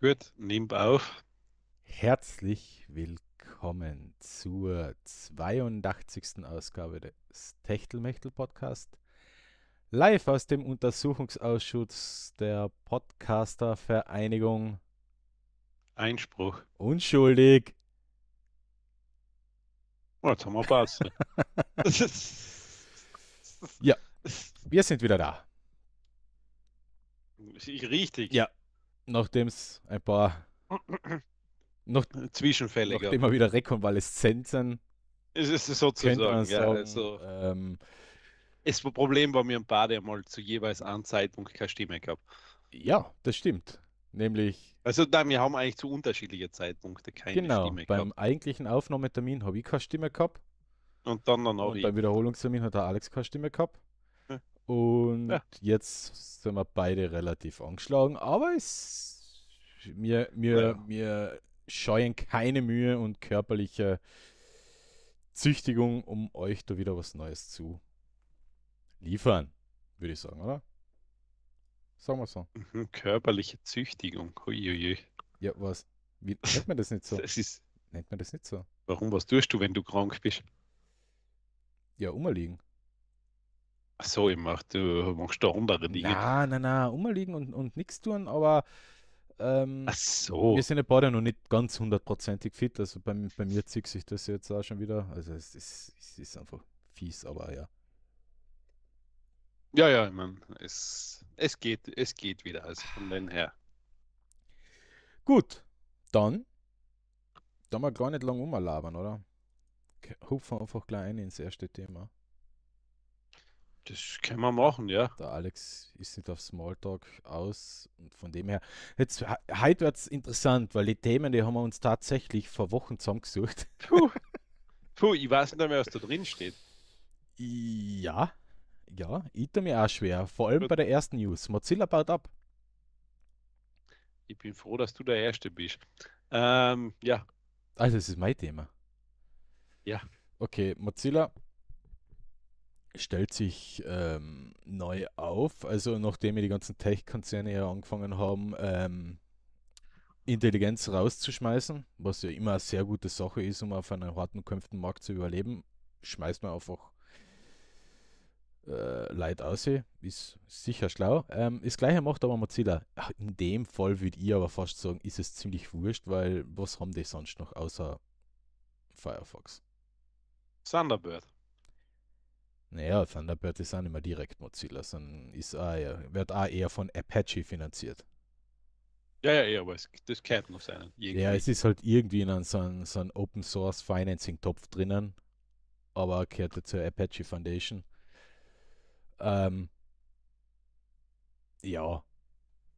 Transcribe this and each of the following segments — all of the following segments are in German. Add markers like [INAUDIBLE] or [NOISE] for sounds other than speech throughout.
Gut, nimm auf. Herzlich willkommen zur 82. Ausgabe des Techtelmechtel-Podcast. Live aus dem Untersuchungsausschuss der Podcaster-Vereinigung. Einspruch. Unschuldig. Oh, jetzt haben wir Pause. [LAUGHS] ja, wir sind wieder da. Richtig. Ja, nachdem es ein paar [CLEARS THROAT] noch, Zwischenfälle nachdem wir wieder rekonvaleszent sind. Es ist sozusagen, ja, sagen, also, ähm, das Problem war mir ein paar, der mal zu jeweils einer Zeitpunkt keine Stimme gehabt. Ja, das stimmt. Nämlich. Also nein, wir haben eigentlich zu unterschiedliche Zeitpunkte keine genau, Stimme gehabt. Beim eigentlichen Aufnahmetermin habe ich keine Stimme gehabt. Und dann noch. Und beim Wiederholungstermin hat der Alex keine Stimme gehabt. Und ja. jetzt sind wir beide relativ angeschlagen, aber es, mir, mir, ja. mir scheuen keine Mühe und körperliche Züchtigung, um euch da wieder was Neues zu liefern, würde ich sagen, oder? Sagen wir so. Mhm, körperliche Züchtigung. Uiuiui. Ja, was? Wie, nennt man das nicht so? Das ist, nennt man das nicht so? Warum, was tust du, wenn du krank bist? Ja, umliegen. Ach so, ich mach, du machst da andere Dinge. Na, na, na, umliegen und, und nichts tun, aber ähm, Ach so. wir sind ja beide noch nicht ganz hundertprozentig fit. Also bei, bei mir zieht sich das jetzt auch schon wieder. Also es ist, es ist einfach fies, aber ja. Ja, ja, ich mein, es, es geht, es geht wieder. Also von den her. Gut, dann. Da mal gar nicht lang umalabern, oder? Hupfen einfach gleich ein ins erste Thema. Das können wir machen, ja. Der Alex ist nicht auf Smalltalk aus. Und von dem her, jetzt heute wird es interessant, weil die Themen, die haben wir uns tatsächlich vor Wochen zusammengesucht. [LAUGHS] Puh, Puh ich weiß nicht mehr, was da drin steht. Ja, ja, ich tue mir auch schwer. Vor allem Gut. bei der ersten News. Mozilla baut ab. Ich bin froh, dass du der Erste bist. Ähm, ja. Also, es ist mein Thema. Ja. Okay, Mozilla stellt sich ähm, neu auf. Also nachdem wir die ganzen Tech-Konzerne ja angefangen haben, ähm, Intelligenz rauszuschmeißen, was ja immer eine sehr gute Sache ist, um auf einem harten kämpften Markt zu überleben, schmeißt man einfach äh, Leid aus. Ist sicher schlau. Ähm, das gleiche macht aber Mozilla. in dem Fall würde ich aber fast sagen, ist es ziemlich wurscht, weil was haben die sonst noch außer Firefox? Thunderbird. Naja, Thunderbird ist auch nicht mehr direkt Mozilla, sondern ist auch wird auch eher von Apache finanziert. Ja, ja, ja, aber es, das gehört noch seinen. Irgendwie. Ja, es ist halt irgendwie in so einem so ein Open Source Financing Topf drinnen, aber gehört zur Apache Foundation. Ähm, ja,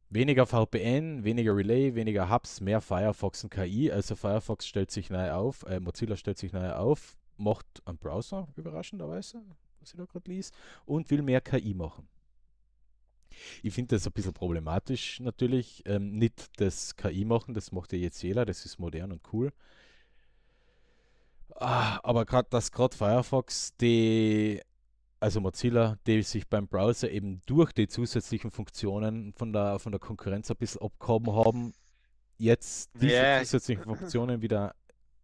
weniger VPN, weniger Relay, weniger Hubs, mehr Firefox und KI. Also Firefox stellt sich neu auf, äh, Mozilla stellt sich neu auf, macht einen Browser überraschenderweise was ich da gerade liess, und will mehr KI machen. Ich finde das ein bisschen problematisch natürlich. Ähm, nicht das KI machen, das macht ja jetzt jeder, das ist modern und cool. Ah, aber gerade das gerade Firefox, die, also Mozilla, die sich beim Browser eben durch die zusätzlichen Funktionen von der, von der Konkurrenz ein bisschen abgehoben haben, jetzt diese yeah. zusätzlichen Funktionen wieder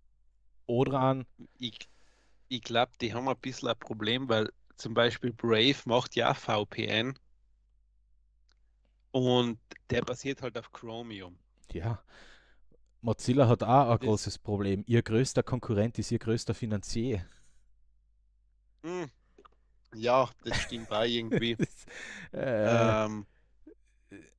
[LAUGHS] oder an. Ich ich glaube, die haben ein bisschen ein Problem, weil zum Beispiel Brave macht ja VPN und der basiert halt auf Chromium. Ja. Mozilla hat auch ein das großes Problem. Ihr größter Konkurrent ist ihr größter Finanzier. Hm. Ja, das stimmt auch irgendwie. [LAUGHS] das, äh, ähm,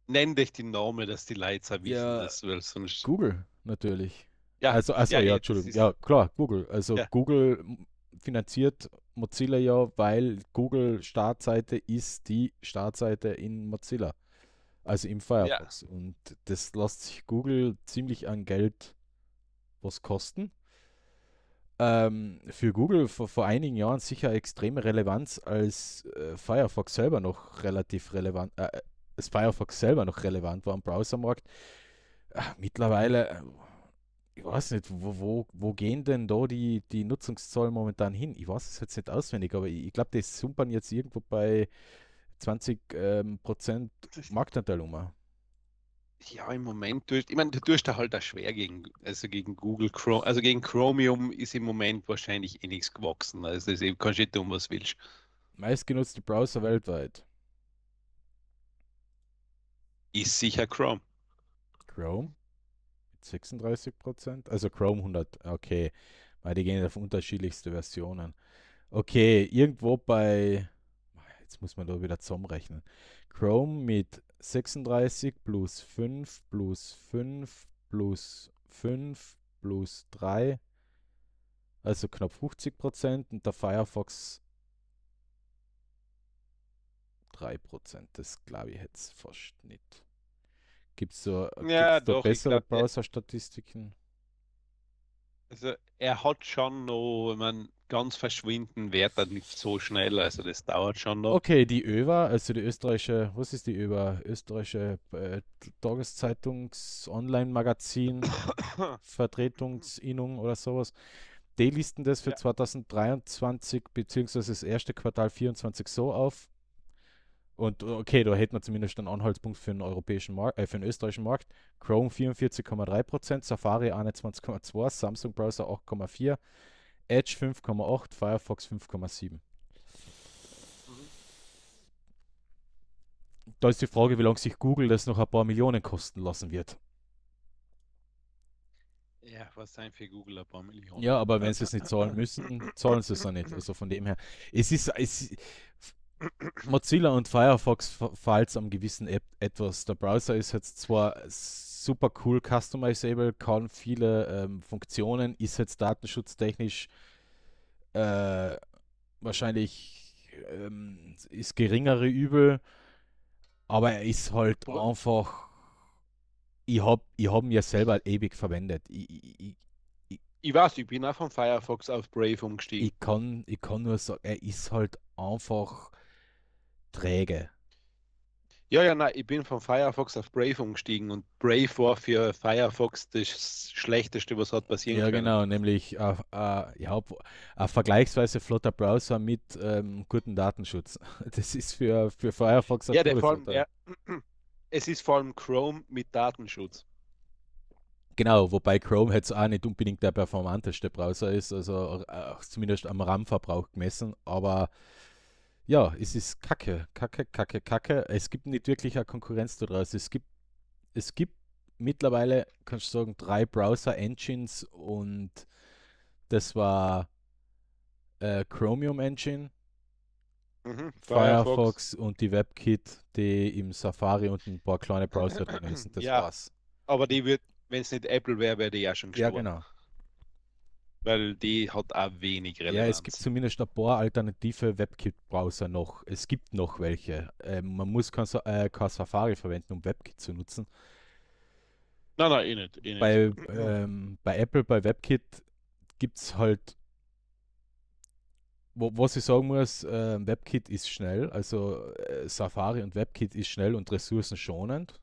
nenn dich die Name, dass die Leute auch wissen, ja, dass du halt sonst. Google, natürlich. Ja, also, also ja, ja, ja Entschuldigung. Ja, klar, Google. Also ja. Google finanziert Mozilla ja, weil Google Startseite ist die Startseite in Mozilla, also im Firefox. Ja. Und das lässt sich Google ziemlich an Geld was kosten. Ähm, für Google vor, vor einigen Jahren sicher extreme Relevanz, als äh, Firefox selber noch relativ relevant, äh, äh als Firefox selber noch relevant war am Browsermarkt. Mittlerweile äh, ich weiß nicht, wo, wo, wo gehen denn da die, die Nutzungszahlen momentan hin? Ich weiß es jetzt nicht auswendig, aber ich, ich glaube, die sumpern jetzt irgendwo bei 20 ähm, Prozent Marktanteil um. Ja, im Moment, durch, ich meine, du tust da halt auch schwer gegen, also gegen Google Chrome, also gegen Chromium ist im Moment wahrscheinlich eh nichts gewachsen. Also ist eben, kannst du eh nicht tun, was willst. Meistgenutzte Browser weltweit. Ist sicher Chrome. Chrome? 36 Prozent. Also Chrome 100, okay. Weil die gehen auf unterschiedlichste Versionen. Okay, irgendwo bei, jetzt muss man da wieder zum rechnen. Chrome mit 36 plus 5 plus 5 plus 5 plus 3, also knapp 50 Prozent und der Firefox 3 Prozent. Das glaube ich jetzt fast nicht. Gibt es so, ja, doch, bessere Browser-Statistiken? Also er hat schon noch, ich meine, ganz verschwinden wird er nicht so schnell, also das dauert schon noch. Okay, die ÖVA, also die österreichische, was ist die ÖVA? Österreichische äh, Tageszeitungs-Online-Magazin, [COUGHS] Vertretungsinnung oder sowas. Die listen das für ja. 2023 bzw. das erste Quartal 24 so auf, und okay, da hätten wir zumindest einen Anhaltspunkt für den europäischen Markt, äh, für den österreichischen Markt. Chrome 44,3%, Safari 21,2%, Samsung Browser 8,4%, Edge 5,8%, Firefox 5,7%. Da ist die Frage, wie lange sich Google das noch ein paar Millionen kosten lassen wird. Ja, was sein für Google ein paar Millionen. Ja, aber wenn sie es nicht zahlen müssen, zahlen sie es auch nicht. Also von dem her, es ist, es, Mozilla und Firefox, falls am gewissen App etwas. Der Browser ist jetzt zwar super cool customizable, kann viele ähm, Funktionen, ist jetzt datenschutztechnisch äh, wahrscheinlich ähm, ist geringere Übel, aber er ist halt oh. einfach. Ich habe ich hab ihn ja selber ewig verwendet. Ich, ich, ich, ich weiß, ich bin auch von Firefox auf Brave umgestiegen. Ich kann, ich kann nur sagen, er ist halt einfach träge. Ja, ja, nein, ich bin von Firefox auf Brave umgestiegen und Brave war für Firefox das Schlechteste, was hat passieren ja, können. Ja, genau, nämlich ein äh, ja, vergleichsweise flotter Browser mit ähm, gutem Datenschutz. [LAUGHS] Das ist für, für Firefox ein ja, vor allem, ja, [CLEARS THROAT] es ist vor allem Chrome mit Datenschutz. Genau, wobei Chrome jetzt auch nicht unbedingt der performanteste Browser ist, also äh, zumindest am RAM-Verbrauch gemessen, aber ja, es ist kacke, kacke, kacke, kacke. Es gibt nicht wirklich eine Konkurrenz daraus. Es gibt, es gibt mittlerweile, kannst du sagen, drei Browser-Engines und das war äh, Chromium Engine, mhm, Firefox. Firefox. und die WebKit, die im Safari und ein paar kleine Browser drin [CLEARS THROAT] sind. Das ja, war's. Aber die wird, wenn es nicht Apple wäre, wäre die ja schon gestorben. Ja, genau weil die hat auch wenig Relevanz. Ja, es gibt zumindest ein paar alternative WebKit-Browser noch. Es gibt noch welche. Äh, man muss kein, äh, kein, Safari verwenden, um WebKit zu nutzen. Nein, nein, eh nicht. Eh nicht. Bei, ähm, bei Apple, bei WebKit gibt es halt wo, was ich sagen muss, äh, WebKit ist schnell, also äh, Safari und WebKit ist schnell und ressourcenschonend.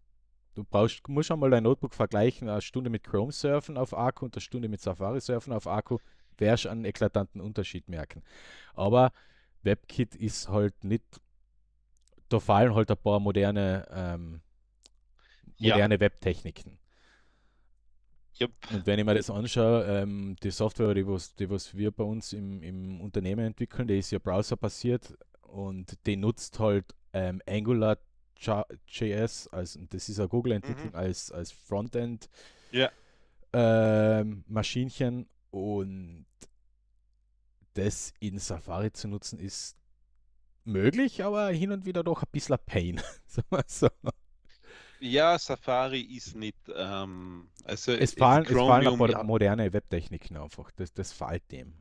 Du brauchst, musst schon mal dein Notebook vergleichen, eine Stunde mit Chrome surfen auf Akku und eine Stunde mit Safari surfen auf Akku, wirst einen eklatanten Unterschied merken. Aber WebKit ist halt nicht, da fallen halt ein paar moderne, ähm, moderne ja. Webtechniken. Yep. Und wenn ich mir das anschaue, ähm, die Software, die was, die was wir bei uns im, im Unternehmen entwickeln, die ist ja browserbasiert und die nutzt halt ähm, Angular JS, also das ist eine Google-Entwicklung mhm. als, als Frontend ja. ähm, Maschinchen und das in Safari zu nutzen ist möglich, aber hin und wieder doch ein bisschen Pain. [LAUGHS] so. Ja, Safari ist nicht. Ähm, also es fallen, es fallen auch moderne Webtechniken einfach. Das, das fällt dem.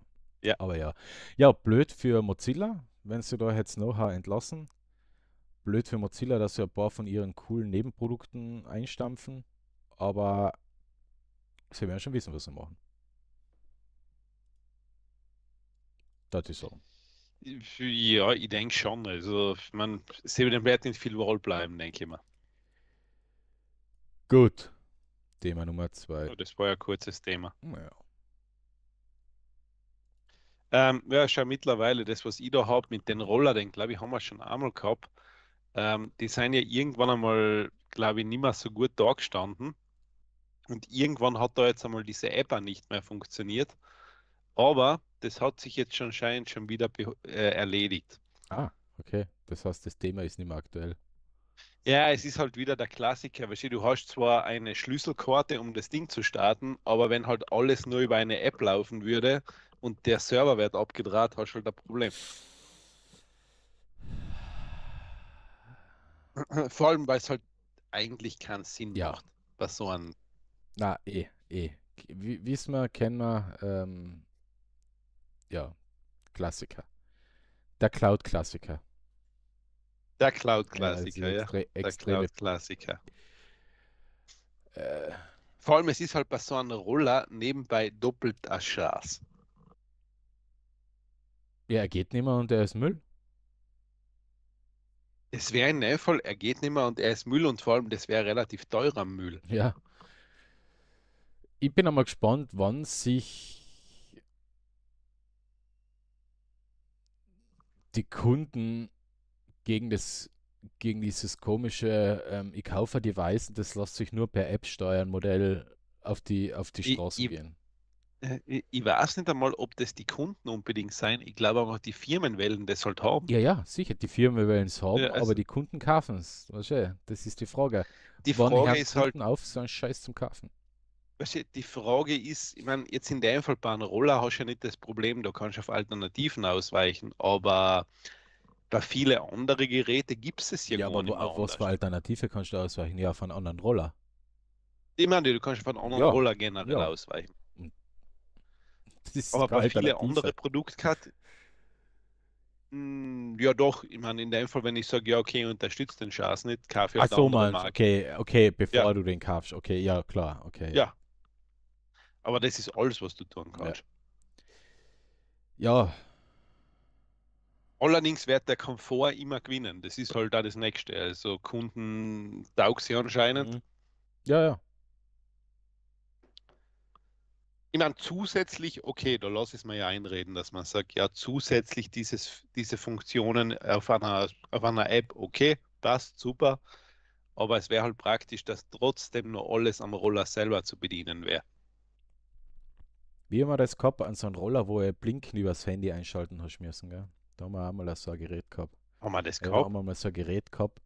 Ja. Aber ja. Ja, blöd für Mozilla, wenn sie da jetzt noch entlassen blöd für Mozilla, dass sie ein paar von ihren coolen Nebenprodukten einstampfen, aber sie werden schon wissen, was sie machen. Das ist so. Ja, ich denke schon. Also, man, sie wird nicht viel Wall bleiben, denke ich mal. Gut. Thema Nummer zwei. das war ja ein kurzes Thema. Ja. Ähm, ja, schau, mittlerweile, das, was ich da habe mit den Roller, den glaube ich, haben wir schon einmal gehabt ähm, die sind ja irgendwann einmal, glaube ich, nicht mehr so gut dagestanden. Und irgendwann hat da jetzt einmal diese App auch nicht mehr funktioniert. Aber das hat sich jetzt schon scheinend schon wieder äh, erledigt. Ah, okay. Das heißt, das Thema ist nicht mehr aktuell. Ja, es ist halt wieder der Klassiker. Weißt du, du hast zwar eine Schlüsselkarte, um das Ding zu starten, aber wenn halt alles nur über eine App laufen würde und der Server wird abgedraht, hast du halt ein Problem. [CLEARS THROAT] Vor allem, weil es halt eigentlich keinen Sinn ja. macht, was so ein. Na, eh, eh. W wissen wir, kennen wir, ähm, ja, Klassiker. Der Cloud-Klassiker. Der also Cloud-Klassiker, ja. Also ja. Der Cloud-Klassiker. Äh, Vor allem, es ist halt bei so einem Roller nebenbei doppelt ein Schaß. Ja, er geht nicht mehr und er ist Müll es wäre ein Neufall, er geht nicht mehr und er ist Müll und vor allem, das wäre relativ teurer Müll. Ja. Ich bin einmal gespannt, wann sich die Kunden gegen das gegen dieses komische ähm, ich kaufe Device und das lässt sich nur per App steuern Modell auf die auf die Straße ich, ich, gehen. Äh, ich weiß nicht einmal, ob das die Kunden unbedingt sein. Ich glaube auch, die Firmen wollen das halt haben. Ja, ja, sicher, die Firmen wollen es haben, ja, also aber die Kunden kaufen es. Weißt du, das ist die Frage. Die Wann Frage ist halt auf, so einen Scheiß zum Kaufen. Weißt du, die Frage ist, ich meine, jetzt in dem Fall bei einem Roller hast du ja nicht das Problem, da kannst du auf Alternativen ausweichen, aber bei vielen anderen Geräten gibt es es ja, ja gar aber nicht. Aber was für Alternative kannst du ausweichen? Ja, von anderen Roller. Ich meine, du kannst von anderen ja. Roller generell ja. ausweichen. [LAUGHS] aber bei vielen anderen Produktkarten, hm, ja doch, ich meine, in dem Fall, wenn ich sage, ja okay, unterstützt den Schaß nicht, kaufe ich Ach so, okay, okay, bevor ja. du den kaufst, okay, ja klar, okay. Ja. Aber das ist alles, was du tun kannst. ja. ja. Allerdings wird der Komfort immer gewinnen. Das ist halt da das Nächste. Also Kunden taugt sie anscheinend. Mhm. Ja, ja ich meine, zusätzlich, okay, da lasse ich es mir ja einreden, dass man sagt, ja, zusätzlich dieses, diese Funktionen auf einer, auf einer App, okay, passt, super, aber es wäre halt praktisch, dass trotzdem nur alles am Roller selber zu bedienen wäre. Wie immer das gehabt an so einem Roller, wo er Blinken übers Handy einschalten hast müssen, gell? Da haben wir auch mal so ein Gerät gehabt. Haben wir das gehabt? da haben wir mal so ein Gerät gehabt,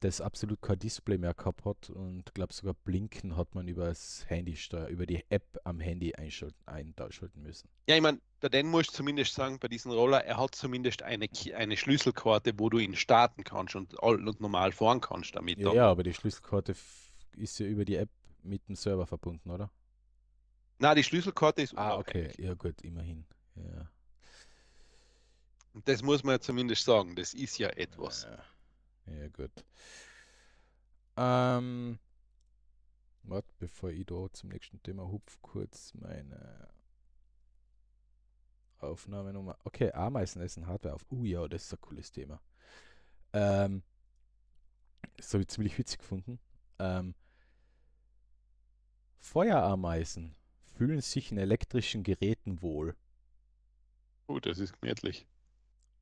das absolut kein Display mehr gehabt hat und glaube sogar Blinken hat man über das Handy, über die App am Handy einschalten, einschalten müssen. Ja, ich meine, der Den muss zumindest sagen, bei diesem Roller, er hat zumindest eine, eine Schlüsselkarte, wo du ihn starten kannst und, und normal fahren kannst damit. Ja, ne? ja, aber die Schlüsselkarte ist ja über die App mit dem Server verbunden, oder? Na, die Schlüsselkarte ist. Ah, okay, ja gut, immerhin. Ja. Das muss man ja zumindest sagen, das ist ja etwas. Ja. Ja, gut. Ähm, warte, bevor ich da zum nächsten Thema hupf, kurz meine Aufnahmenummer. Okay, Ameisen essen Hardware auf. Uh ja, das ist ein cooles Thema. Ähm, das habe ich ziemlich witzig gefunden. Ähm, Feuerameisen fühlen sich in elektrischen Geräten wohl. Oh, das ist gemütlich.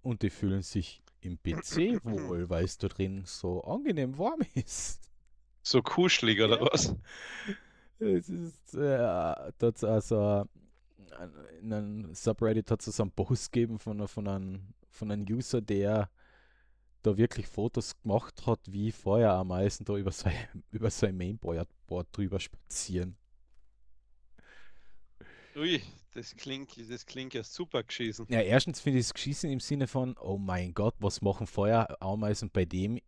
Und die fühlen sich im PC wohl, weil es da drin so angenehm warm [LAUGHS] ist. So kuschelig oder ja. was? Es ist, äh, dort also in äh, einem Subreddit hat es so einen Post gegeben von, von, einem, von einem User, der da wirklich Fotos gemacht hat, wie Feuerameisen da über sein, [LAUGHS] über sein Mainboard drüber spazieren. Ui, das klingt, das klingt ja super geschissen. Ja, erstens finde ich es geschissen im Sinne von, oh mein Gott, was machen Feuerameisen bei dem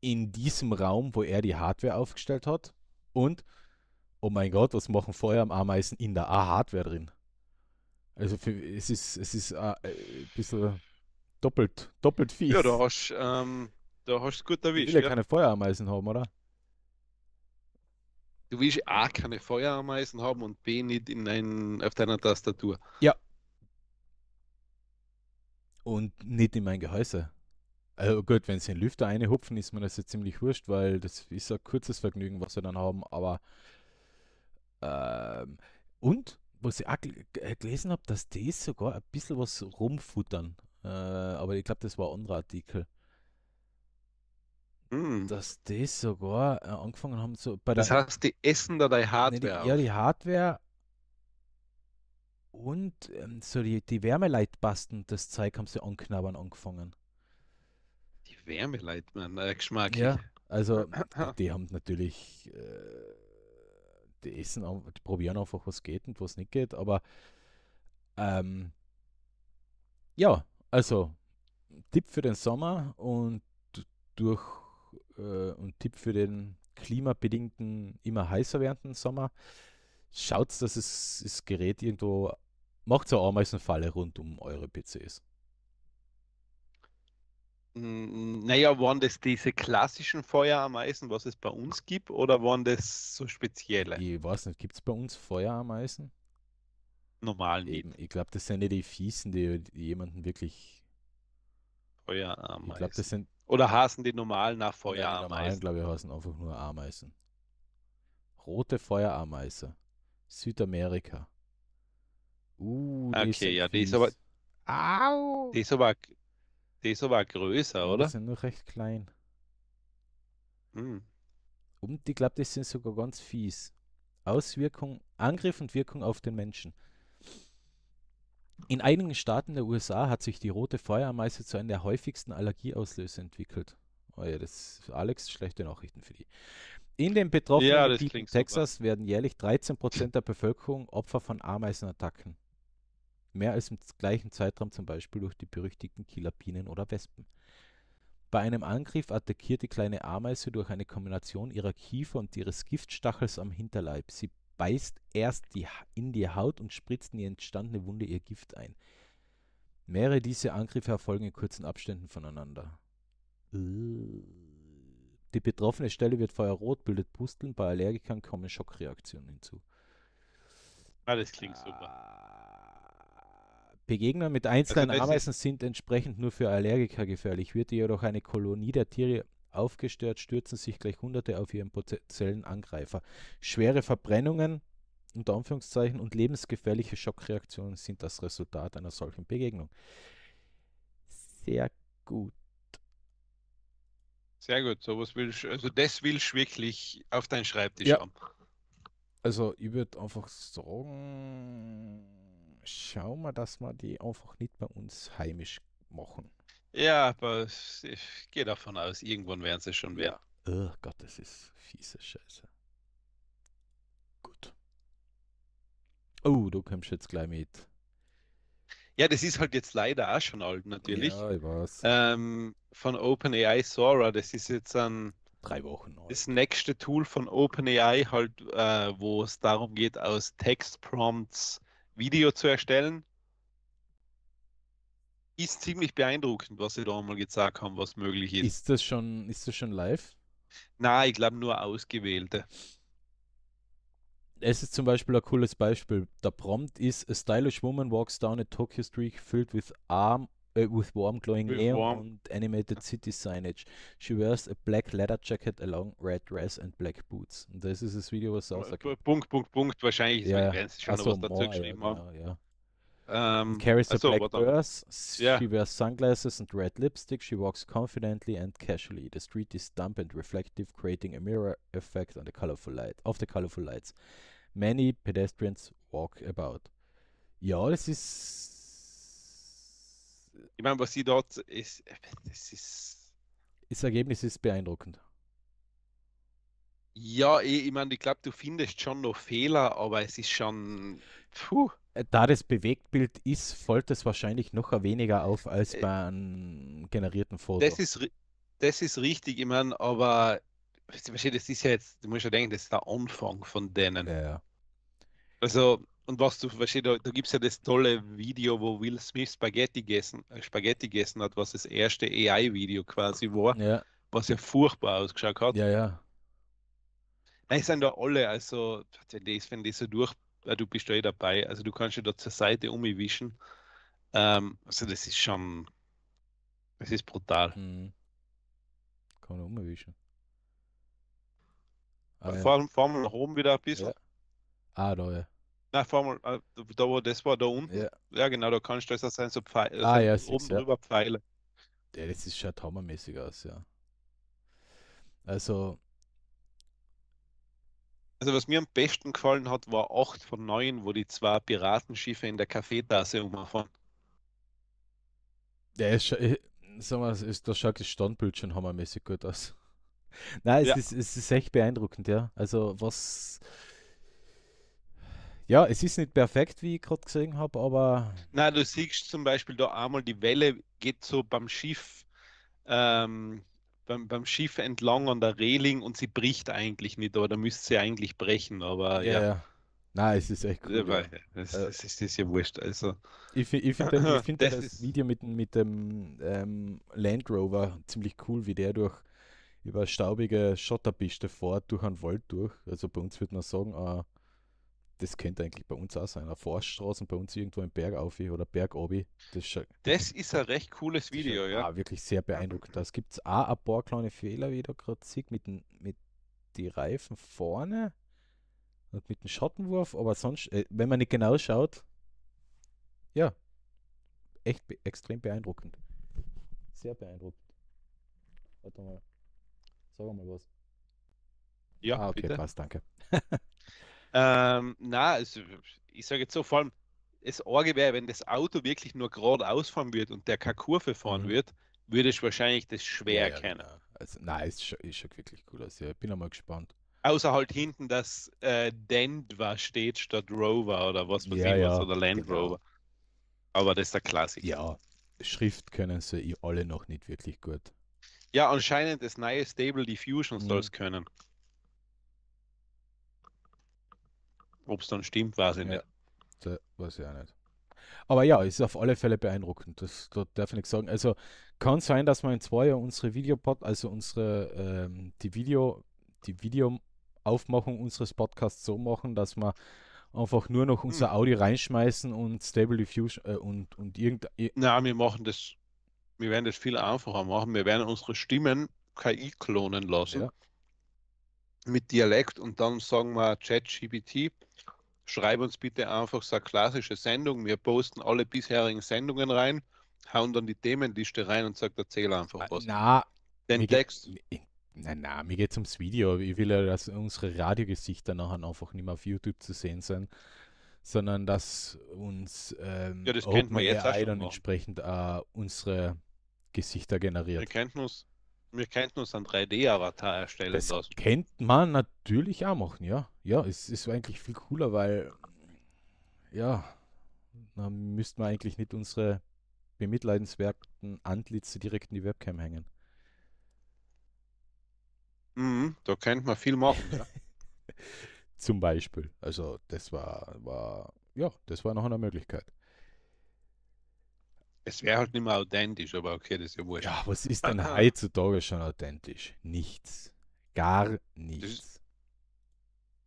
in diesem Raum, wo er die Hardware aufgestellt hat? Und, oh mein Gott, was machen Feuerameisen in der A-Hardware drin? Also für, es ist, es ist ein äh, äh, bisschen doppelt, doppelt fies. Ja, da hast du ähm, gut erwischt. Ich will ja, ja keine Feuerameisen haben, oder? Du willst A, eh keine Feuerameisen haben und B, nicht in ein, auf deiner Tastatur. Ja. Und nicht in mein Gehäuse. Also gut, wenn sie den Lüfter reinhupfen, ist mir das jetzt ziemlich wurscht, weil das ist ein kurzes Vergnügen, was wir dann haben. Aber ähm, und was ich auch äh, gelesen habe, dass die sogar ein bisschen was rumfuttern. Äh, aber ich glaube, das war ein anderer Artikel. Mm. dass die sogar äh, angefangen haben zu. das heißt, die essen da die Hardware. Nee, die, ja, die Hardware und ähm, so die, die Wärmeleitbasten, das Zeug haben sie anknabbern angefangen. Die Wärmeleitmann, äh, Geschmack. Ja, also äh, die haben natürlich. Äh, die essen, die probieren einfach, was geht und was nicht geht, aber ähm, ja, also Tipp für den Sommer und durch äh, und Tipp für den klimabedingten, immer heißer werdenden Sommer, schaut, dass es, das Gerät irgendwo, macht so eine Ameisenfalle rund um eure PCs. Hm, naja, waren das diese klassischen Feuerameisen, was es bei uns gibt, oder waren das so spezielle? Ich weiß nicht, gibt es bei uns Feuerameisen? Normal Eben, ich glaube, das sind ja die Fiesen, die, die jemanden wirklich. Feuerameisen. Ich glaube, das sind oder hasen die normalen nach Feuerameisen? Ja, die normalen, glaube ich, hasen einfach nur Ameisen. Rote Feuerameise. Südamerika. Uh, die okay, ja, die ist aber. Au! Die ist aber, die ist aber größer, ja, oder? Die sind nur recht klein. Mm. Und ich glaube, die sind sogar ganz fies. Auswirkung, Angriff und Wirkung auf den Menschen. In einigen Staaten der USA hat sich die rote Feuerameise zu einer der häufigsten Allergieauslöser entwickelt. Oh ja, das Alex, schlechte Nachrichten für die. In den betroffenen ja, Gebieten Texas super. werden jährlich 13% Prozent der Bevölkerung Opfer von Ameisenattacken. Mehr als im gleichen Zeitraum zum Beispiel durch die berüchtigten Killerbienen oder Wespen. Bei einem Angriff attackiert die kleine Ameise durch eine Kombination ihrer Kiefer und ihres Giftstachels am Hinterleib. Sie beißt erst die, in die Haut und spritzt in die entstandene Wunde ihr Gift ein. Mehrere dieser Angriffe erfolgen in kurzen Abständen voneinander. Die betroffene Stelle wird feuerrot, bildet Pusteln, bei Allergikern kommen Schockreaktionen hinzu. Alles ah, klingt super. Begegnungen mit also einzelnen also Ameisen sind entsprechend nur für Allergiker gefährlich. Wird jedoch eine Kolonie der Tiere Aufgestört stürzen sich gleich Hunderte auf ihren potenziellen Angreifer. Schwere Verbrennungen unter Anführungszeichen und lebensgefährliche Schockreaktionen sind das Resultat einer solchen Begegnung. Sehr gut. Sehr gut, So was willst also das willst du wirklich auf deinen Schreibtisch ja. haben. Also ich würde einfach sagen, schauen wir, dass wir die einfach nicht bei uns heimisch machen. Ja, aber ich gehe davon aus, irgendwann werden sie schon wer. Oh Gott, das ist fiese Scheiße. Gut. Oh, du kommst jetzt gleich mit. Ja, das ist halt jetzt leider auch schon alt, natürlich. Ja, ich weiß. Ähm, von OpenAI Sora, das ist jetzt ein. Drei Wochen alt. Das nächste Tool von OpenAI, halt, äh, wo es darum geht, aus Textprompts Video zu erstellen. Ist ziemlich beeindruckend, was sie da mal gesagt haben, was möglich ist. Ist das schon, ist das schon live? Nein, ich glaube nur ausgewählte. Es ist zum Beispiel ein cooles Beispiel. Der Prompt ist: A stylish woman walks down a Tokyo street filled with arm äh, with warm glowing with air warm. and animated city signage. She wears a black leather jacket, along red dress and black boots. Und das ist das Video, was äh, aussagt. Punkt, Punkt, Punkt. Wahrscheinlich ist ja, mein Grenz schon, also was dazu geschrieben ja, Genau, ja. Um, ähm, carries a so, black purse. Yeah. She wears sunglasses and red lipstick. She walks confidently and casually. The street is damp and reflective, creating a mirror effect on the colorful light of the colorful lights. Many pedestrians walk about. Ja, das ist. Ich meine, was sie dort ist, das ist. Das Ergebnis ist beeindruckend. Ja, ich, eh, ich meine, ich glaube, du findest schon noch Fehler, aber es ist schon. Puh da das Bewegtbild ist, folgt es wahrscheinlich noch weniger auf als äh, bei einem generierten Foto. Das ist, das ist richtig, ich meine, aber das ist ja jetzt, du musst ja denken, das ist der Anfang von denen. Ja, ja. Also, und was du verstehst, da, da gibt es ja das tolle Video, wo Will Smith Spaghetti gegessen, äh, Spaghetti gegessen hat, was das erste AI-Video quasi war, ja. was ja furchtbar ausgeschaut hat. Ja, ja. Nein, sind da alle, also wenn die, wenn die so durch, äh, du bist ja eh dabei, also du kannst ja da zur Seite umwischen. Ähm, also das ist schon, das ist brutal. Mhm. Kann man umwischen. Ah, äh, ja. vor, allem, vor allem nach oben wieder ein bisschen. Ja. Ah, da ja. Nein, Formel, äh, da wo das war, da unten. Ja, ja genau, da kannst du das sein, so Pfeile. Ah, ja, also oben ja. drüber Pfeile. Der, das ist schaut hammermäßig aus, ja. Also, also was mir am besten gefallen hat, war 8 von 9, wo die zwei Piratenschiffe in der Kaffeetasse umfahren. Ja, ist, ich, sag mal, ist, das schaut das Standbild schon hammermäßig gut aus. [LAUGHS] Nein, es, ja. ist, es ist echt beeindruckend, ja. Also was... Ja, es ist nicht perfekt, wie ich gerade gesehen habe, aber... Nein, du siehst zum Beispiel da einmal, die Welle geht so beim Schiff... Ähm, beim, beim Schiff entlang an der Reling und sie bricht eigentlich nicht, aber da müsste sie eigentlich brechen, aber ja. ja. ja. Nein, es ist echt cool. Ja, es, äh, ist, ist ja wurscht. Also. Ich, ich finde [LAUGHS] find das, das Video mit, mit dem ähm, Land Rover ziemlich cool, wie der durch über staubige Schotterpiste fährt, durch einen Wald durch. Also bei uns würde man sagen, äh, das könnte eigentlich bei uns auch sein. Eine Forststraße und bei uns irgendwo im Berg auf oder Berg obi. Das, das, das, ist ein recht cooles Video, ja. Ah, wirklich sehr beeindruckend. Das gibt es auch ein paar kleine Fehler, wie ich da gerade sehe, mit, mit die Reifen vorne und mit dem Schattenwurf, aber sonst, äh, wenn man nicht genau schaut, ja, echt be extrem beeindruckend. Sehr beeindruckend. Warte mal. Sag mal was. Ja, ah, okay, bitte. passt, danke. [LAUGHS] Ähm, na, also, ich sage jetzt so, vor allem, es Orge wäre, wenn das Auto wirklich nur geradeaus fahren wird und der keine Kurve fahren mhm. wird, würde ich wahrscheinlich das schwer erkennen. Ja. Also, nein, es schaut, es wirklich cool aus. Ja. Ich bin einmal gespannt. Außer halt hinten, dass äh, Denver steht statt Rover oder was weiß ja, ich was oder Land genau. Rover. Aber das ist der Klassiker. Ja, Schrift können sie eh alle noch nicht wirklich gut. Ja, anscheinend das neue Stable Diffusion soll es mhm. können. Ob es dann stimmt, weiß ich ja. nicht. Da weiß ich auch nicht. Aber ja, ist auf alle Fälle beeindruckend. Das, das darf ich nicht sagen. Also kann sein, dass man in zwei Jahren unsere Videopod, also unsere ähm, die Video, die Videoaufmachung unseres Podcasts so machen, dass wir einfach nur noch unser hm. Audi reinschmeißen und Stable Diffusion äh, und, und irgend. Na, wir machen das, wir werden das viel einfacher machen. Wir werden unsere Stimmen KI klonen lassen. Ja. Mit Dialekt und dann sagen wir ChatGPT schreib uns bitte einfach, so eine klassische Sendung, wir posten alle bisherigen Sendungen rein, hauen dann die Themenliste rein und sagt, erzähl einfach ah, was. Na, den Text. Nein, nein, mir geht es ums Video. Ich will ja, dass unsere Radiogesichter nachher einfach nicht mehr auf YouTube zu sehen sind, sondern dass uns ähm, ja, das kennt man jetzt AI dann entsprechend äh, unsere Gesichter generiert. Wir kennt uns. Wir könnten uns einen 3D-Avatar erstellen das lassen. Kennt man natürlich auch machen, ja. Ja, es ist eigentlich viel cooler, weil ja, dann müssten wir eigentlich nicht unsere bemitleidenswerten Antlitze direkt in die Webcam hängen. Mhm, da könnte man viel machen, ja. [LAUGHS] Zum Beispiel. Also das war, war, ja, das war noch eine Möglichkeit. Es wäre halt nicht mehr authentisch, aber okay, das ist ja wurscht. Ja, was ist denn ah, ah. heutzutage schon authentisch? Nichts. Gar nichts.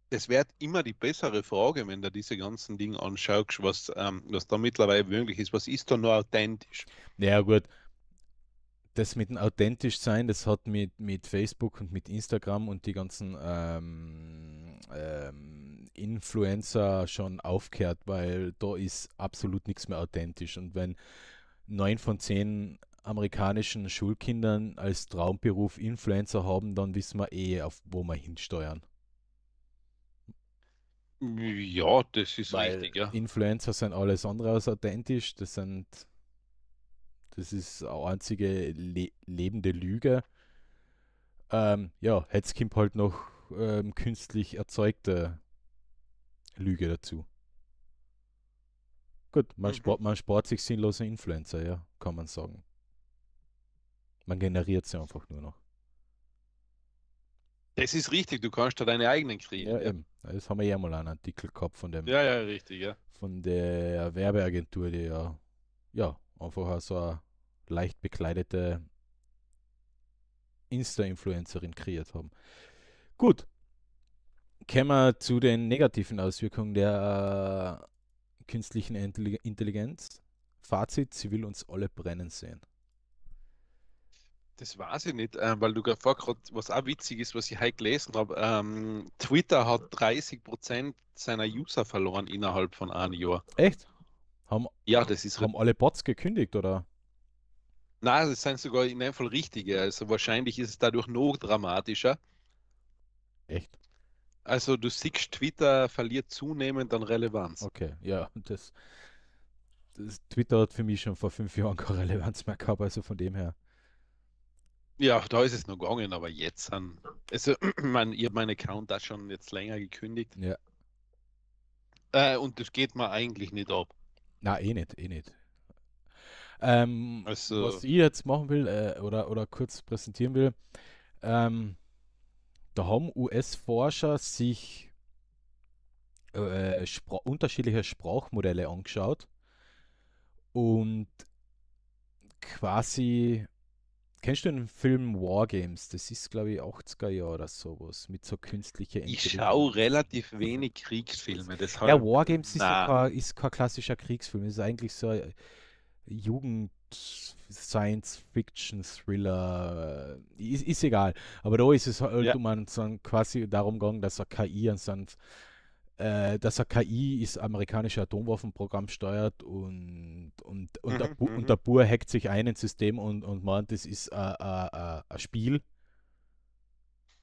Das, wäre immer die bessere Frage, wenn du diese ganzen Dinge anschaust, was, ähm, was da mittlerweile möglich ist. Was ist da nur authentisch? Ja, gut. Das mit dem authentisch sein, das hat mit, mit Facebook und mit Instagram und die ganzen ähm, ähm, Influencer schon aufgehört, weil da ist absolut nichts mehr authentisch. Und wenn neun von zehn amerikanischen Schulkindern als Traumberuf Influencer haben, dann wissen wir eh, auf wo wir hinsteuern. Ja, das ist Weil richtig, ja. Influencer sind alles andere als authentisch. Das sind, das ist eine einzige le lebende Lüge. Ähm, ja, jetzt kommt halt noch ähm, künstlich erzeugte Lüge dazu. Gut, man, mhm. spart, man spart sich sinnlose Influencer, ja, kann man sagen. Man generiert sie einfach nur noch. Das ist richtig, du kannst da deine eigenen kriegen. Ja, eben. Das haben wir ja mal einen Artikel gehabt von dem. Ja, ja, richtig, ja. Von der Werbeagentur, die ja, ja einfach so eine leicht bekleidete Insta-Influencerin kreiert haben. Gut. Kommen wir zu den negativen Auswirkungen der äh, künstlichen Intelligenz. Fazit, sie will uns alle brennen sehen. Das weiß ich nicht, ähm, weil du gerade vorgrad, was auch witzig ist, was ich heute gelesen habe, ähm, Twitter hat 30% Prozent seiner User verloren innerhalb von einem Jahr. Echt? Haben, ja, das ist haben alle Bots gekündigt, oder? Nein, das sind sogar in einem Fall richtige. Also wahrscheinlich ist es dadurch noch dramatischer. Echt? Also du siehst, Twitter verliert zunehmend an Relevanz. Okay, ja, und das, das, Twitter hat für mich schon vor fünf Jahren keine Relevanz mehr gehabt, also von dem her. Ja, da ist es noch gegangen, aber jetzt an. Also, [CLEARS THROAT] mein, ich habe meinen Account da schon jetzt länger gekündigt. Ja. Äh, und das geht mir eigentlich nicht ab. Na, eh nicht, eh nicht. Ähm, also, was ich jetzt machen will äh, oder, oder kurz präsentieren will, ähm, da haben US-Forscher sich äh, spra unterschiedliche Sprachmodelle angeschaut und quasi. Kennst du den Film Wargames? Das ist, glaube ich, 80er Jahre oder sowas, mit so künstlicher Ich schaue relativ wenig Kriegsfilme. Deshalb, ja, Wargames ist, kein, ist kein klassischer Kriegsfilm. Das ist eigentlich so ein Jugend. Science-Fiction-Thriller, äh, ist, ist, egal. Aber da ist es halt ja. um einen, quasi darum gegangen, dass er KI und dann äh, dass er KI ist amerikanische Atomwaffenprogramm steuert und, und, und, mhm, der, Bu und mhm. der Bur hackt sich ein ins System und, und meint, das ist äh, äh, ein Spiel.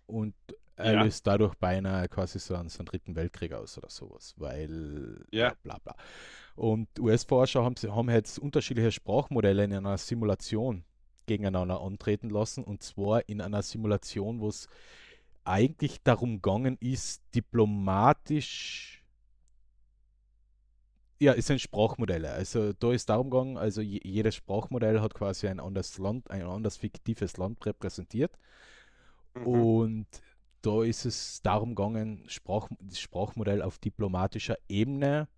Und er ja. löst dadurch beinahe quasi so einen, so einen dritten Weltkrieg aus oder sowas, weil ja. bla bla. Und US-Forscher haben, haben jetzt unterschiedliche Sprachmodelle in einer Simulation gegeneinander antreten lassen und zwar in einer Simulation, wo es eigentlich darum gegangen ist, diplomatisch ja, es sind Sprachmodelle. Also da ist darum gegangen, also jedes Sprachmodell hat quasi ein anderes Land, ein anderes fiktives Land repräsentiert. Mhm. Und da ist es darum gegangen, Sprach, das Sprachmodell auf diplomatischer Ebene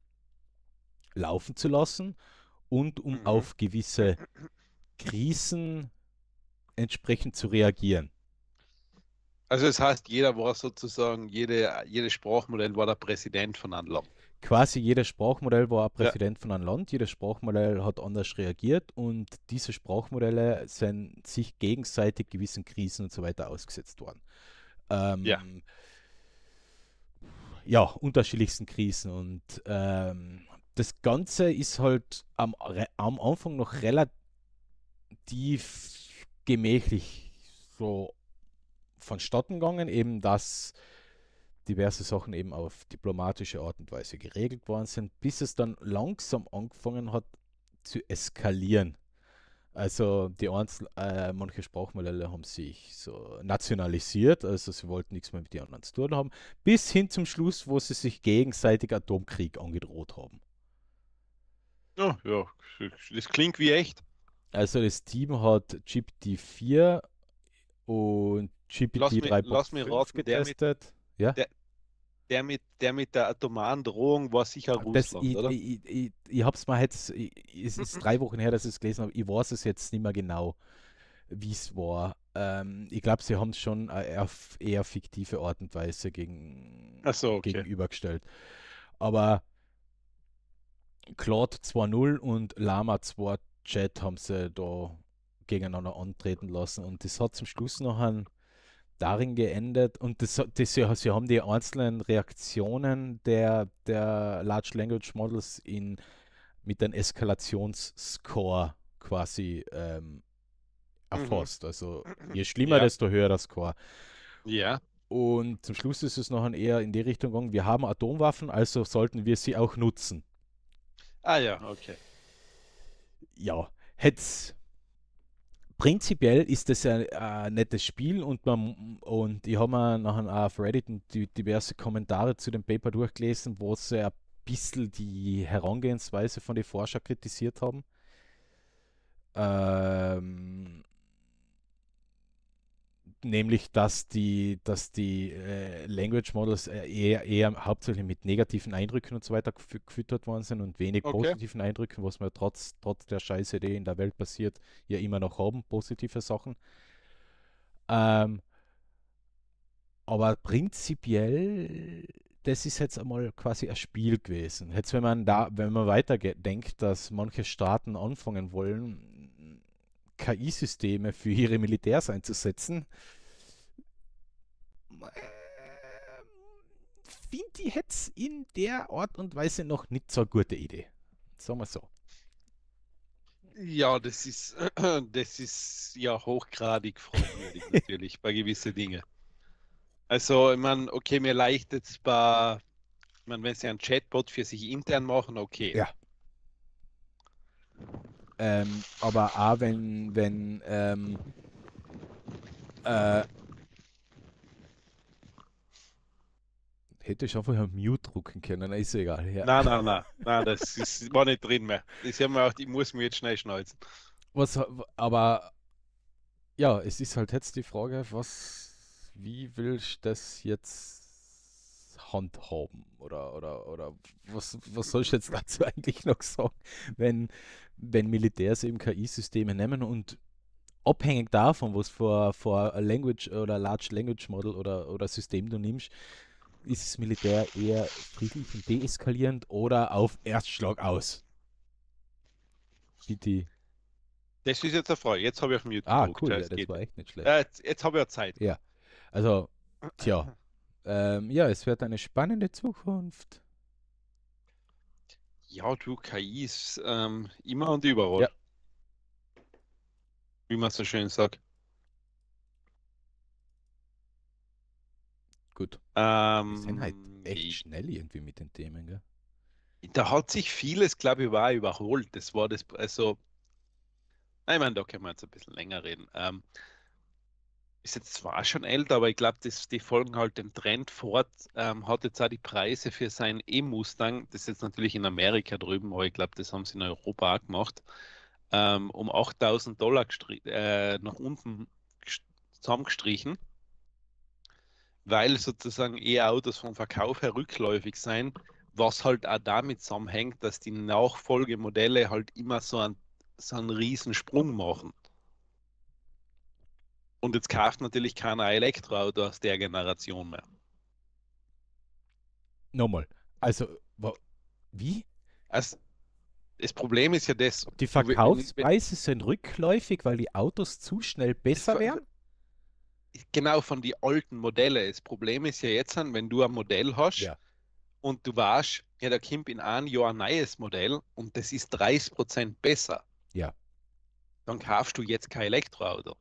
laufen zu lassen und um mhm. auf gewisse Krisen entsprechend zu reagieren. Also es das heißt, jeder war sozusagen, jede, jedes Sprachmodell war der Präsident von einem Land. Quasi jedes Sprachmodell war ein Präsident ja. von einem Land, jedes Sprachmodell hat anders reagiert und diese Sprachmodelle sind sich gegenseitig gewissen Krisen und so weiter ausgesetzt worden ähm, ja. ja, unterschiedlichsten Krisen. Und ähm, das Ganze ist halt am, am Anfang noch relativ gemächlich so vonstatten gegangen, eben dass diverse Sachen eben auf diplomatische Art und Weise geregelt worden sind, bis es dann langsam angefangen hat zu eskalieren. Also die Einzel äh, manche Sprachmodelle haben sich so nationalisiert, also sie wollten nichts mehr mit den anderen zu tun haben, bis hin zum Schluss, wo sie sich gegenseitig Atomkrieg angedroht haben. Ja, ja, das klingt wie echt. Also das Team hat GPT-4 und gpt 3 getestet. Mit, ja? Der, der mit, der mit der atomaren Drohung war sicher ah, Russland, das, oder? Ich, ich, ich, ich hab's mal jetzt, es ist mhm. drei Wochen her, dass ich es gelesen habe, ich weiß es jetzt nicht mehr genau, wie es war. Ähm, ich glaube, sie haben es schon äh, auf eher fiktive Art und Weise gegen, so, okay. gegenübergestellt. Aber Claude 2.0 und Lama 2 Chat haben sie da gegeneinander antreten lassen und das hat zum Schluss noch einen darin geendet und das, das, sie, haben die einzelnen Reaktionen der, der Large Language Models in, mit einem Eskalationsscore quasi ähm, mhm. erfasst. Mhm. Also je [CLEARS THROAT] schlimmer, ja. desto höher der Score. Ja. Und zum Schluss ist es noch ein eher in die Richtung gegangen, wir haben Atomwaffen, also sollten wir sie auch nutzen. Ah ja, okay. Ja, hätte prinzipiell ist das ein, äh, ein, nettes Spiel und, man, und ich habe mir nachher auf Reddit diverse Kommentare zu dem Paper durchgelesen, wo sie ein bisschen die Herangehensweise von den Forscher kritisiert haben. Ähm, nämlich dass die, dass die äh, Language Models äh, eher, eher hauptsächlich mit negativen Eindrücken und so weiter gefüttert worden sind und wenig okay. positiven Eindrücken, was man trotz, trotz der Scheiße, die in der Welt passiert, ja immer noch haben, positive Sachen. Ähm, aber prinzipiell, das ist jetzt einmal quasi ein Spiel gewesen. Jetzt, wenn man da, wenn man weiterdenkt, dass manche Staaten anfangen wollen, KI-Systeme für ihre Militärs einzusetzen, ähm, finde ich jetzt in der Art und Weise noch nicht so eine gute Idee. Sagen wir so. Ja, das ist, [CLEARS THROAT] das ist ja hochgradig fragwürdig [LAUGHS] natürlich bei gewissen Dingen. Also, ich meine, okay, mir leichtet es bei, ich meine, wenn sie einen Chatbot für sich intern machen, okay. Ja. Ähm, aber auch wenn, wenn ähm, äh, Hätte ich einfach einen Mute drücken können, ist egal. Ja. Nein, nein, nein, nein, das ist, war nicht drin mehr. Das haben wir auch, ich muss mir jetzt schnell schnalzen. Was, aber ja, es ist halt jetzt die Frage, was, wie willst du das jetzt handhaben? Oder, oder, oder was, was soll ich jetzt [LAUGHS] dazu eigentlich noch sagen, wenn, wenn Militärs eben KI-Systeme nehmen und abhängig davon, was für, für Language oder Large Language Model oder, oder System du nimmst, ist das Militär eher friedlich und deeskalierend oder auf Erstschlag aus? Bitte. Das ist jetzt eine Frage. Jetzt habe ich auf Mute Ah, gedruckt, cool, ja, das geht. war echt nicht schlecht. Äh, jetzt, jetzt habe ich ja Zeit. Ja, also, tja. ähm, ja, es wird eine spannende Zukunft. Ja, du, KI ist ähm, immer und überall. Ja. Wie man so schön sagt. Gut. Ähm, die sind halt echt schnell irgendwie mit den Themen, gell? Da hat sich vieles, glaube ich, war überholt. Das war das, also, ich meine, da können wir jetzt ein bisschen länger reden. Ähm, ist jetzt zwar schon älter, aber ich glaube, die folgen halt dem Trend fort. Ähm, hat jetzt auch die Preise für sein E-Mustang, das ist jetzt natürlich in Amerika drüben, aber ich glaube, das haben sie in Europa auch gemacht, ähm, um 8000 Dollar äh, nach unten zusammengestrichen weil sozusagen E-Autos vom Verkauf her rückläufig sein, was halt auch damit zusammenhängt, dass die Nachfolgemodelle halt immer so einen, so einen riesen Sprung machen. Und jetzt kauft natürlich keiner Elektroauto aus der Generation mehr. Nochmal. Also, wie? Also, das Problem ist ja das. Die Verkaufspreise sind rückläufig, weil die Autos zu schnell besser werden? genau von den alten Modellen. Das Problem ist ja jetzt, wenn du ein Modell hast ja. und du warst, ja, da kommt in einem Jahr ein neues Modell und das ist 30 Prozent besser. Ja. Dann kaufst du jetzt kein Elektroauto.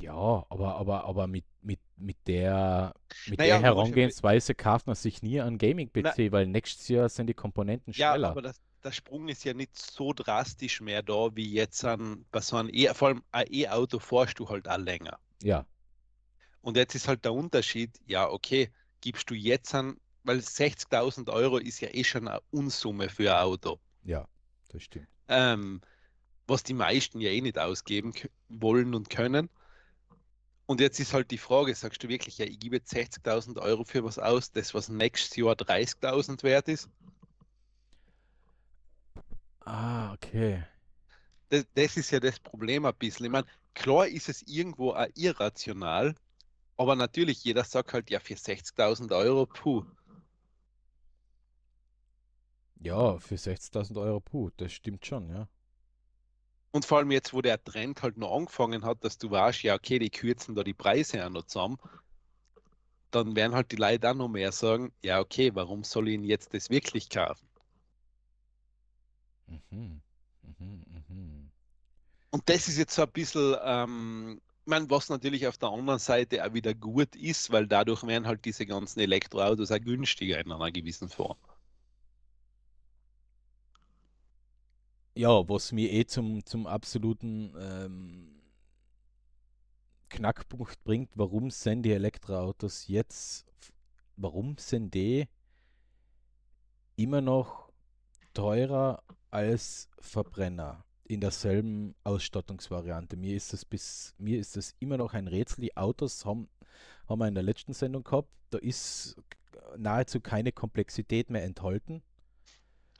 Ja, aber, aber, aber mit, mit, mit der, mit naja, der Herangehensweise kauft man sich nie an Gaming-PC, weil nächstes Jahr sind die Komponenten schneller. Ja, aber das, der Sprung ist ja nicht so drastisch mehr da, wie jetzt an, bei so einem e, vor allem ein E-Auto fährst du halt auch länger. Ja. Und jetzt ist halt der Unterschied, ja, okay, gibst du jetzt an, weil 60.000 Euro ist ja eh schon eine Unsumme für ein Auto. Ja, das stimmt. Ähm, was die meisten ja eh nicht ausgeben wollen und können. Und jetzt ist halt die Frage, sagst du wirklich, ja, ich gebe jetzt 60.000 Euro für was aus, das was nächstes Jahr 30.000 wert ist? Ah, okay. Das, das, ist ja das Problem ein bisschen. Ich meine, Klar ist es irgendwo auch irrational, aber natürlich, jeder sagt halt, ja, für 60.000 Euro, puh. Ja, für 60.000 Euro, puh, das stimmt schon, ja. Und vor allem jetzt, wo der Trend halt noch angefangen hat, dass du weißt, ja, okay, die kürzen da die Preise auch noch zusammen, dann werden halt die Leute auch noch mehr sagen, ja, okay, warum soll ich ihn jetzt das wirklich kaufen? Mhm. Mhm. Und das ist jetzt so ein bisschen, ähm, ich meine, was natürlich auf der anderen Seite auch wieder gut ist, weil dadurch werden halt diese ganzen Elektroautos auch günstiger in einer gewissen Form. Ja, was mir eh zum, zum absoluten ähm, Knackpunkt bringt, warum sind die Elektroautos jetzt, warum sind die immer noch teurer als Verbrenner? in derselben Ausstattungsvariante. Mir ist es bis mir ist es immer noch ein Rätsel. Die Autos haben, haben wir in der letzten Sendung gehabt. Da ist nahezu keine Komplexität mehr enthalten.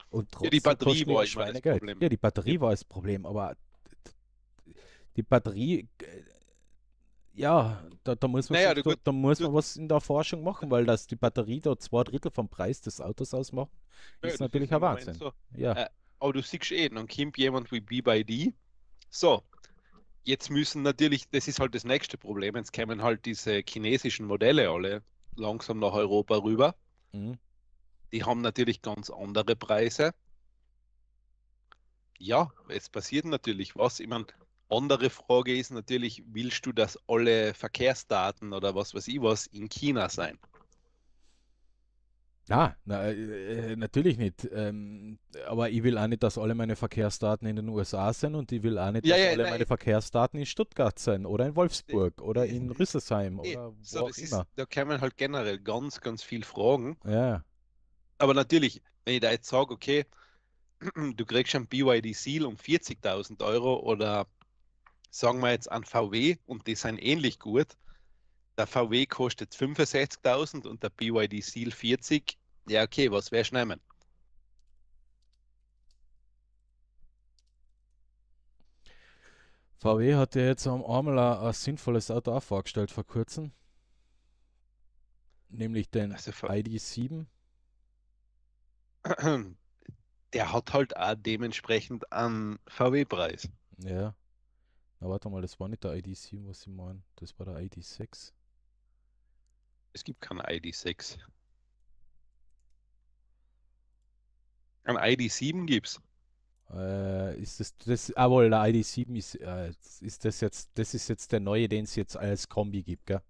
Und trotzdem ja, die Batterie war ich meine, Problem. Ja, die Batterie ja. war das Problem, aber die Batterie, äh, ja, da, da muss man, naja, sich, da, da, muss man was in der Forschung machen, weil dass die Batterie da zwei Drittel vom Preis des Autos ausmachen, ja, natürlich ist ein Wahnsinn. So. Ja. Äh, aber oh, du siehst eh, dann kommt jemand wie BYD. So, jetzt müssen natürlich, das ist halt das nächste Problem, jetzt kämen halt diese chinesischen Modelle alle langsam nach Europa rüber. Mhm. Die haben natürlich ganz andere Preise. Ja, es passiert natürlich was. Ich meine, andere Frage ist natürlich, willst du, dass alle Verkehrsdaten oder was weiß ich was in China sein? Na, na äh, äh, natürlich nicht. Ähm, aber ich will auch nicht, dass alle meine Verkehrsdaten in den USA sind und ich will auch nicht, dass ja, alle nein, meine Verkehrsdaten in Stuttgart sind oder in Wolfsburg äh, äh, nee, oder in Rüsselsheim nee, oder wo so, auch immer. Ist, da kann man halt generell ganz, ganz viel fragen. Ja. Aber natürlich, wenn ich da jetzt sage, okay, [CLEARS THROAT] du kriegst schon BYD-Seal um 40.000 Euro oder sagen wir jetzt an VW und die sind ähnlich gut, der VW kostet 65.000 und der BYD Seal 40. Ja, okay, was wärst du nehmen? VW hat ja jetzt am einmal ein, ein sinnvolles Auto auch vorgestellt vor kurzem. Nämlich den also ID7. Der hat halt auch dementsprechend einen VW-Preis. Ja. Na, warte mal, das war nicht der ID7, was ich meine. Das war der ID6. Es gibt kein ID6. Ein ID7 gibt's. Äh, ist das, das, ah wohl, der ID7 ist, äh, ist das jetzt, das ist jetzt der neue, den es jetzt als Kombi gibt, gell?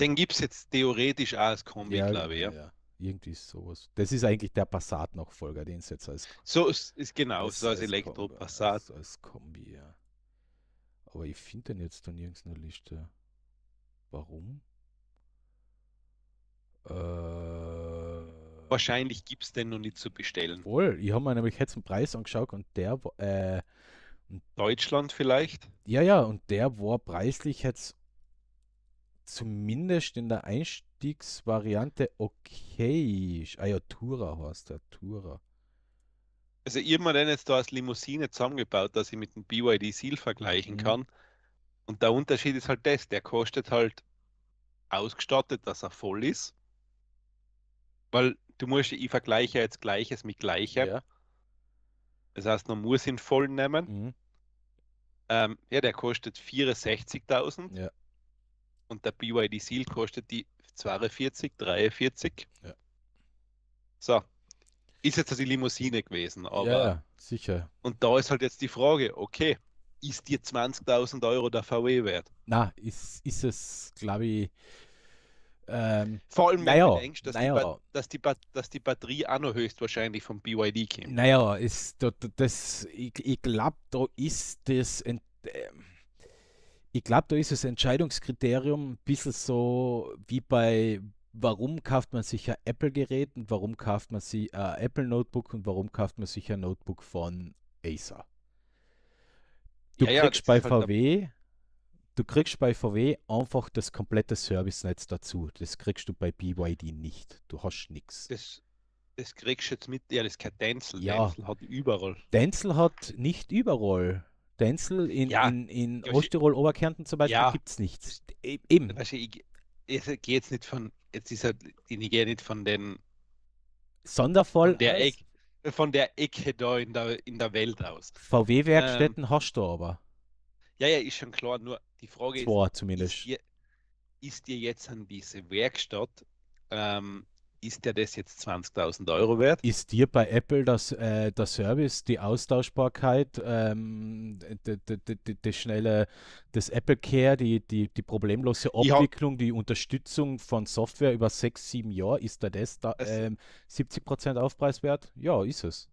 Den gibt es jetzt theoretisch auch als Kombi, ja, glaube ich, ja. ja. Irgendwie sowas. Das ist eigentlich der Passat-Nachfolger, den es jetzt als. So ist, ist genau, als, so als, als Elektro-Passat. Als, als, Kombi, ja. Aber ich finde den jetzt dann nirgends in der Liste. Warum? Äh, Wahrscheinlich gibt es den noch nicht zu bestellen. Wohl, ich habe mir nämlich jetzt den Preis angeschaut und der war. Äh, Deutschland vielleicht? Ja, ja, und der war preislich jetzt zumindest in der Einstiegsvariante okay. Ah ja, Tura heißt der, Tura. Also ich habe mir den jetzt da als Limousine zusammengebaut, dass ich mit dem BYD Seal vergleichen mhm. kann. Und der Unterschied ist halt das, der kostet halt ausgestattet, dass er voll ist. Weil du musst ich vergleiche jetzt Gleiches mit Gleichem. Ja. Das heißt, man muss ihn voll nehmen. Mhm. Ähm, ja, der kostet 64.000. Ja. Und der BYD Seal kostet die 42, 43. Ja. So. Ist jetzt also die Limousine gewesen, aber. Ja, sicher. Und da ist halt jetzt die Frage, okay, ist dir 20.000 Euro der VW e wert? Na, ist, ist es, glaube ich, ähm, Vor allem, wenn naja, du denkst, dass, naja. die dass, die dass, die Batterie auch noch höchstwahrscheinlich vom BYD kommt. Naja, ist, da, das, ich, ich glaube, da ist das. Ent, äh, ich glaube, da ist das Entscheidungskriterium ein bisschen so wie bei warum kauft man sich ein Apple-Gerät und warum kauft man sich ein Apple-Notebook und warum kauft man sich ein Notebook von Acer. Du ja, kriegst ja, bei VW halt du kriegst bei VW einfach das komplette Servicenetz dazu. Das kriegst du bei BYD nicht. Du hast nichts. Das, das kriegst du jetzt mit, ja, das ist kein Denzel. Ja. Denzel hat überall. Denzel hat nicht überall. Denzel in, ja. in, in ja, Osttirol, Oberkärnten zum Beispiel ja. gibt es nichts. E, eben. Weißt ich, ich, ich gehe jetzt nicht von, jetzt ist halt, ich gehe nicht von den Sonderfall. Von der, Eck, von der Ecke da in der, in der Welt aus. VW-Werkstätten ähm, hast du aber. Ja, ja, ist schon klar, nur die Frage Zwei ist, zumindest. Ist, dir, ist dir jetzt an diese Werkstatt, ähm, ist dir das jetzt 20.000 Euro wert? Ist dir bei Apple das, äh, der Service, die Austauschbarkeit, ähm, das schnelle, das Apple Care, die, die, die problemlose Abwicklung, die Unterstützung von Software über sechs, sieben Jahre, ist dir das, da, ähm, 70% Aufpreis wert? Ja, ist es.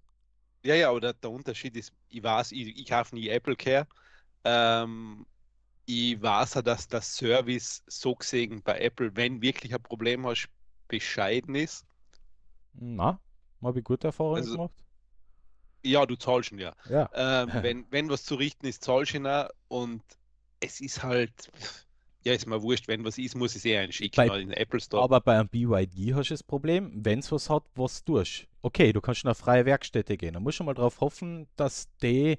Ja, ja, aber der, der Unterschied ist, ich weiß, ich, ich habe nie Apple Care. Ähm, ich weiß ja, dass der Service so gesehen bei Apple, wenn wirklich ein Problem hast, bescheiden ist. Na, habe ich gute Erfahrungen also, gemacht. Ja, du zahlst ihn ja. ja. Ähm, [LAUGHS] wenn, wenn was zu richten ist, zahlst ihn auch. Und es ist halt, ja, ist mir wurscht, wenn was ist, muss ich es eher einschicken bei, mal in den Apple Store. Aber bei einem BYD hast du das Problem, wenn es was hat, was durch. Okay, du kannst in eine freie Werkstätte gehen. Da musst schon mal darauf hoffen, dass die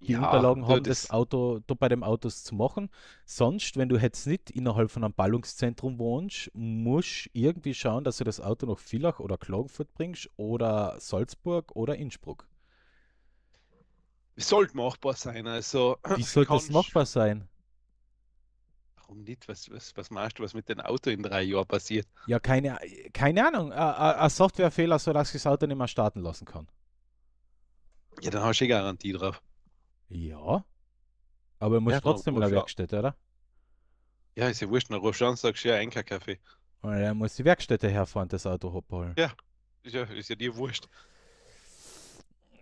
die ja, Unterlagen haben, das, das Auto da bei dem Autos zu machen. Sonst, wenn du jetzt nicht innerhalb von einem Ballungszentrum wohnst, musst irgendwie schauen, dass du das Auto nach Villach oder Klagenfurt bringst oder Salzburg oder Innsbruck. Sollte machbar sein. Also, Wie sollte das machbar sein? warum nicht? Was, was, was machst du, was mit dem Auto in drei Jahren passiert? Ja, keine, keine Ahnung. Ein Softwarefehler, sodass ich das Auto nicht mehr starten lassen kann. Ja, dann hast du Garantie drauf. Ja. Aber er muss ja, trotzdem in der Werkstätte, oder? Ja, ist ja wurscht, dann rufst du an sagst, ja, ein Kaffee. Und ah, er muss die Werkstätte herfahren, das Auto abholen. Ja, ist ja, ist ja dir wurscht.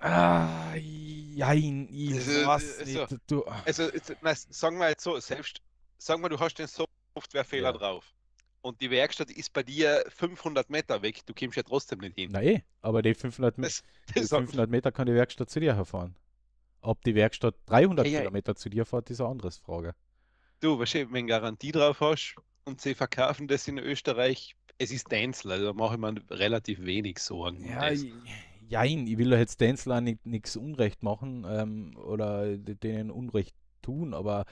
Ah, jein, ich also, weiß also, Du. Ah. Also, also na, sagen wir jetzt so, selbst sag mal, du hast den Softwarefehler ja. drauf und die Werkstatt ist bei dir 500 Meter weg, du kommst ja trotzdem nicht hin. Nein, aber die 500, das, das die 500 Meter kann die Werkstatt zu dir herfahren. Ob die Werkstatt 300 ja, Kilometer zu dir fährt, ist eine andere Frage. Du, wahrscheinlich, wenn du Garantie drauf hast und sie verkaufen das in Österreich, es ist Dänzler, da mache ich mir relativ wenig Sorgen. Ja, jein, ich will da jetzt Denzel nichts Unrecht machen ähm, oder denen Unrecht tun, aber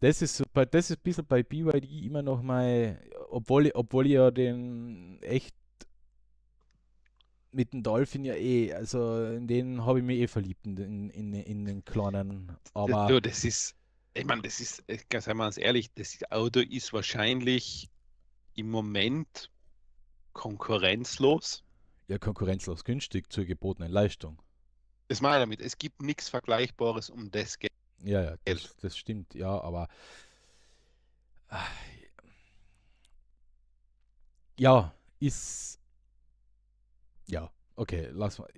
das ist bei das ist ein bisschen bei BYD immer noch mal, obwohl, obwohl ich ja den echt mit dem Dolphin ja eh, also in den habe ich mich eh verliebt, in, in, in den kleinen. Aber. Du, das ist, ich meine, das ist, äh, ganz wir uns ehrlich, das Auto ist wahrscheinlich im Moment konkurrenzlos. Ja, konkurrenzlos günstig zur gebotenen Leistung. Das meine ich damit. Es gibt nichts Vergleichbares um das Geld. Ja, ja, das, das stimmt, ja, aber ach, äh, ja, ist ja, okay, lass mal.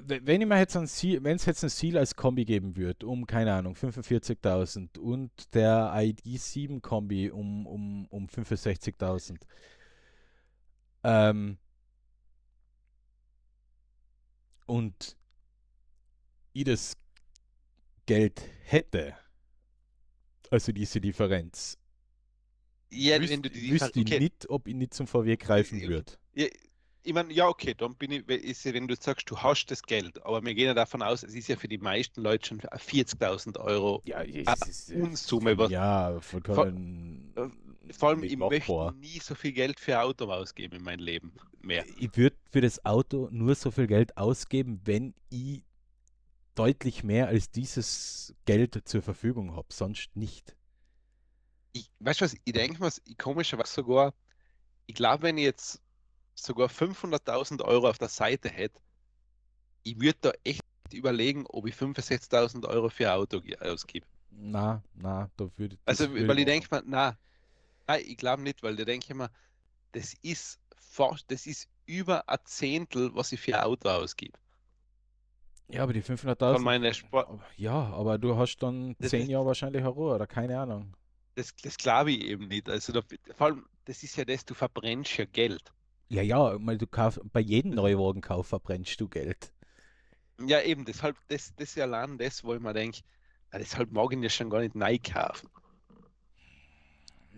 wenn ich jetzt es jetzt ein Ziel als Kombi geben würde, um keine Ahnung, 45.000 und der ID7 Kombi um, um, um 65.000, ähm, und ich das Geld hätte, also diese Differenz, ja, wüsste, die wüsste ich nicht, ob ich nicht zum VW greifen äh, würde. Ja, ich meine, ja, okay, dann bin ich, ist, wenn du sagst, du hast das Geld, aber wir gehen ja davon aus, es ist ja für die meisten Leute schon 40.000 Euro ja, es ist, Unsumme. Was, ja, vollkommen. Vor, äh, vor allem, ich möchte vor. nie so viel Geld für ein Auto ausgeben in meinem Leben mehr. Ich würde für das Auto nur so viel Geld ausgeben, wenn ich deutlich mehr als dieses Geld zur Verfügung habe, sonst nicht. Ich, weißt du was, ich denke mir, komischerweise sogar, ich glaube, wenn ich jetzt sogar 500.000 Euro auf der Seite hätte, ich würde da echt überlegen, ob ich 65.000 Euro für ein Auto ausgebe. Na, na, da würde ich. Also, weil ich, ich denke mal, na, nein, ich glaube nicht, weil da denke ich mir, das ist fast, das ist über ein Zehntel, was ich für ein Auto ausgebe. Ja, aber die 500.000. Ja, aber du hast dann das zehn Jahre wahrscheinlich Ruhe oder keine Ahnung. Das, das glaube ich eben nicht. Also, da, vor allem, das ist ja das, du verbrennst ja Geld. Ja, ja, mal du kauf, bei jedem mhm. Neuwagenkauf verbrennst du Geld. Ja, eben, deshalb, das, das ist allein das, wo ich mir denke, deshalb mag ich ja schon gar nicht neu kaufen.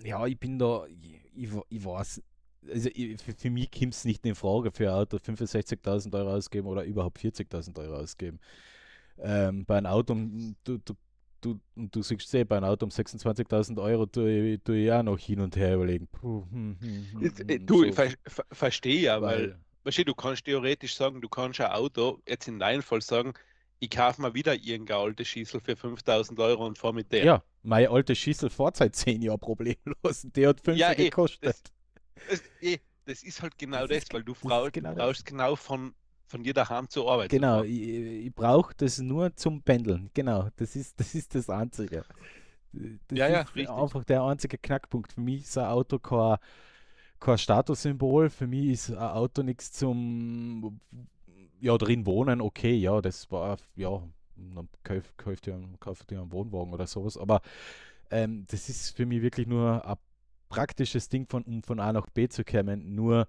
Ja, ich bin da, ich, ich, ich weiß, also ich, für, für, mich kommt es nicht in Frage, für ein Auto 65.000 Euro ausgeben oder überhaupt 40.000 Euro ausgeben. Ähm, bei einem Auto, du, du du, und du siehst eh, bei einem Auto um 26.000 Euro, du, du ja noch hin und her überlegen. Puh, hm, hm, hm, hm, äh, hm du, so. ver ver verstehe ja, weil, weil du, du kannst theoretisch sagen, du kannst ein Auto, jetzt in deinem Fall sagen, ich kaufe mal wieder irgendein altes Schießel für 5000 Euro und fahre mit der. Ja, mein altes Schießel fährt seit 10 Jahren problemlos. [LAUGHS] Der hat 5 ja, eh, gekostet. Das, das, eh, das, ist halt genau das, das weil du brauchst genau, brauchst genau von von jeder Hand zur Arbeit. Genau, ich, ich brauche das nur zum Pendeln. Genau, das ist das, ist das Einzige. Das ja, ja, richtig. einfach der einzige Knackpunkt. Für mich ist ein Auto kein, kein Statussymbol. Für mich ist ein Auto nichts zum ja, drin wohnen. Okay, ja, das war ja, dann kauft kauf ihr, kauf ihr einen Wohnwagen oder sowas. Aber ähm, das ist für mich wirklich nur ein praktisches Ding, von, um von A nach B zu kommen. Nur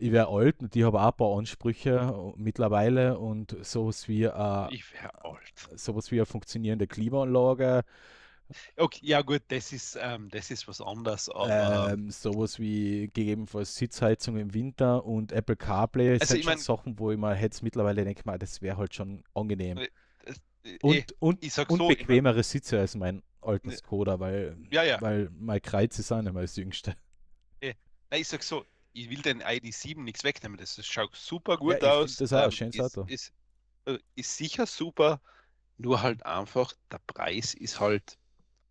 ich wäre alt und ich habe auch ein paar Ansprüche äh, mittlerweile und sowas wie, äh, ich alt. sowas wie eine funktionierende Klimaanlage. Okay, ja gut, das ist, ähm, das ist was anderes. Aber... Ähm, sowas wie gegebenenfalls Sitzheizung im Winter und Apple CarPlay. Das also sind halt schon mein... Sachen, wo ich mir jetzt mittlerweile denke, das wäre halt schon angenehm. Äh, äh, eh, und, ich, und, ich und so, bequemere ich mein... Sitze als mein alten ne. Skoda, weil, ja, ja. weil mein Kreuz ist auch nicht mehr das Jüngste. Ja. Eh, nein, ich sag so, ich will den ID7 nichts wegnehmen. Das, das schaut super gut ja, aus. Das ähm, ist ein schönes Auto. Ist, ist, äh, ist sicher super, nur halt einfach, der Preis ist halt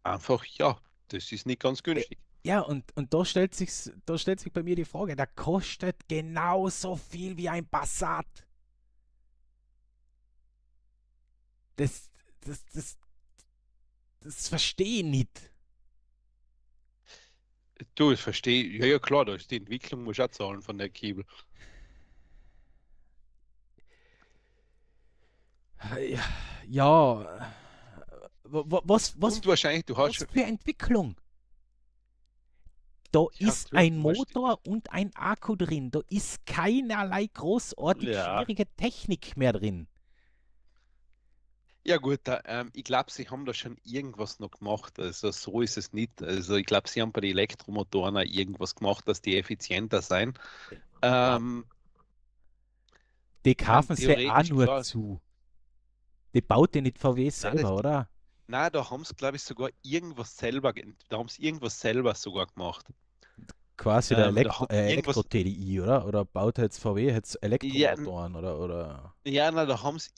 einfach, ja, das ist nicht ganz günstig. Ja, und, und da, stellt sich, da stellt sich bei mir die Frage, der kostet genauso viel wie ein Passat. Das, das, das, das verstehe ich nicht. Du, ich verstehe. Ja, ja, klar, durch die Entwicklung muss ich auch zahlen von der Kiebel. Ja. ja. Was, was, Und wahrscheinlich, du hast was für Entwicklung? Da ja, ist ein Motor und ein Akku drin. Da ist keinerlei großartig ja. schwierige Technik mehr drin. Ja gut, ähm, ich glaube, sie haben da schon irgendwas noch gemacht. Also so ist es nicht. Also ich glaube, sie haben bei den Elektromotoren auch irgendwas gemacht, dass die effizienter sein. Ähm, die kaufen ähm, sie auch nur klar. zu. Die baut ja nicht VW selber, das, oder? Nein, da haben sie, glaube ich, sogar irgendwas selber, da haben sie irgendwas selber sogar gemacht quasi der ähm, Elektro, äh, Elektro-TDI, oder? Oder baut jetzt VW jetzt Elektromotoren ja, oder, oder? Ja, na, da haben sie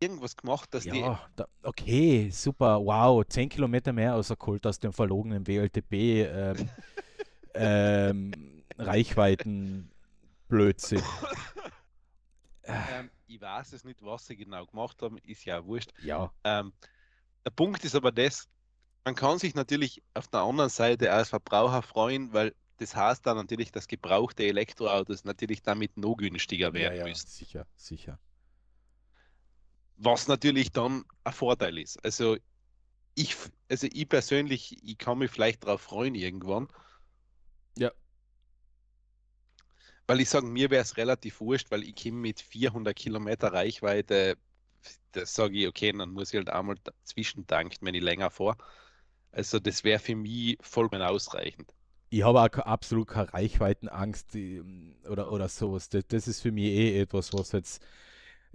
irgendwas gemacht, dass ja, die. Da, okay, super, wow, 10 Kilometer mehr auserkohlt aus dem verlogenen WLTP ähm, [LAUGHS] ähm, Reichweiten Blödsinn. ähm, ich weiß es nicht, was sie genau gemacht haben, ist ja wurscht. Ja. Ähm, der Punkt ist aber das, man kann sich natürlich auf der anderen Seite als Verbraucher freuen, weil das heißt dann natürlich, dass gebrauchte Elektroautos natürlich damit noch günstiger werden ja, ja, müssen. Sicher, sicher was natürlich dann ein Vorteil ist. Also ich, also ich persönlich, ich kann mich vielleicht darauf freuen irgendwann. Ja. Weil ich sage, mir wäre es relativ wurscht, weil ich komme mit 400 Kilometer Reichweite, das sage ich, okay, dann muss ich halt einmal zwischentanken, wenn ich länger vor. Also das wäre für mich vollkommen ausreichend. Ich habe auch absolut keine Reichweitenangst oder, oder sowas. Das, das ist für mich eh etwas, was jetzt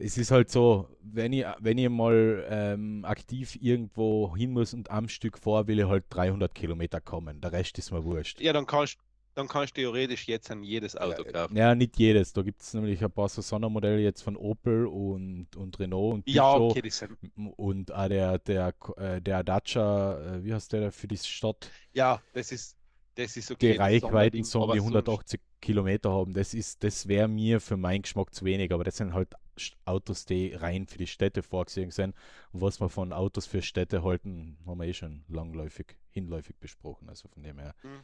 es ist halt so, wenn ich, wenn ich mal ähm, aktiv irgendwo hin muss und am Stück vor, will ich halt 300 Kilometer kommen. Der Rest ist mir wurscht. Ja, dann kannst du dann kannst du theoretisch jetzt an jedes Auto äh, kaufen. Ja, nicht jedes. Da gibt es nämlich ein paar so Sondermodelle jetzt von Opel und, und Renault und ja, Peugeot okay, und auch der, der, äh, der Dacia, äh, wie heißt der für die Stadt? Ja, das ist, das ist okay. Die Reichweiten so um die 180 Kilometer haben. Das ist, das wäre mir für meinen Geschmack zu wenig, aber das sind halt Autos, die rein für die Städte vorgesehen sind. Und was wir von Autos für Städte halten, haben wir eh schon langläufig, hinläufig besprochen. Also von dem her. Mhm.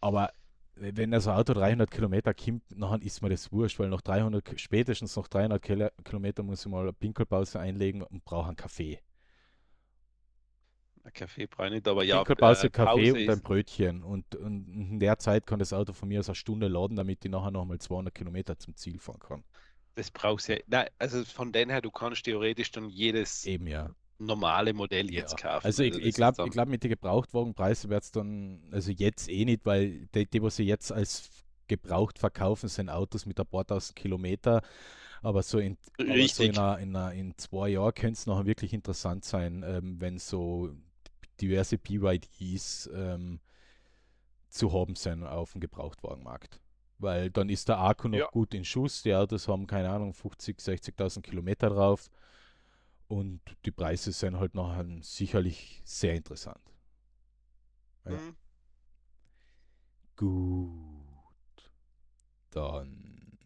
Aber wenn das also Auto 300 Kilometer kommt, dann ist mir das wurscht, weil nach 300, spätestens noch 300 Kilometer muss ich mal eine Pinkelpause einlegen und brauche einen Kaffee. Kaffeebrei nicht, aber ja. Ich brauchst äh, Kaffee und ein Brötchen. Und, und, in der Zeit kann das Auto von mir aus eine Stunde laden, damit ich nachher nochmal 200 Kilometer zum Ziel fahren kann. Das brauchst du ja. Nein, also von dem her, du kannst theoretisch dann jedes Eben, ja. normale Modell jetzt kaufen. Also, also ich, ich glaube, glaub, mit den Gebrauchtwagenpreisen wird es dann, also jetzt eh nicht, weil die, die, was sie jetzt als gebraucht verkaufen, sind Autos mit ein paar tausend Kilometer. Aber so in, aber so in, einer, in, einer, in zwei Jahren könnte es nachher wirklich interessant sein, ähm, wenn so diverse BYDs ähm, zu haben sein auf dem Gebrauchtwagenmarkt. Weil dann ist der Akku noch ja. gut in Schuss, Ja, das haben, keine Ahnung, 50, 60.000 Kilometer drauf und die Preise sind halt nachher sicherlich sehr interessant. Ja. Mhm. Gut. Dann.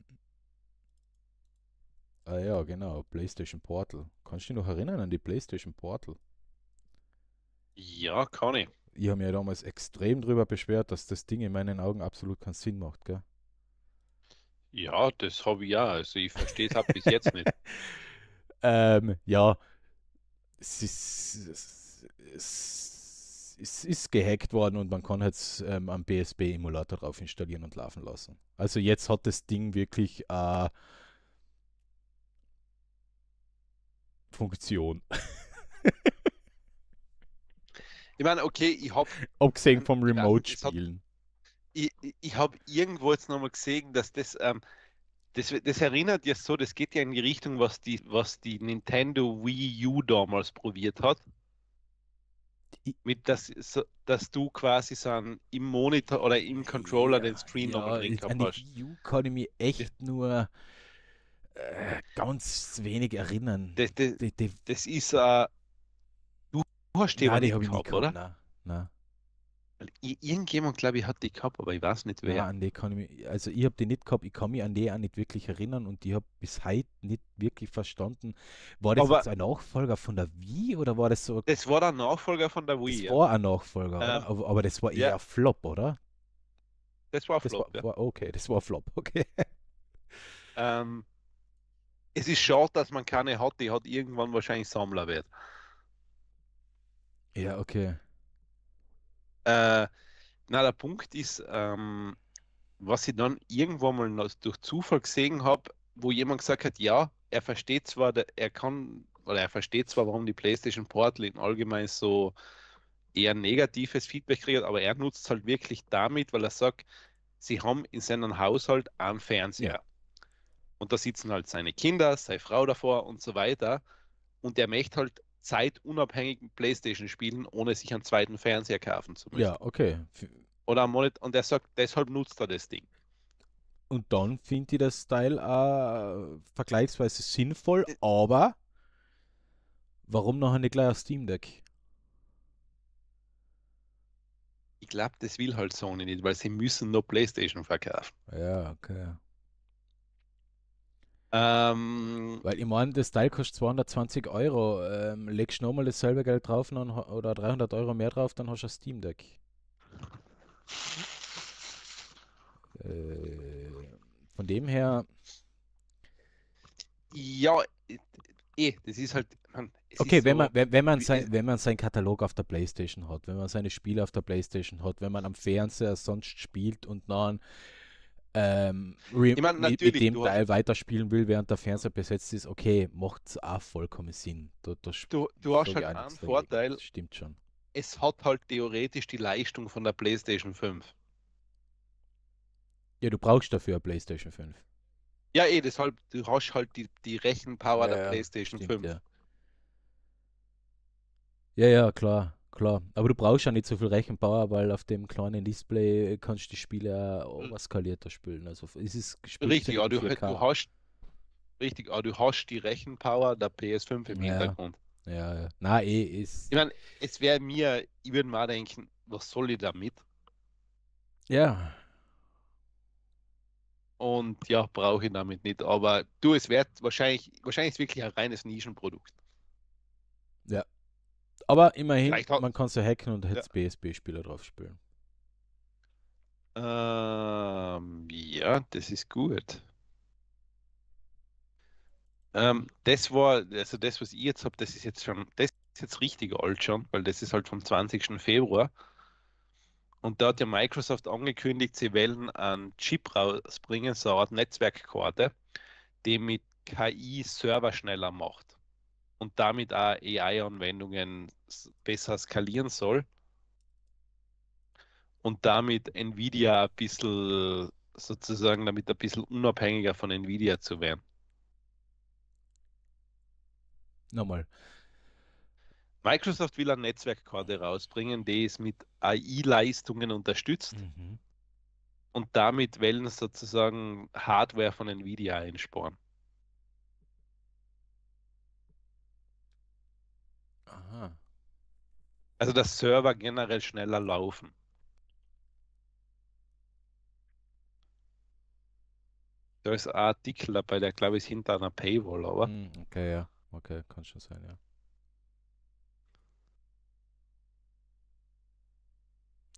Ah ja, genau, PlayStation Portal. Kannst du dich noch erinnern an die PlayStation Portal? Ja, kann ich. Ich habe mich damals extrem darüber beschwert, dass das Ding in meinen Augen absolut keinen Sinn macht, gell? Ja, das habe ich ja. Also ich verstehe es halt bis jetzt nicht. [LAUGHS] Ähm, ja, es ist, es, es, es, ist gehackt worden und man kann jetzt halt, ähm, am BSB-Emulator drauf installieren und laufen lassen. Also jetzt hat das Ding wirklich äh, Funktion. [LAUGHS] Ich meine, okay, ich habe. Abgesehen ähm, vom Remote-Spielen. Ich, ich, habe irgendwo jetzt nochmal gesehen, dass das, ähm, das, das erinnert ja so, das geht ja in die Richtung, was die, was die Nintendo Wii U damals probiert hat. Mit dass, so, dass du quasi so einen, im Monitor oder im Controller ja, den Screen ja, nochmal drin gehabt An Wii U kann ich mich echt das, nur äh, ganz wenig erinnern. Das, das, das, das ist äh, hast du Nein, die habe ich gehabt, nicht gehabt, oder? Nein. Nein. Irgendjemand, glaube ich, hat die gehabt, aber ich weiß nicht wer. Nein, die kann ich mich, also ich habe die nicht gehabt, ich kann mich an die auch nicht wirklich erinnern und ich habe bis heute nicht wirklich verstanden. War das aber jetzt ein Nachfolger von der Wii oder war das so? Das war der Nachfolger von der Wii. Das war ein Nachfolger, ähm, aber, aber, das war eher ja. Flop, oder? Das war das War, ja. okay, das war Flop, [LAUGHS] okay. Ähm, es ist schade, dass man keine hat, die hat irgendwann wahrscheinlich Sammler wird. Ja, okay. Äh, na, der Punkt ist, ähm, was ich dann irgendwann mal noch durch Zufall gesehen habe, wo jemand gesagt hat, ja, er versteht zwar, er kann, oder er versteht zwar, warum die PlayStation Portal in allgemein so eher negatives Feedback kriegt, aber er nutzt es halt wirklich damit, weil er sagt, sie haben in seinem Haushalt einen Fernseher. Ja. Und da sitzen halt seine Kinder, seine Frau davor und so weiter. Und er möchte halt zeitunabhängigen Playstation-Spielen, ohne sich einen zweiten Fernseher kaufen zu müssen. Ja, okay. Oder Monitor, und er sagt, deshalb nutzt er das Ding. Und dann findet ich das Teil äh, vergleichsweise sinnvoll, aber warum noch eine kleine Steam Deck? Ich glaube, das will halt Sony nicht, weil sie müssen nur Playstation verkaufen. Ja, okay. Ähm, Weil ich meine, das Teil kostet 220 Euro. Ähm, legst du nochmal dasselbe Geld drauf dann, oder 300 Euro mehr drauf, dann hast du ein Steam Deck. Äh, von dem her. Ja, eh, das ist halt. Man, okay, ist wenn, so, man, wenn, wenn, man sein, äh wenn man seinen Katalog auf der Playstation hat, wenn man seine Spiele auf der Playstation hat, wenn man am Fernseher sonst spielt und dann ähm, ich mein, mit, mit, dem du, Teil weiterspielen will, während der Fernseher besetzt ist, okay, macht es auch vollkommen Sinn. Da, da du, du hast halt einen Vorteil. Das stimmt schon. Es hat halt theoretisch die Leistung von der PlayStation 5. Ja, du brauchst dafür eine PlayStation 5. Ja, eh, deshalb, du hast halt die, die Rechenpower ja, der PlayStation stimmt, 5. Ja. ja, ja, klar. Klar, aber du brauchst ja nicht so viel Rechenpower, weil auf dem kleinen Display kannst du die Spiele auch mhm. skalierter spielen. Also ist es Richtig, aber du, du, hast richtig, aber du hast die Rechenpower der PS5 im ja. Hintergrund. Ja, ja. Na, eh ist. Ich meine, es wäre mir, ich würde mal denken, was soll ich damit? Ja. Und ja, brauche ich damit nicht. Aber du, es wird wahrscheinlich, wahrscheinlich ist wirklich ein reines Nischenprodukt. Ja, aber immerhin, man kann es hacken und jetzt ja. BSB-Spieler drauf spielen. Ähm, ja, das ist gut. Ähm, das war, also das, was ich jetzt habe, das ist jetzt schon, das ist jetzt richtig alt schon, weil das ist halt vom 20. Februar. Und da hat ja Microsoft angekündigt, sie wollen einen Chip rausbringen, so eine Art Netzwerkkarte, die mit KI Server schneller macht und damit auch AI-Anwendungen besser skalieren soll und damit Nvidia ein bisschen sozusagen damit ein bisschen unabhängiger von Nvidia zu werden. Nochmal. Microsoft will eine Netzwerkkarte rausbringen, die es mit AI-Leistungen unterstützt mhm. und damit wollen sozusagen Hardware von Nvidia einsparen. Aha. Also, dass Server generell schneller laufen. Da ist ein Artikel dabei, der glaube ich hinter einer Paywall, aber. Hm, okay, ja. Okay, kann schon sein, ja.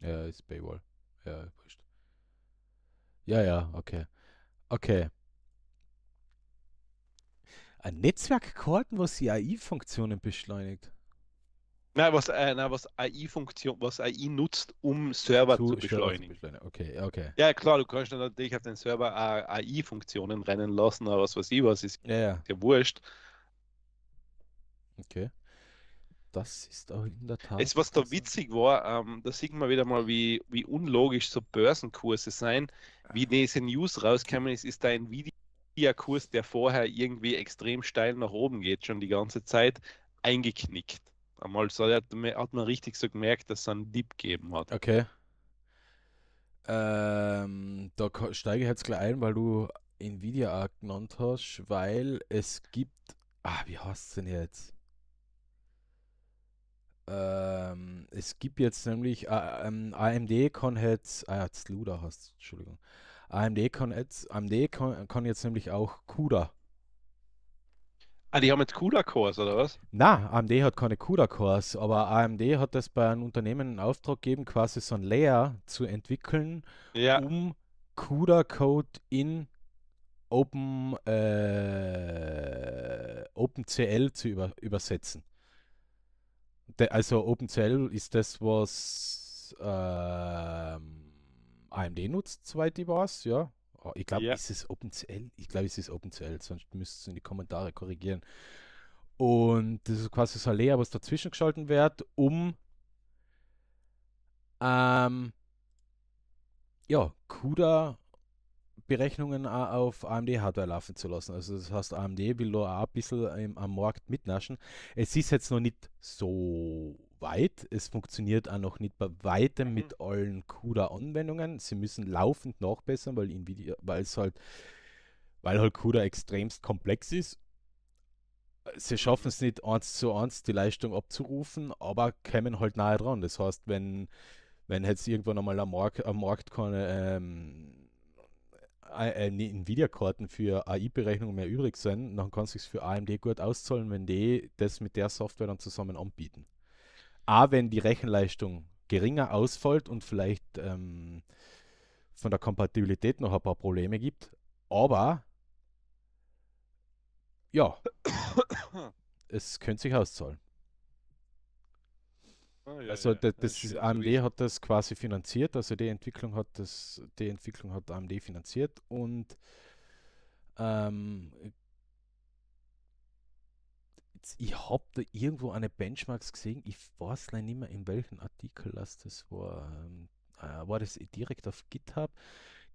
Ja, ist Paywall. Ja, wurscht. Ja, ja, okay. Okay. Ein Netzwerk Netzwerkkarten, was die AI-Funktionen beschleunigt. Nein, was, äh, nein, was AI-Funktion, was AI nutzt, um Server zu, zu beschleunigen. Okay, okay. Ja, klar, du kannst natürlich auf den Server AI-Funktionen rennen lassen, aber was weiß ich was, ist ja, ja. ja wurscht. Okay. Das ist auch in der Tat. Es, was da witzig war, ähm, da sieht man wieder mal, wie, wie unlogisch so Börsenkurse sein. Wie ah. diese News rauskommen ist, ist da ein video kurs der vorher irgendwie extrem steil nach oben geht, schon die ganze Zeit, eingeknickt einmal so, hat, hat man richtig so gemerkt, dass es einen Dip gegeben hat. Okay. Ähm, da steige ich jetzt gleich ein, weil du Nvidia auch genannt hast, weil es gibt. Ah, wie heißt es denn jetzt? Ähm, es gibt jetzt nämlich äh, ähm, AMD kann jetzt, ah, jetzt Luda hast, Entschuldigung. AMD kann jetzt, AMD kann, kann jetzt nämlich auch CUDA Ah, die haben jetzt CUDA-Cores, oder was? Na, AMD hat keine CUDA-Cores, aber AMD hat das bei einem Unternehmen in Auftrag gegeben, quasi so ein Layer zu entwickeln, ja. um CUDA-Code in Open, äh, OpenCL zu über, übersetzen. De, also OpenCL ist das, was äh, AMD nutzt, soweit ich weiß, ja. Oh, ich glaube, ja. ist es OpenCL? Ich glaube, es ist OpenCL, sonst müsst ihr in die Kommentare korrigieren. Und das ist quasi so ein Layer, was dazwischen geschalten wird, um ähm, ja, CUDA Berechnungen auf AMD-Hardware laufen zu lassen. Also das heißt, AMD will da auch ein bisschen am Markt mitnaschen. Es ist jetzt noch nicht so weit. Es funktioniert auch noch nicht bei weitem mhm. mit allen CUDA-Anwendungen. Sie müssen laufend nachbessern, weil Nvidia, weil es halt, weil halt CUDA extremst komplex ist. Sie schaffen es nicht eins zu eins die Leistung abzurufen, aber kämen halt nahe dran. Das heißt, wenn, wenn jetzt irgendwann einmal am Markt, am Markt keine ähm, äh, äh, Nvidia-Karten für ai berechnungen mehr übrig sind, dann kann es sich für AMD gut auszahlen, wenn die das mit der Software dann zusammen anbieten. A, wenn die Rechenleistung geringer ausfällt und vielleicht ähm, von der Kompatibilität noch ein paar Probleme gibt, aber ja, [COUGHS] es könnte sich auszahlen. Ah, ja, also ja. Das, das AMD hat das quasi finanziert, also die Entwicklung hat das, die Entwicklung hat AMD finanziert und ähm, ich habe da irgendwo eine Benchmarks gesehen, ich weiß leider nicht mehr, in welchem Artikel das war. Ähm, äh, war das direkt auf GitHub?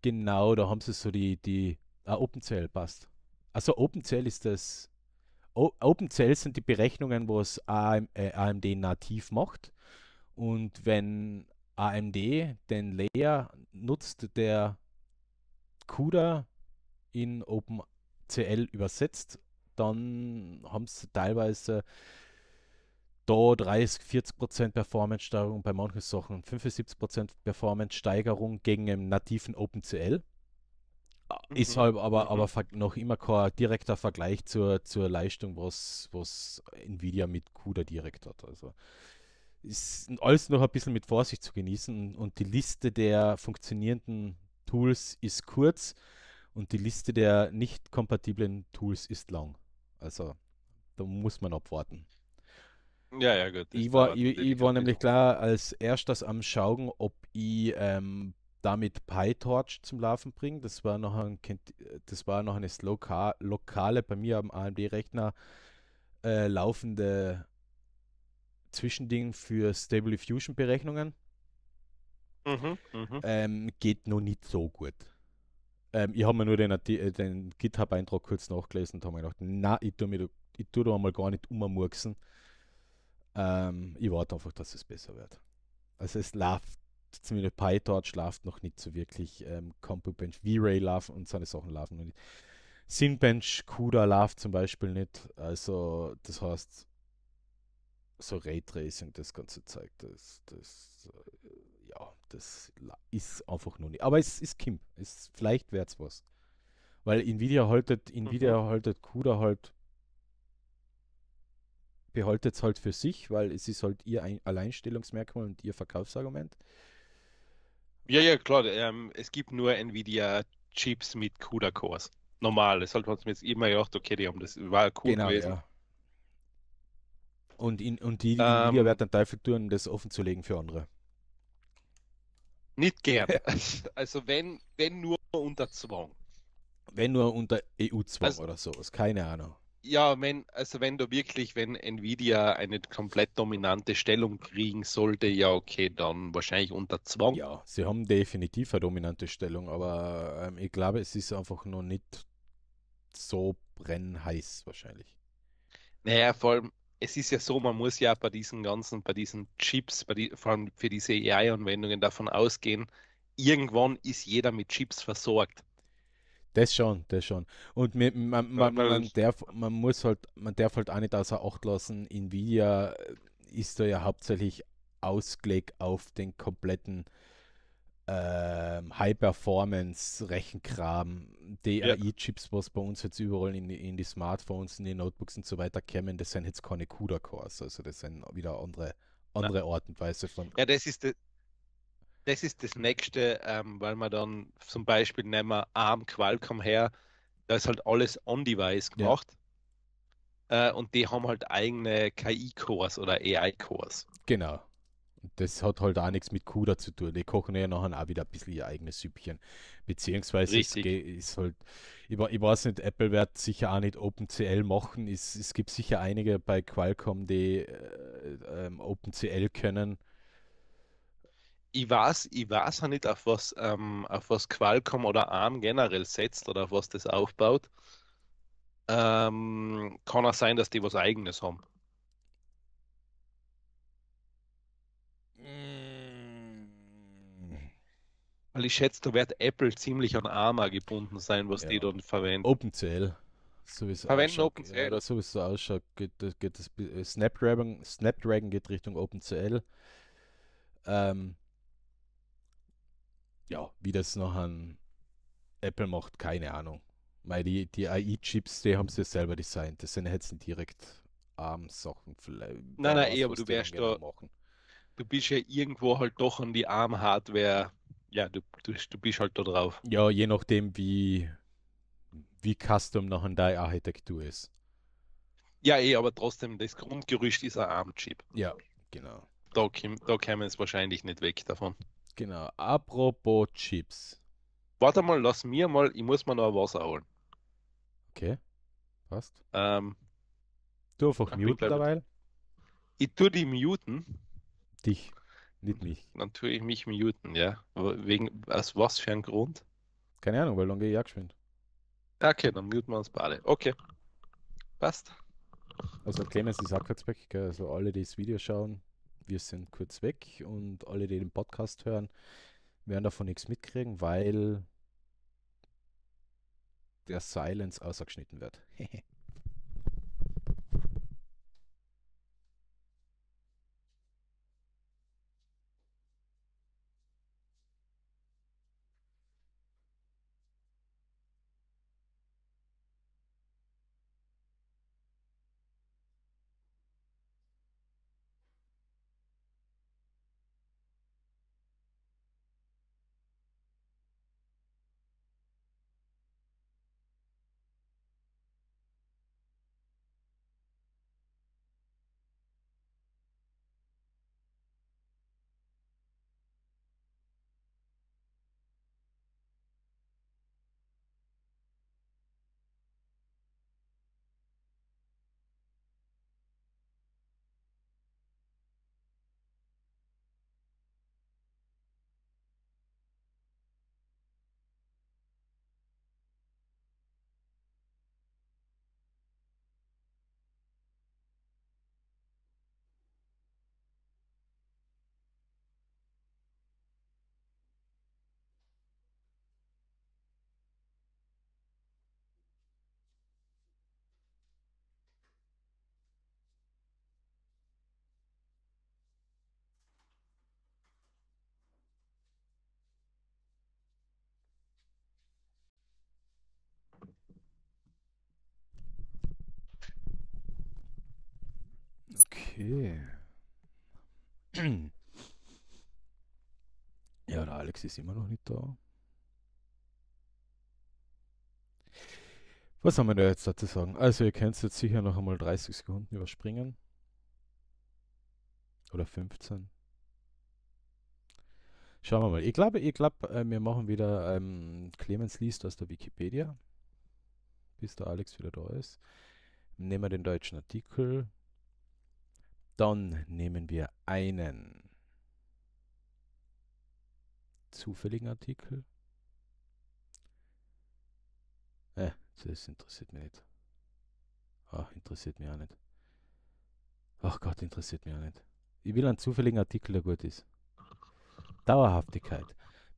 Genau, da haben sie so die, die ah, OpenCL passt. Also OpenCL ist das. OpenCL sind die Berechnungen, was AM, äh, AMD nativ macht. Und wenn AMD den Layer nutzt, der CUDA in OpenCL übersetzt dann haben sie teilweise da 30, 40 Prozent Performance-Steigerung bei manchen Sachen, 75 Prozent Performance-Steigerung gegen einen nativen OpenCL. Mhm. Ist halt aber, mhm. aber noch immer kein direkter Vergleich zur, zur Leistung, was, was Nvidia mit CUDA direkt hat. Also ist alles noch ein bisschen mit Vorsicht zu genießen und die Liste der funktionierenden Tools ist kurz und die Liste der nicht kompatiblen Tools ist lang. Also da muss man abwarten. Ja, ja, gut. Ich war, ich, ich war nämlich klar als erstes am Schauen, ob ich ähm, damit PyTorch zum Laufen bringe. Das war noch, ein, das war noch eine Loka lokale, bei mir am AMD-Rechner äh, laufende Zwischending für Stable Fusion berechnungen mhm, mhm, ähm, geht noch nicht so gut. Ähm, ich habe mir nur den, äh, den GitHub-Eintrag kurz nachgelesen und habe mir gedacht, na, ich tue, mir, ich tue da mal gar nicht ummurksen. Ähm, ich warte einfach, dass es besser wird. Also es läuft, zumindest PyTorch läuft noch nicht so wirklich. Ähm, CompuBench, V-Ray laufen und seine Sachen laufen noch nicht. Synbench, CUDA läuft zum Beispiel nicht. Also das heißt, so Raytracing, das ganze Zeug, das, das äh, das ist einfach nur nicht. Aber es ist Kim. Es, vielleicht wäre es was. Weil Nvidia haltet, Nvidia mhm. haltet CUDA halt, behaltet es halt für sich, weil es ist halt ihr Ein Alleinstellungsmerkmal und ihr Verkaufsargument. Ja, ja, klar. Ähm, es gibt nur Nvidia Chips mit CUDA-Cores. Normal. Das hat man jetzt immer gedacht, okay, die haben das war cool genau, gewesen. Ja. Und, in, und die ähm, Nvidia wird dann Teufel tun, das offen zu legen für andere. Nicht gern. [LAUGHS] also wenn, wenn nur unter Zwang. Wenn nur unter EU-Zwang also, oder sowas, keine Ahnung. Ja, wenn, also wenn du wirklich, wenn Nvidia eine komplett dominante Stellung kriegen sollte, ja okay, dann wahrscheinlich unter Zwang. Ja, sie haben definitiv eine dominante Stellung, aber ähm, ich glaube, es ist einfach noch nicht so brennheiß wahrscheinlich. Naja, vor allem, es ist ja so, man muss ja bei diesen ganzen, bei diesen Chips, bei die, vor allem für diese AI-Anwendungen davon ausgehen, irgendwann ist jeder mit Chips versorgt. Das schon, das schon. Und man, man, man, man, darf, man muss halt, man darf halt auch nicht außer Acht lassen, Nvidia ist da ja hauptsächlich Ausblick auf den kompletten ähm, High-Performance-Rechenkram, DAI-Chips, was bei uns jetzt überall in, in, die Smartphones, in die Notebooks und so weiter kämen, das sind jetzt keine CUDA-Cores, also das sind wieder andere, andere Art und Weise von. Ja, das ist, das, das ist das Nächste, ähm, weil man dann zum Beispiel nehmen wir ARM, Qualcomm her, da ist halt alles on-device gemacht. Ja. Äh, und die haben halt eigene KI-Cores oder AI-Cores. Genau das hat halt auch nichts mit Kuda zu tun. Die kochen ja nachher auch wieder ein bisschen ihr eigenes Süppchen. Beziehungsweise Richtig. es ist halt, ich, ich weiß nicht, Apple wird sicher auch nicht OpenCL machen. Es, es gibt sicher einige bei Qualcomm, die äh, ähm, OpenCL können. Ich weiß, ich weiß auch nicht, auf was, ähm, auf was Qualcomm oder ARM generell setzt oder auf was das aufbaut. Ähm, kann auch sein, dass die was Eigenes haben. Mm. Weil ich schätze, da wird Apple ziemlich an ARMA gebunden sein, was ja. die dann verwenden. OpenCL. So verwenden ausschaut, OpenCL. Oder so wie es so ausschaut, geht, geht das, äh, Snapdragon, Snapdragon geht Richtung OpenCL. Ähm, ja, wie das noch an Apple macht, keine Ahnung. Weil die, die AI-Chips, die haben sie selber designt. Das sind jetzt direkt ARM-Sachen. Nein, nein, eh, aber du wärst genau da. Machen du bist ja irgendwo halt doch an die ARM-Hardware, ja, du, du, du bist halt da drauf. Ja, je nachdem, wie, wie custom noch in deiner Architektur ist. Ja, eh, aber trotzdem, das Grundgerüst ist ein ARM-Chip. Ja, genau. Da, da käme es wahrscheinlich nicht weg davon. Genau. Apropos Chips. Warte mal, lass mir mal, ich muss mir noch Wasser holen. Okay, passt. Ähm, du einfach muten dabei. Ich tue die muten. Dich, nicht mich. Natürlich mich muten, ja. wegen, aus was für ein Grund? Keine Ahnung, weil dann gehe ich auch geschwind. Okay, dann muten wir uns beide. Okay. Passt. Also Clemens ist auch kurz weg, gell? also alle, die das Video schauen, wir sind kurz weg und alle, die den Podcast hören, werden davon nichts mitkriegen, weil der Silence ausgeschnitten wird. [LAUGHS] Okay. Ja, der Alex ist immer noch nicht da. Was haben wir da jetzt dazu sagen? Also ihr könnt jetzt sicher noch einmal 30 Sekunden überspringen. Oder 15. Schauen wir mal. Ich glaube, ich glaube, äh, wir machen wieder ähm, Clemens liest aus der Wikipedia, bis der Alex wieder da ist. Nehmen wir den deutschen Artikel. Dann nehmen wir einen zufälligen Artikel. Äh, das interessiert mich nicht. Ach, interessiert mich auch nicht. Ach Gott, interessiert mich auch nicht. Ich will einen zufälligen Artikel, der gut ist. Dauerhaftigkeit.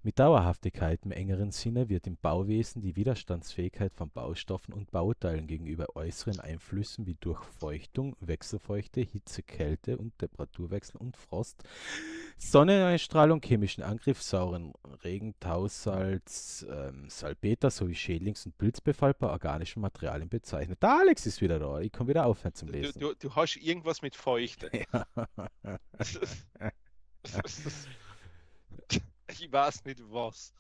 Mit Dauerhaftigkeit im engeren Sinne wird im Bauwesen die Widerstandsfähigkeit von Baustoffen und Bauteilen gegenüber äußeren Einflüssen wie Durchfeuchtung, Wechselfeuchte, Hitze, Kälte und Temperaturwechsel und Frost, Sonneneinstrahlung, chemischen Angriff, sauren Regen, Tausalz, ähm, Salpeter sowie Schädlings- und Pilzbefall bei organischen Materialien bezeichnet. Da Alex ist wieder da, ich komme wieder aufhören zum Lesen. Du, du, du hast irgendwas mit Feuchte. [LAUGHS] Ja. [LAUGHS] [LAUGHS] Ich weiß nicht was.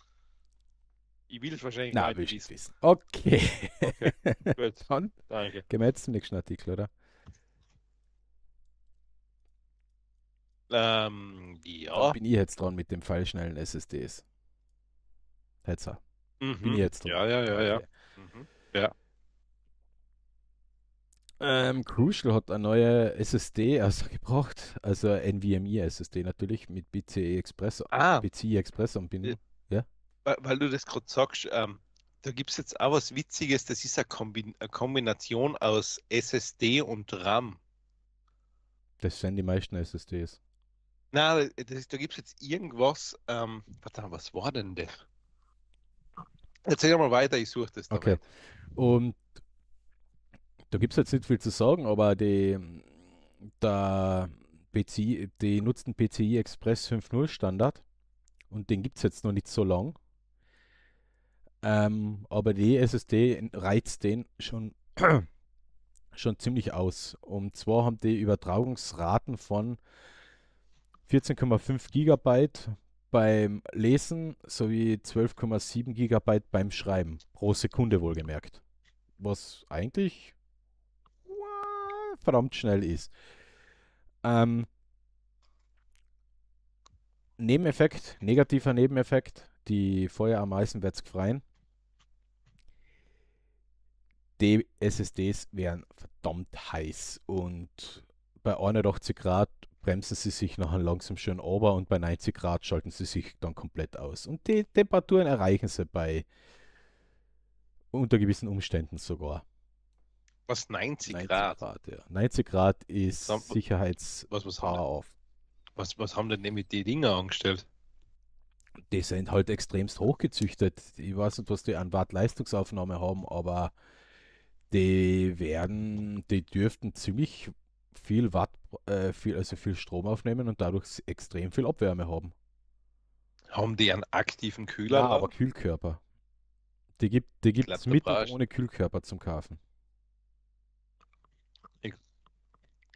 Ich will es wahrscheinlich Nein, nicht wissen. wissen. Okay. okay. [LAUGHS] Gut. Dann Danke. gehen wir jetzt zum nächsten Artikel, oder? Ähm, ja. Dann bin ich jetzt dran mit dem Fall schnellen SSDs. Hetzer. Mhm. Bin ich jetzt dran. Ja, ja, ja, ja. Okay. Mhm. Ja. Ähm, Crucial hat eine neue SSD rausgebracht, also NVMe-SSD natürlich mit PCI e Express, ah, PCI e Express Anbindung. Ja? Weil du das gerade sagst, ähm, da gibt es jetzt auch was Witziges, das ist eine, Kombin eine Kombination aus SSD und RAM. Das sind die meisten SSDs. Na, äh, da gibt es jetzt irgendwas. Ähm, warte mal, was war denn das? Erzähl mal weiter, ich suche das. Dabei. Okay. Und da gibt es jetzt nicht viel zu sagen, aber die, der PCI, die nutzen PCI Express 5.0 Standard und den gibt es jetzt noch nicht so lang. Ähm, aber die SSD reizt den schon, [CLEARS THROAT] schon ziemlich aus. Und zwar haben die Übertragungsraten von 14,5 GB beim Lesen sowie 12,7 GB beim Schreiben pro Sekunde wohlgemerkt. Was eigentlich verdammt schnell ist. Ähm, Nebeneffekt, negativer Nebeneffekt, die Feuer am Eisen wird es freien. Die SSDs werden verdammt heiß und bei 81 Grad bremsen sie sich nachher langsam schön ober und bei 90 Grad schalten sie sich dann komplett aus. Und die Temperaturen erreichen sie bei unter gewissen Umständen sogar. Was 90, 90 Grad? Grad ja. 90 Grad ist was, Sicherheits was, was haben, auf. Was, was haben denn nämlich die Dinger angestellt? Die sind halt extremst hochgezüchtet. Ich weiß nicht, was die an Wattleistungsaufnahme haben, aber die werden, die dürften ziemlich viel Watt, äh, viel, also viel Strom aufnehmen und dadurch extrem viel Abwärme haben. Haben die einen aktiven Kühler? Ja, aber Kühlkörper. Die gibt es die mit und ohne Kühlkörper zum Kaufen.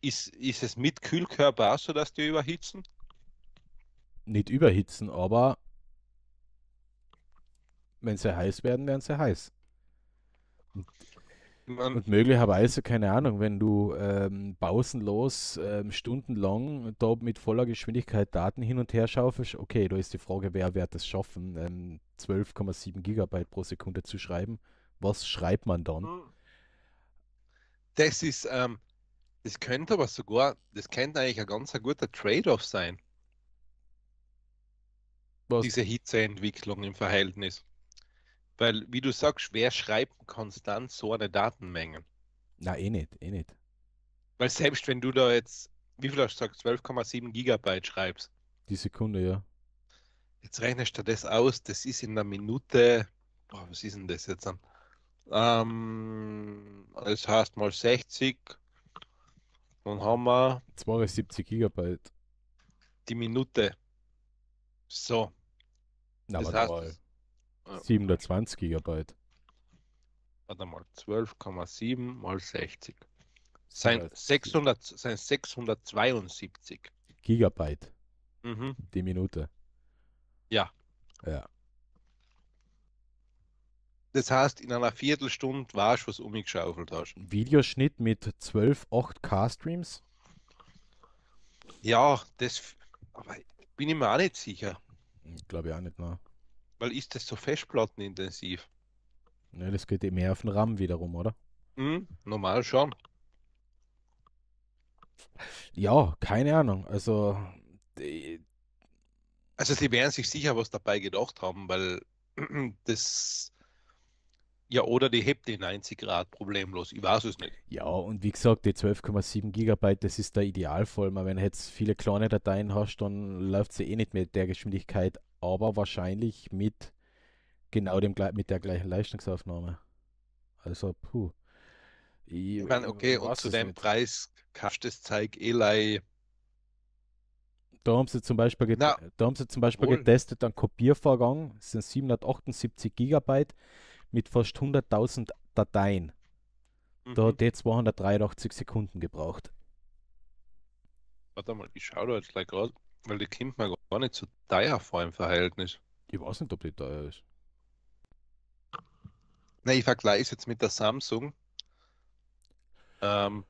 ist, ist es mit Kühlkörper so, dass die überhitzen? Nicht überhitzen, aber wenn sie heiß werden, werden sie heiß. Und, und möglicherweise, keine Ahnung, wenn du ähm, pausenlos ähm, stundenlang da mit voller Geschwindigkeit Daten hin und her schaufelst, okay, da ist die Frage, wer wird es schaffen, ähm, 12,7 Gigabyte pro Sekunde zu schreiben? Was schreibt man dann? Hm. Das ist, ähm, das könnte aber sogar, das könnte eigentlich ein ganz ein guter Trade-off sein. Was? Diese Hitzeentwicklung im Verhältnis. Weil, wie du sagst, wer schreibt konstant so eine Datenmenge? Na, eh nicht, eh nicht. Weil selbst wenn du da jetzt, wie viel hast du gesagt, 12,7 Gigabyte schreibst. Die Sekunde, ja. Jetzt rechnest du das aus, das ist in einer Minute, boah, was ist denn das jetzt dann? Ähm, das heißt mal 60, dann haben wir 72 Gigabyte. Die Minute. So. Na, das heißt, 720 Gigabyte. Warte mal, 12,7 mal 60. Sein 600, sein 672 Gigabyte. Mhm. Die Minute. Ja. Ja. Das heißt, in einer Viertelstunde warst du, was umgeschaufelt hast. Videoschnitt mit 12 8K-Streams? Ja, das aber bin ich mir auch nicht sicher. Ich glaube ja auch nicht, ne? Weil ist das so festplattenintensiv? Ne, das geht eben eh mehr auf den RAM wiederum, oder? Mhm, normal schon. Ja, keine Ahnung. Also, die... also sie werden sich sicher was dabei gedacht haben, weil [CLEARS THROAT] das ja, oder die hebt die 90 Grad problemlos. Ich weiß es nicht. Ja, und wie gesagt, die 12,7 Gigabyte, das ist der Idealfall. Man, wenn du jetzt viele kleine Dateien hast, dann läuft sie eh nicht mit der Geschwindigkeit, aber wahrscheinlich mit genau dem mit der gleichen Leistungsaufnahme. Also, puh. Ich, ich meine, okay, und zu dem nicht. Preis kannst das Zeug Eli. Eh da haben sie zum Beispiel, Na, da haben sie zum Beispiel wohl. getestet, einen Kopiervorgang, sind 778 Gigabyte mit fast 100.000 Dateien. Mhm. Da hat der 283 Sekunden gebraucht. Warte mal, ich schaue da jetzt gleich gerade, weil die kommt mir gar nicht so teuer vor im Verhältnis. Ich weiß nicht, ob die teuer ist. Ne, ich vergleiche jetzt mit der Samsung. Ähm,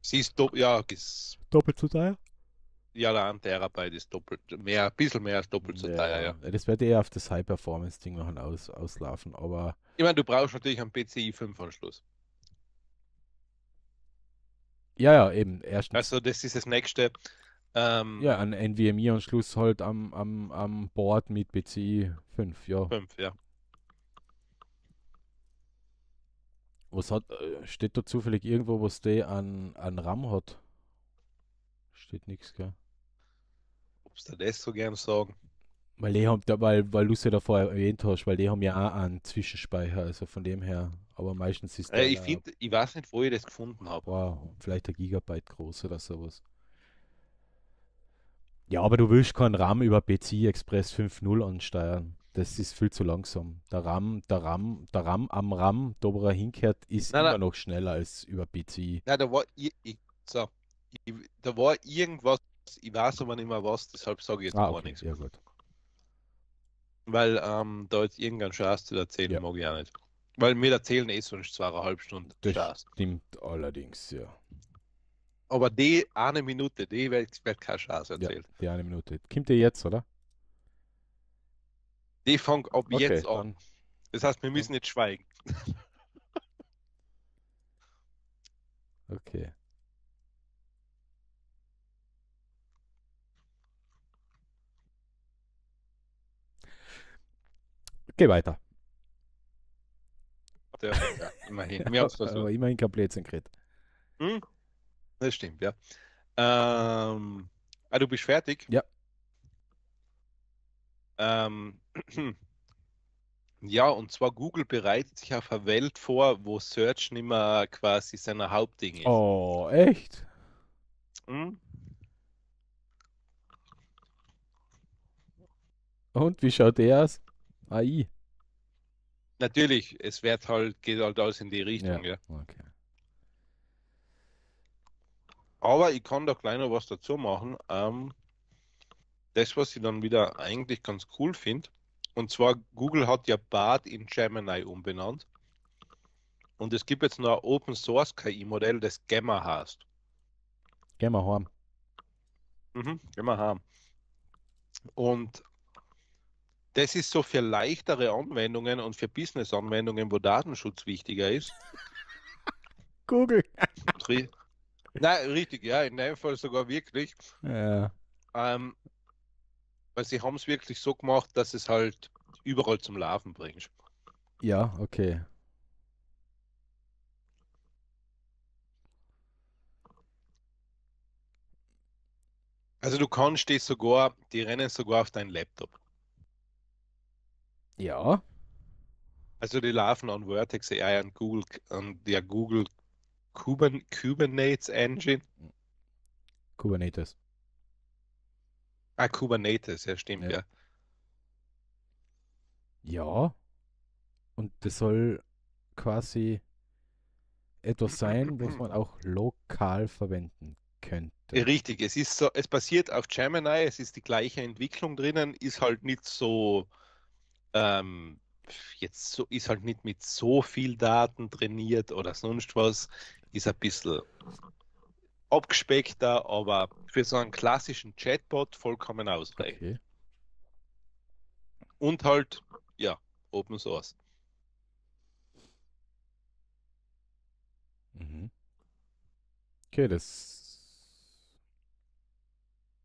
sie ist doppelt, ja, ist doppelt so teuer? Ja, der 1 Terabyte ist doppelt, mehr, ein bisschen mehr als doppelt so ja, teuer, ja. Das werde eher auf das High-Performance-Ding noch aus, auslaufen, aber ich meine, du brauchst natürlich einen PCI 5-Anschluss. Ja, ja, eben. Erstens. Also das ist das nächste. Ähm, ja, ein NVMe-Anschluss halt am, am, am Board mit PCI 5, ja. 5, ja. Was hat, äh, steht da zufällig irgendwo, was der an, an RAM hat? Steht nichts, gell? Ob da das so gern sagen? Weil, die haben, weil, weil du es ja davor erwähnt hast, weil die haben ja auch einen Zwischenspeicher, also von dem her. Aber meistens ist äh, Ich finde, ich weiß nicht, wo ich das gefunden habe. Wow, vielleicht ein Gigabyte groß oder sowas. Ja, aber du willst keinen RAM über PC Express 5.0 ansteuern. Das ist viel zu langsam. Der RAM, der RAM, der RAM am RAM, da wo er hinkehrt, ist nein, immer nein. noch schneller als über PC. Nein, da war, ich, ich, so, ich, da war irgendwas, ich weiß aber nicht mehr was, deshalb sage ich jetzt ah, gar okay. nichts. Ja, gut. Weil ähm, da jetzt irgendein Schaß zu erzählen ja. mag ich auch nicht. Weil mir erzählen eh sonst zweieinhalb Stunden das Schaß. Stimmt allerdings, ja. Aber die eine Minute, die wird, wird kein Schaß erzählt. Ja, die eine Minute. Kommt ihr jetzt, oder? Die fängt ab okay, jetzt an. Dann. Das heißt, wir müssen jetzt schweigen. [LAUGHS] okay. Geh weiter. Ja, ja immerhin. Mir ja, aber [LAUGHS] immerhin kein Blödsinn geredet. Hm? Das stimmt, ja. Ähm, ah, du bist fertig? Ja. Ähm, [CLEARS THROAT] ja, und zwar Google bereitet sich auf eine Welt vor, wo Search nicht mehr quasi seiner Hauptding ist. Oh, echt? Hm? Und wie schaut der aus? AI. Natürlich, es wird halt, geht halt alles in die Richtung, ja. ja. Okay. Aber ich kann da kleiner was dazu machen. Ähm, das, was ich dann wieder eigentlich ganz cool finde, und zwar Google hat ja Bart in Gemini umbenannt. Und es gibt jetzt noch ein Open Source KI-Modell, das Gamma heißt. Gamma haben. Mhm, Gamma haben. Und das ist so für leichtere Anwendungen und für Business-Anwendungen, wo Datenschutz wichtiger ist. [LAUGHS] Google. Nein, richtig, ja, in dem Fall sogar wirklich. Ja. Ähm, weil sie haben es wirklich so gemacht, dass es halt überall zum Laufen bringt. Ja, okay. Also du kannst die sogar, die rennen sogar auf deinen Laptop. Ja. Also die laufen an Vertex AI und Google, an der Google Kuben, Kubernetes Engine. Kubernetes. Ah, Kubernetes, ja stimmt, ja. ja. Ja. Und das soll quasi etwas sein, was man auch lokal verwenden könnte. Richtig, es ist so, es basiert auf Gemini, es ist die gleiche Entwicklung drinnen, ist halt nicht so ähm, jetzt so, ist halt nicht mit so viel Daten trainiert oder sonst was, ist ein bisschen abgespeckter, aber für so einen klassischen Chatbot vollkommen ausreichend. Okay. Und halt, ja, Open Source. Mhm. Okay, das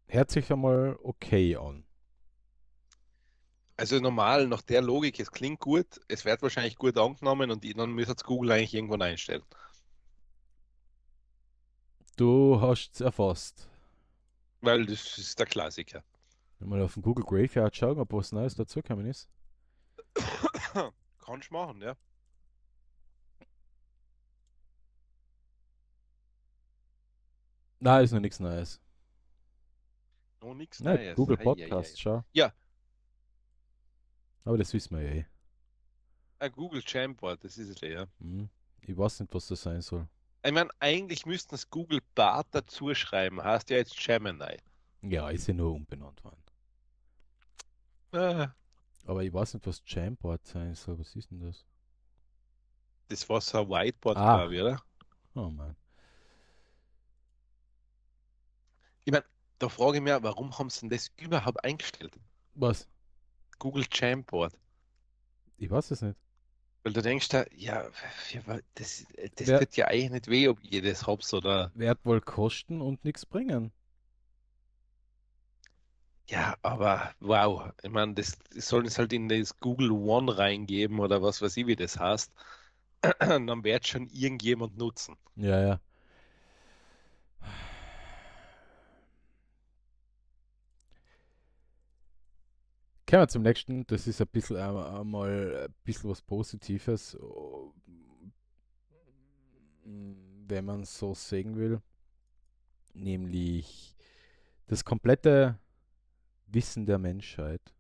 hört sich einmal okay an. Also normal, nach der Logik, es klingt gut, es wird wahrscheinlich gut angenommen und dann müsste es Google eigentlich irgendwann einstellen. Du hast es erfasst. Weil das ist der Klassiker. Wenn man auf dem Google Graveyard schauen, ob was Neues dazugekommen ist. [COUGHS] Kannst du machen, ja. Nein, ist noch nichts Neues. Noch nichts Neues. Google Podcast, schau. Ja, aber das wissen wir ja eh. Ein Google Jamboard, das ist es eh, ja. Mhm. Ich weiß nicht, was das sein soll. Ich meine, eigentlich müssten es Google Bart dazu schreiben. Heißt ja jetzt Gemini. Ja, ist ja nur umbenannt worden. Ah. Aber ich weiß nicht, was Jamboard sein soll. Was ist denn das? Das war so ein Whiteboard, ah. glaube ich, oder? Oh Mann. Ich meine, da frage ich mich, warum haben sie denn das überhaupt eingestellt? Was? Google Jamboard? Ich weiß es nicht. Weil du denkst da, ja, das, äh, das Wer, tut ja eigentlich nicht weh, ob ich das hab's oder. Wird wohl kosten und nichts bringen. Ja, aber wow, ich meine, das, das sollen es halt in das Google One reingeben oder was weiß ich, wie das heißt. [CLEARS THROAT] Dann wird schon irgendjemand nutzen. Ja, ja. Kommen wir zum nächsten. Das ist ein bisschen äh, einmal ein bisschen was Positives, äh, wenn man so sehen will. Nämlich das komplette Wissen der Menschheit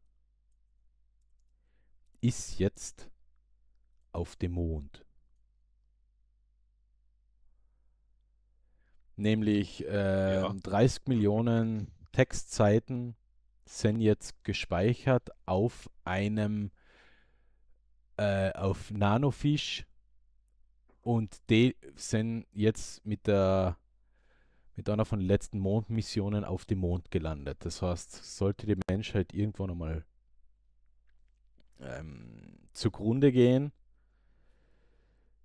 ist jetzt auf dem Mond. Nämlich äh, ja. 30 Millionen Textzeiten sind jetzt gespeichert auf einem äh, auf Nanofisch und die sind jetzt mit der mit einer von den letzten Mondmissionen auf dem Mond gelandet. Das heißt, sollte die Menschheit irgendwo nochmal ähm, zugrunde gehen,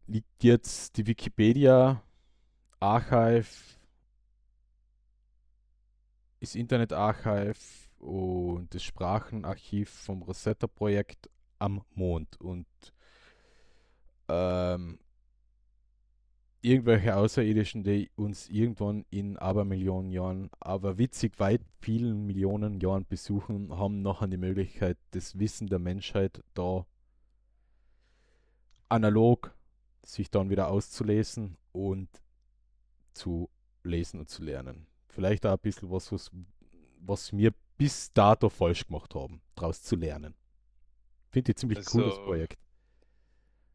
liegt jetzt die Wikipedia, Archive, ist Internet Archive, und das Sprachenarchiv vom Rosetta-Projekt am Mond und ähm, irgendwelche Außerirdischen, die uns irgendwann in Abermillionen Jahren, aber witzig weit vielen Millionen Jahren besuchen, haben noch die Möglichkeit, das Wissen der Menschheit da analog sich dann wieder auszulesen und zu lesen und zu lernen. Vielleicht auch ein bisschen was, was, was mir bis dato falsch gemacht haben, daraus zu lernen. Finde ich ziemlich also, cooles Projekt.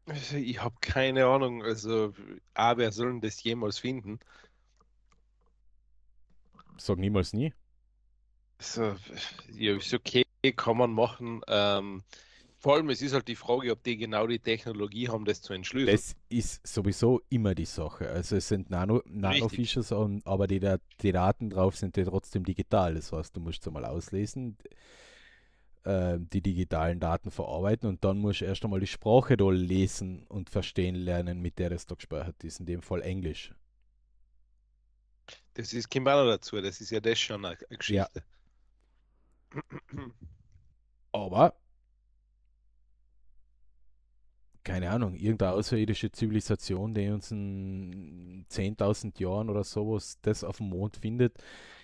Also ich habe keine Ahnung, also aber ah, sollen das jemals finden? Sag niemals nie. So, ja, ist okay, kann man machen. Ähm, vor allem, es ist halt die Frage, ob die genau die Technologie haben, das zu entschlüsseln. Das ist sowieso immer die Sache. Also es sind Nano, Nanofishes, aber die, die, Daten drauf sind ja trotzdem digital. Das heißt, du musst es einmal auslesen, äh, die digitalen Daten verarbeiten und dann musst du erst einmal die Sprache da lesen und verstehen lernen, mit der das da gespeichert ist, in dem Fall Englisch. Das ist Kimbala dazu, das ist ja das schon eine Geschichte. Ja. Aber keine Ahnung, irgendeine außerirdische Zivilisation, die uns in 10.000 Jahren oder sowas das auf dem Mond findet.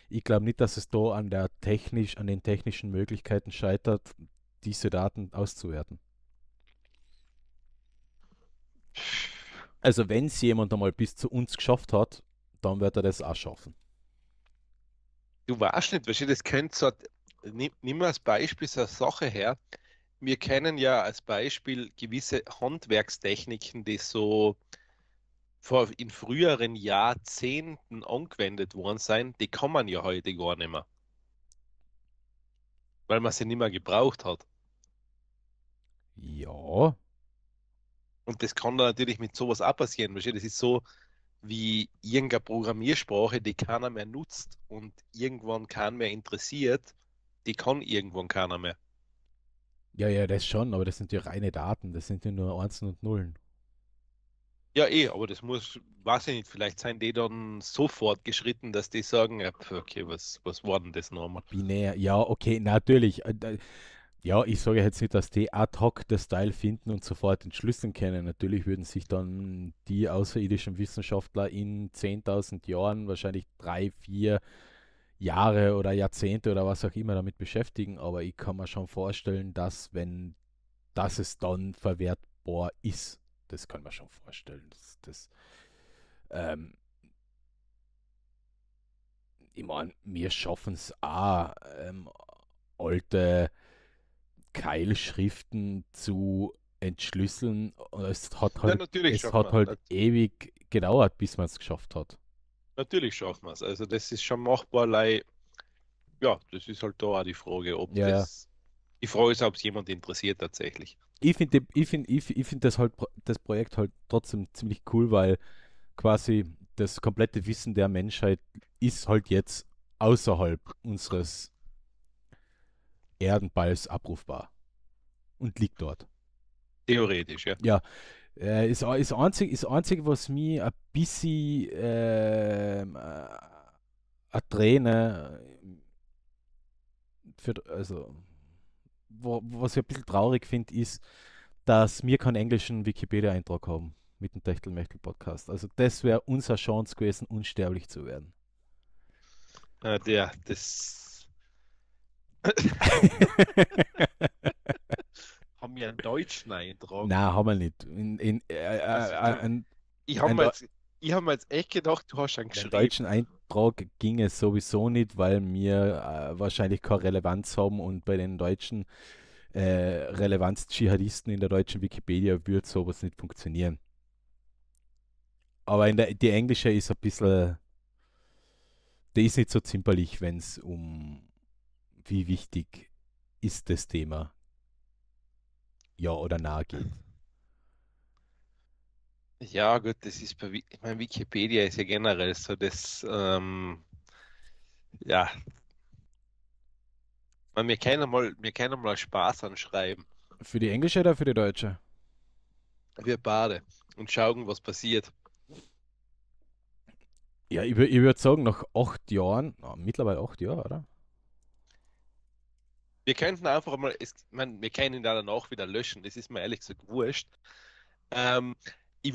Ich glaube nicht, dass es da an der technisch, an den technischen Möglichkeiten scheitert, diese Daten auszuwerten. Also wenn es jemand einmal bis zu uns geschafft hat, dann wird er das auch schaffen. Du weißt nicht, weißt du, das könnte so, nimm, mal als Beispiel so eine Sache her, wir kennen ja als Beispiel gewisse Handwerkstechniken, die so vor, in früheren Jahrzehnten angewendet worden sind, die kann man ja heute gar nicht mehr. Weil man sie nicht mehr gebraucht hat. Ja. Und das kann dann natürlich mit sowas auch passieren. Das ist so wie irgendeine Programmiersprache, die keiner mehr nutzt und irgendwann keinen mehr interessiert, die kann irgendwann keiner mehr. Ja, ja, das schon, aber das sind ja reine Daten, das sind ja nur Einsen und Nullen. Ja, eh, aber das muss, weiß ich nicht, vielleicht sind die dann so fortgeschritten, dass die sagen, okay, was, was war denn das nochmal? Binär, ja, okay, natürlich. Äh, ja, ich sage jetzt nicht, dass die ad hoc das Teil finden und sofort entschlüsseln können. Natürlich würden sich dann die außerirdischen Wissenschaftler in 10.000 Jahren wahrscheinlich drei, vier Jahre oder Jahrzehnte oder was auch immer damit beschäftigen, aber ich kann mir schon vorstellen, dass wenn das es dann verwertbar ist, das kann man schon vorstellen. Das, das ähm, ich meine, wir schaffen es auch, ähm, alte Keilschriften zu entschlüsseln. Es hat halt, ja, es hat halt ewig gedauert, bis man es geschafft hat. Natürlich schaffen wir es. Also das ist schon machbar, like, ja, das ist halt da auch die Frage, ob ja, das. Ja. Die Frage ist, ob es jemand interessiert tatsächlich. Ich finde ich find, ich, ich find das halt das Projekt halt trotzdem ziemlich cool, weil quasi das komplette Wissen der Menschheit ist halt jetzt außerhalb unseres Erdenballs abrufbar und liegt dort. Theoretisch, ja. Ja, äh, ist, ist, einzig, ist einzig, was mir ein bisschen ähm, äh, eine Träne äh, für, also, wo, was ich ein bisschen traurig finde, ist, dass wir keinen englischen Wikipedia-Eintrag haben mit dem Techtelmechtel-Podcast. Also, das wäre unsere Chance gewesen, unsterblich zu werden. Ja, äh, das. [LAUGHS] [LAUGHS] [LAUGHS] Haben wir einen deutschen Eintrag? Nein, haben wir nicht. In, in, äh, äh also, äh, ein, ich habe mir, jetzt, hab jetzt echt gedacht, du hast einen geschrieben. deutschen Eintrag ging es sowieso nicht, weil wir äh, wahrscheinlich keine Relevanz haben und bei den deutschen äh, Relevanz-Dschihadisten in der deutschen Wikipedia würde sowas nicht funktionieren. Aber in der, die englische ist ein bisschen. Die ist nicht so zimperlich, wenn es um wie wichtig ist das Thema ja oder na geht. Ja, gut, das ist bei ich meine, Wikipedia ist ja generell so das, ähm, ja. Man, mir kann mal, mir kann mal Spaß anschreiben. Für die Englische oder für die Deutsche? Wir beide und schauen, was passiert. Ja, ich, ich würde sagen, nach acht Jahren, oh, mittlerweile acht Jahre, oder? Wir könnten einfach mal, es, man, wir können ihn dann auch wieder löschen, das ist mir ehrlich gesagt wurscht. Ähm,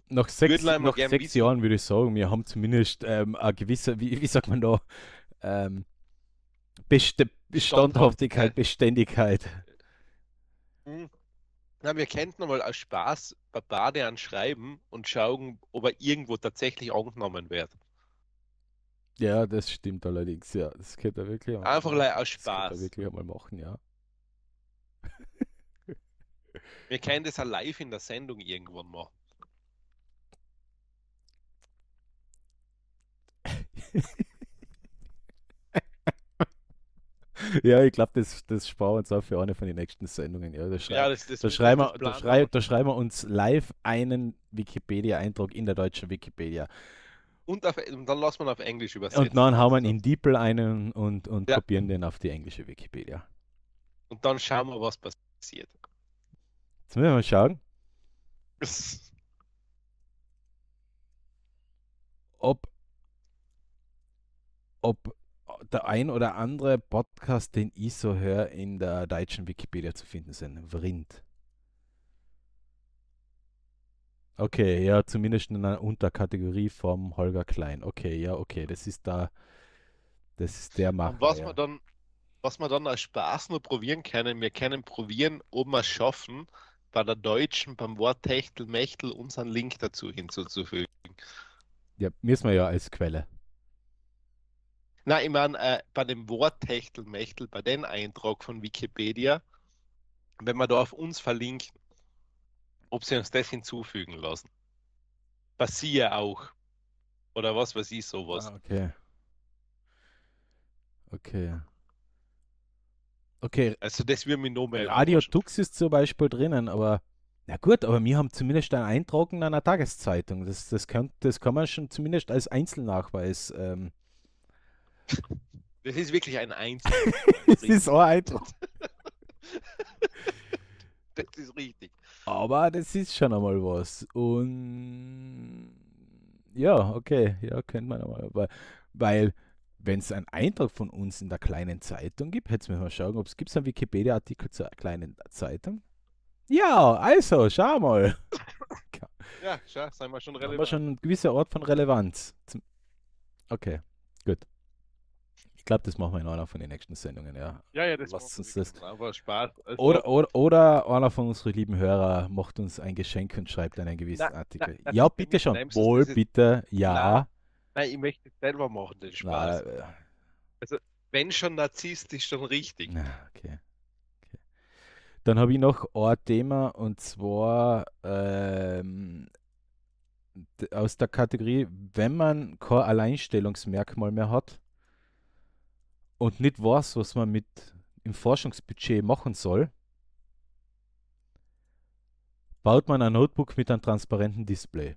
nach sechs, nach sechs Jahren würde ich sagen, wir haben zumindest ähm, eine gewisse, wie, wie sagt man da, ähm, Best Standhaftigkeit, Beständigkeit. Mhm. Na, wir könnten mal aus Spaß Babade anschreiben und schauen, ob er irgendwo tatsächlich angenommen wird. Ja, das stimmt allerdings, ja. Das könnte er wirklich einmal Einfach aus Spaß. Das wirklich einmal machen, ja. [LAUGHS] Wir können das auch live in der Sendung irgendwann mal. [LAUGHS] ja, ich glaube, das, das sparen wir uns auch für eine von den nächsten Sendungen. Ja, da, schrei ja, das, das da schreiben wir, da schrei da schreiben wir uns live einen Wikipedia-Eintrag in der deutschen Wikipedia. Und, auf, und dann lassen man auf Englisch übersetzen. Und dann hauen wir in DeepL einen und, und ja. kopieren den auf die englische Wikipedia. Und dann schauen wir, was passiert. Jetzt müssen wir mal schauen. ob, ob der ein oder andere Podcast, den ich so höre, in der deutschen Wikipedia zu finden sind. Vrind. Okay, ja, zumindest in einer Unterkategorie vom Holger Klein. Okay, ja, okay, das ist da, das ist der Macher. was ja. man dann, was man dann als Spaß nur probieren können, wir können probieren, ob wir es schaffen, bei der Deutschen beim Wort Techtelmechtel unseren Link dazu hinzuzufügen. Ja, müssen wir ja als Quelle. Na, ich meine, äh, bei dem Wort Techtelmechtel, bei dem Eintrag von Wikipedia, wenn wir da auf uns verlinken, ob sie uns das hinzufügen lassen. Passiert auch. Oder was weiß ich, sowas. Ah, okay. Okay. Okay. Also das würde mich noch mehr. Äh, Radio Tux ist zum Beispiel drinnen, aber na gut, aber wir haben zumindest einen Eintrag in einer Tageszeitung. Das, das, kann, das kann man schon zumindest als Einzelnachweis. Ähm. [LAUGHS] Das ist wirklich ein [LAUGHS] Einzel. das ist auch Eintrag. das ist richtig. [LAUGHS] Aber das ist schon einmal was. Und ja, okay, ja, könnte man einmal. Weil, weil wenn es einen Eintrag von uns in der kleinen Zeitung gibt, jetzt müssen wir mal schauen, ob es gibt einen Wikipedia-Artikel zur kleinen Zeitung. Ja, also, schau mal. [LAUGHS] ja, schau, sind wir schon relevant. Haben wir schon ein gewisser Ort von Relevanz. Okay, gut glaube, das machen wir in einer von den nächsten Sendungen, ja. Ja, ja, das macht uns das. Einfach Spaß. Also oder, oder, oder einer von unseren lieben Hörer macht uns ein Geschenk und schreibt einen gewissen na, Artikel. Na, na, ja, bitte schon. Wohl, bitte, ja. Nein, ich möchte selber machen, den Spaß. Äh. also, wenn schon narzisstisch, dann richtig. okay. okay. Dann habe ich noch ein Thema und zwar ähm, aus der Kategorie, wenn man kein Alleinstellungsmerkmal mehr hat, und nicht weiß, was man mit im Forschungsbudget machen soll, baut man ein Notebook mit einem transparenten Display.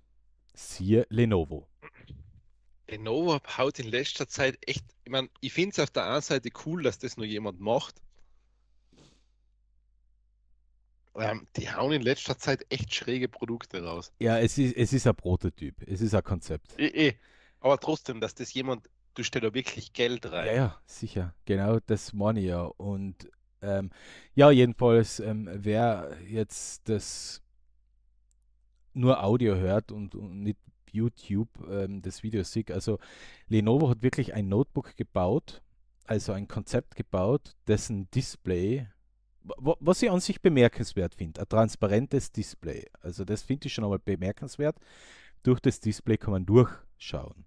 Siehe Lenovo. Lenovo haut in letzter Zeit echt, ich meine, ich finde es auf der einen Seite cool, dass das nur jemand macht. Ähm, die hauen in letzter Zeit echt schräge Produkte raus. Ja, es ist, es ist ein Prototyp, es ist ein Konzept. E, e. Aber trotzdem, dass das jemand du stellst da wirklich Geld rein. Ja, ja, sicher. Genau, das Money ja. Und ähm, ja, jedenfalls, ähm, wer jetzt das nur Audio hört und, und nicht YouTube ähm, das Video sieht, also Lenovo hat wirklich ein Notebook gebaut, also ein Konzept gebaut, dessen Display was ich an sich bemerkenswert finde, ein transparentes Display. Also das finde ich schon einmal bemerkenswert. Durch das Display kann man durchschauen.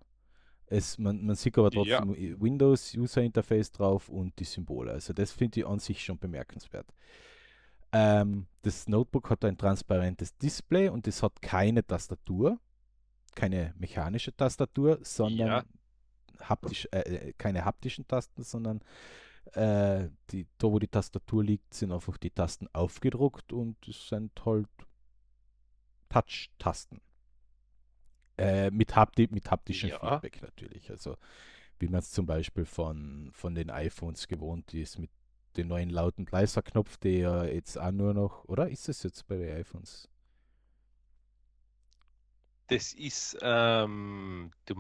Es, man, man sieht aber trotzdem ja. Äh, Windows User Interface drauf und die Symbole. Also das finde ich an sich schon bemerkenswert. Ähm, das Notebook hat ein transparentes Display und es hat keine Tastatur, keine mechanische Tastatur, sondern ja. haptisch, äh, äh keine haptischen Tasten, sondern äh, die, da wo die Tastatur liegt, sind einfach die Tasten aufgedruckt und es sind halt Touch-Tasten. Äh, mit, hapti mit haptischem ja. Feedback natürlich. Also wie man es zum Beispiel von, von den iPhones gewohnt ist, mit dem neuen lauten Leiser-Knopf, der jetzt auch nur noch, oder ist es jetzt bei den iPhones? Das ist, ähm, du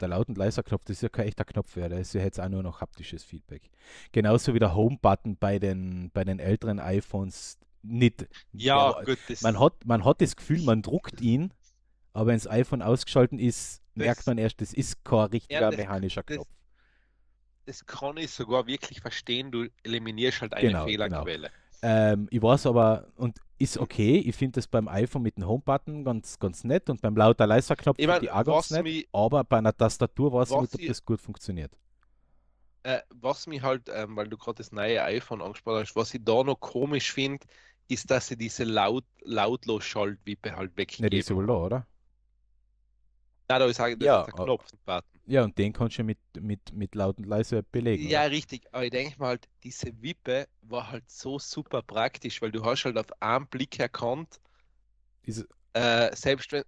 der lauten und leiser Knopf, das ist ja kein echter Knopf, ja. da ist ja jetzt auch nur noch haptisches Feedback. Genauso wie der Home-Button bei den, bei den älteren iPhones nicht. Ja, ja gut, man, hat, man hat das Gefühl, man druckt ihn, aber wenn das iPhone ausgeschalten ist, merkt man erst, das ist kein richtiger ja, das, mechanischer Knopf. Das, das, kann ich sogar wirklich verstehen. Du eliminierst halt eine genau, genau. Fehlerquelle. Genau. Ähm, ich weiß aber, und ist okay, ich finde das beim iPhone mit dem Home-Button ganz, ganz nett und beim lauter leiser Knopf ich mein, die auch ganz nett, mich, aber bei einer Tastatur weiß ich nicht, ob ich, das gut funktioniert. Äh, was mich halt, ähm, weil du gerade das neue iPhone angesprochen hast, was ich da noch komisch finde, ist, dass sie diese laut, lautlos Schaltwippe halt weggeben. ist wohl da, oder? Nein, aber ich sage, ja, ist der Knopf-Button. Ja, und den kannst du mit, mit, mit laut und leise belegen. Ja, oder? richtig. Aber ich denke mal, halt, diese Wippe war halt so super praktisch, weil du hast halt auf einen Blick erkannt, ist, äh, selbst wenn,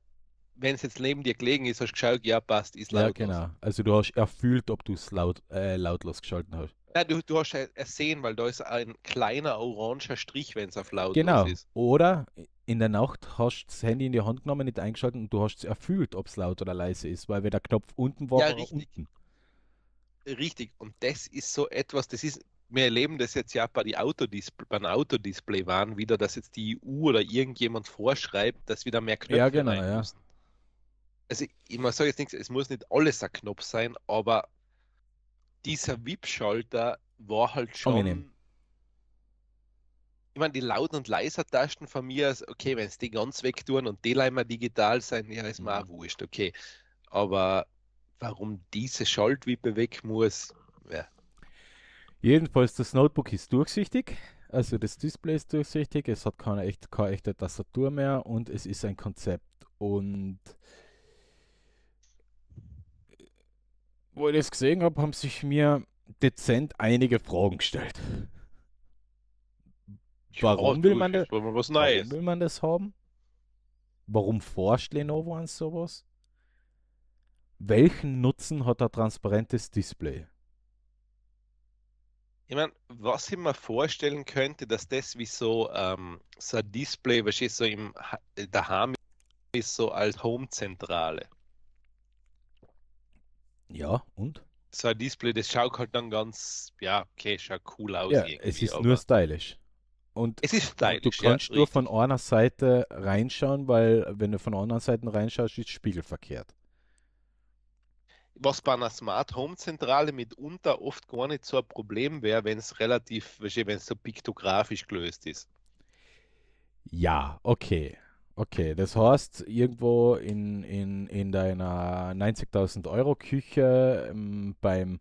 wenn es jetzt neben dir gelegen ist, hast du geschaut, ja, passt, ist lautlos. Ja, genau. Also du hast erfüllt, ob du es laut, äh, lautlos geschalten hast. Nein, du, du hast ja ersehen, weil da ist ein kleiner oranger Strich, wenn es auf lautlos genau. ist. Genau. Oder in der Nacht hast du das Handy in die Hand genommen, nicht eingeschaltet und du hast es erfüllt, ob es laut oder leise ist, weil wenn der Knopf unten war, ja, war richtig. unten. Richtig, und das ist so etwas, das ist, wir erleben das jetzt ja bei die Autodisplay, beim Autodisplay waren wieder, dass jetzt die EU oder irgendjemand vorschreibt, dass wieder mehr Knöpfe ja, genau, ja. müssen. Also ich, ich sage jetzt nichts, es muss nicht alles ein Knopf sein, aber dieser VIP-Schalter war halt schon ich meine, die laut und leiser Tasten von mir ist, also, okay, wenn es die ganz weg tun und die leider digital sein, ja, ist mir mhm. auch wurscht, okay. Aber warum diese Schaltwippe weg muss, ja. Jedenfalls, das Notebook ist durchsichtig, also das Display ist durchsichtig, es hat keine, echt, keine echte Tastatur mehr und es ist ein Konzept. Und wo ich das gesehen habe, haben sich mir dezent einige Fragen gestellt warum, will man das, was Neues. warum will man das haben? Warum forscht Lenovo an sowas? Welchen Nutzen hat ein transparentes Display? Ich meine, was ich mir vorstellen könnte, dass das wie so, ähm, so ein Display, was ist so im daheim ist, so als Homezentrale. Ja, und? So ein Display, das schaut halt dann ganz, ja, okay, schaut cool aus. Ja, es ist aber... nur stylisch. Und es ist stylisch, du kannst ja, nur von einer Seite reinschauen, weil wenn du von anderen Seiten reinschaust, ist spiegelverkehrt. Was bei einer Smart Home Zentrale mitunter oft gar nicht so ein Problem wäre, wenn es relativ, wenn es so piktografisch gelöst ist. Ja, okay. Okay, das heißt, irgendwo in, in, in deiner 90.000 Euro Küche ähm, beim,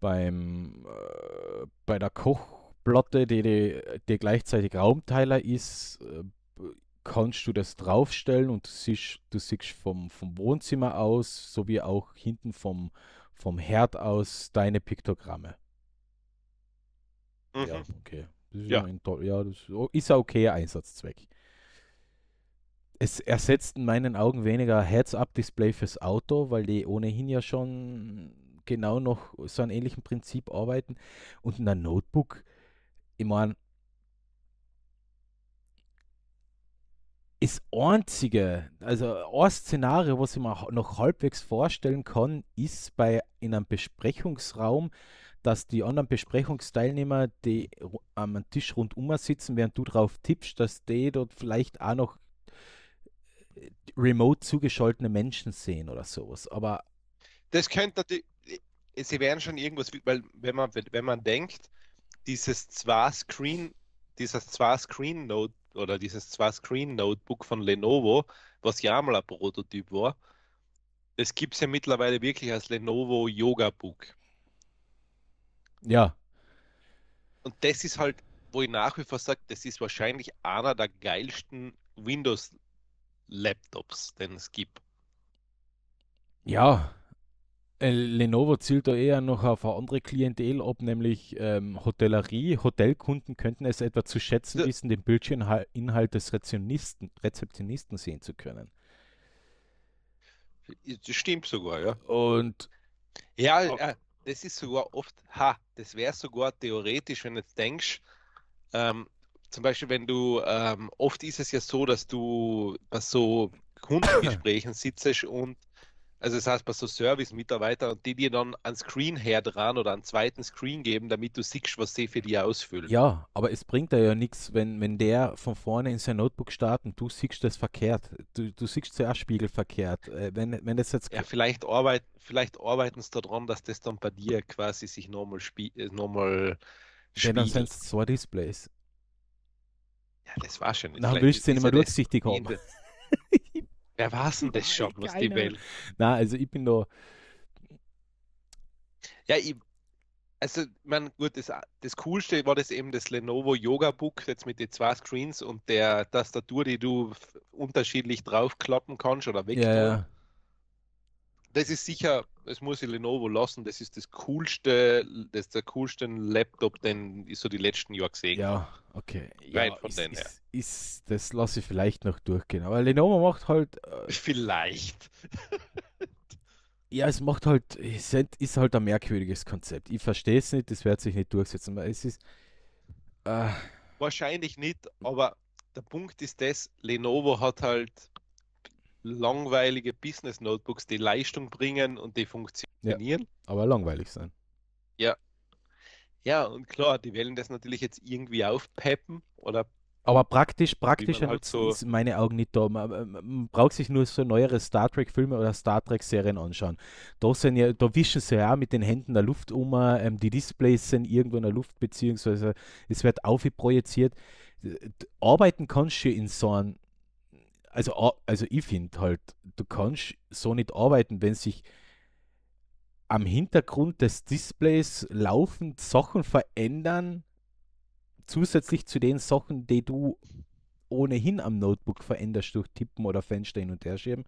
beim äh, bei der Koch Plotte, die, die, gleichzeitig Raumteiler ist, äh, kannst du das draufstellen und du siehst, du siehst vom, vom Wohnzimmer aus sowie auch hinten vom, vom Herd aus deine Piktogramme. Mhm. Ja, okay. Das ist ja. Ein toll, ja, das ist ein Einsatzzweck. Es ersetzt in meinen Augen weniger Heads-Up-Display fürs Auto, weil die ohnehin ja schon genau noch so an ähnlichem Prinzip arbeiten. Und in einem Notebook, ich meine, das einzige, also ein Szenario, was ich mir noch halbwegs vorstellen kann, ist bei in einem Besprechungsraum, dass die anderen Besprechungsteilnehmer, die am Tisch rundum sitzen, während du drauf tippst, dass die dort vielleicht auch noch äh, remote zugeschaltete Menschen sehen oder sowas. Aber das könnte natürlich, sie wären schon irgendwas, weil wenn man, wenn man denkt, dieses zwar Screen, dieses zwar Screen Note oder dieses zwar Screen Notebook von Lenovo, was ja mal ein Prototyp war, das gibt es ja mittlerweile wirklich als Lenovo Yoga Book. Ja. Und das ist halt, wo ich nach wie vor sage, das ist wahrscheinlich einer der geilsten Windows Laptops, den es gibt. Ja, äh, Lenovo zielt da eher noch auf eine andere Klientel ab, nämlich ähm, Hotellerie. Hotelkunden könnten es etwa zu schätzen wissen, den Bildschirminhalt des Rezeptionisten, Rezeptionisten sehen zu können. Das stimmt sogar, ja. Und ja, ja, äh, das ist sogar oft, ha, das wäre sogar theoretisch, wenn du denkst, ähm, zum Beispiel, wenn du, ähm, oft ist es ja so, dass du bei äh, so Kundengesprächen sitzt und also das heißt, bei so Service-Mitarbeiter und die dir dann einen Screen-Herd oder einen zweiten Screen geben, damit du siehst, was sie für dich ausfüllen. Ja, aber es bringt dir ja nichts, wenn, wenn der von vorne in sein Notebook startet und du siehst das verkehrt. Du, du siehst zuerst spiegelverkehrt. Äh, wenn, wenn das jetzt... Ja, vielleicht, arbeit, vielleicht arbeiten sie daran, dass das dann bei dir quasi sich nochmal äh, spiegelt. Wenn ja, dann sind es zwei Displays. Ja, das war schon. Dann willst du sie nicht mehr durchsichtig haben. [LAUGHS] Wer war es denn das schon, was die Welt? Na, also ich bin da. Ja, ich, also, man, gut, das, das Coolste war das eben das Lenovo Yoga Book, jetzt mit den zwei Screens und der Tastatur, die du unterschiedlich draufklappen kannst oder weg. Ja, ja das ist sicher, es muss ich Lenovo lassen, das ist das coolste, das der coolste Laptop, den ich so die letzten Jahre gesehen habe. Ja, okay. Rein ja, von ist, denen ist, her. Ist, das lasse ich vielleicht noch durchgehen, aber Lenovo macht halt. Äh, vielleicht. [LAUGHS] ja, es macht halt, es ist halt ein merkwürdiges Konzept. Ich verstehe es nicht, das wird sich nicht durchsetzen. Es ist. Äh, Wahrscheinlich nicht, aber der Punkt ist das, Lenovo hat halt langweilige Business Notebooks, die Leistung bringen und die funktionieren. Ja, aber langweilig sein. Ja. Ja, und klar, die wollen das natürlich jetzt irgendwie aufpeppen oder. Aber praktisch, praktisch halt so ist meine Augen nicht da. Man, man braucht sich nur so neuere Star Trek-Filme oder Star Trek-Serien anschauen. Da, sind ja, da wischen sie ja mit den Händen der Luft um, ähm, die Displays sind irgendwo in der Luft, beziehungsweise es wird aufprojiziert. Arbeiten kannst du in so einem also, also ich finde halt, du kannst so nicht arbeiten, wenn sich am Hintergrund des Displays laufend Sachen verändern, zusätzlich zu den Sachen, die du ohnehin am Notebook veränderst durch Tippen oder Fenster hin und her schieben.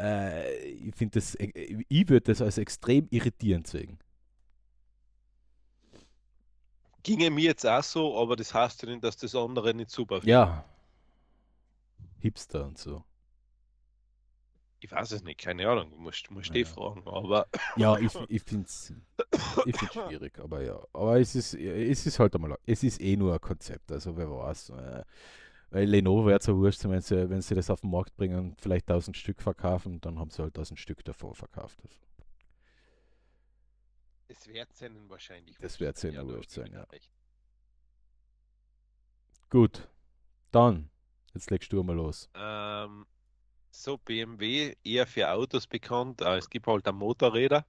Äh, ich finde das, e, ich würde das als extrem irritierend sehen. Ginge mir jetzt auch so, aber das heißt ja nicht, dass das andere nicht super finden. Ja, Hipster und so. Ich weiß es nicht, keine Ahnung, muss ich eh naja. die fragen, aber. Ja, [LAUGHS] ich, ich finde es ich find's schwierig, aber ja. Aber es ist, es ist halt einmal, es ist eh nur ein Konzept, also wer weiß. Äh, weil Lenovo wäre so wurscht, wenn sie, wenn sie das auf den Markt bringen vielleicht 1000 Stück verkaufen, dann haben sie halt 1000 Stück davor verkauft. Also. Es wird ihnen wahrscheinlich Das wird sein, ja. Gut, dann Jetzt legst du mal los. Ähm, so, BMW eher für Autos bekannt. Äh, es gibt halt auch Motorräder.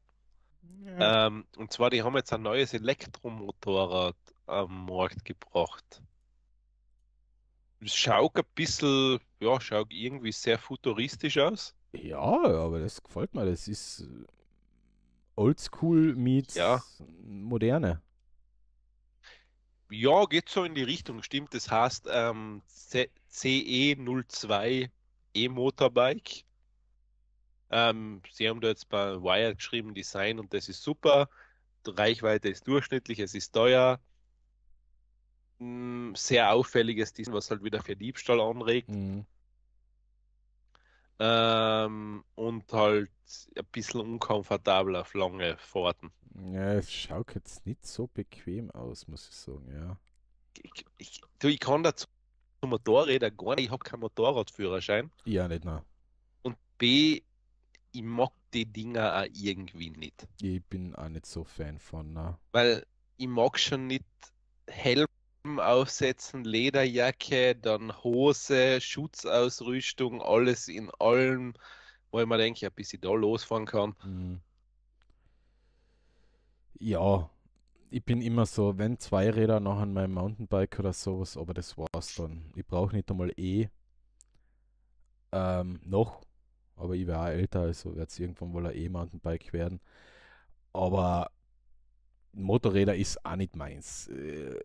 Ja. Ähm, und zwar, die haben jetzt ein neues Elektromotorrad am Markt gebracht. Es schaut ein bisschen, ja, schaut irgendwie sehr futuristisch aus. Ja, aber das gefällt mir. Das ist äh, Oldschool meets ja. Moderne. Ja, geht so in die Richtung, stimmt. Das heißt ähm, CE02 E-Motorbike. Ähm, sie haben da jetzt bei Wired geschrieben Design und das ist super. Die Reichweite ist durchschnittlich, es ist teuer. Mm, sehr auffälliges Design, was halt wieder für Diebstahl anregt. Mhm. Ähm, und halt ein bisschen unkomfortabel auf lange Fahrten. Ja, es schaut jetzt nicht so bequem aus, muss ich sagen, ja. Ich, ich, du, ich kann dazu Motorräder gar nicht, ich habe keinen Motorradführerschein. Ja, nicht, nein. Und B, ich mag die Dinger auch irgendwie nicht. Ich bin auch nicht so Fan von, nein. Weil ich mag schon nicht hell aufsetzen, Lederjacke, dann Hose, Schutzausrüstung, alles in allem, wo ich mir denke, ja, bis ich da losfahren kann. Mhm. Ja, ich bin immer so, wenn zwei Räder noch an meinem Mountainbike oder sowas, aber das war's dann. Ich brauche nicht einmal eh Ähm, noch, aber ich wäre älter, also wird es irgendwann wohl ein E-Mountainbike werden. Aber Motorräder ist auch nicht meins. Äh,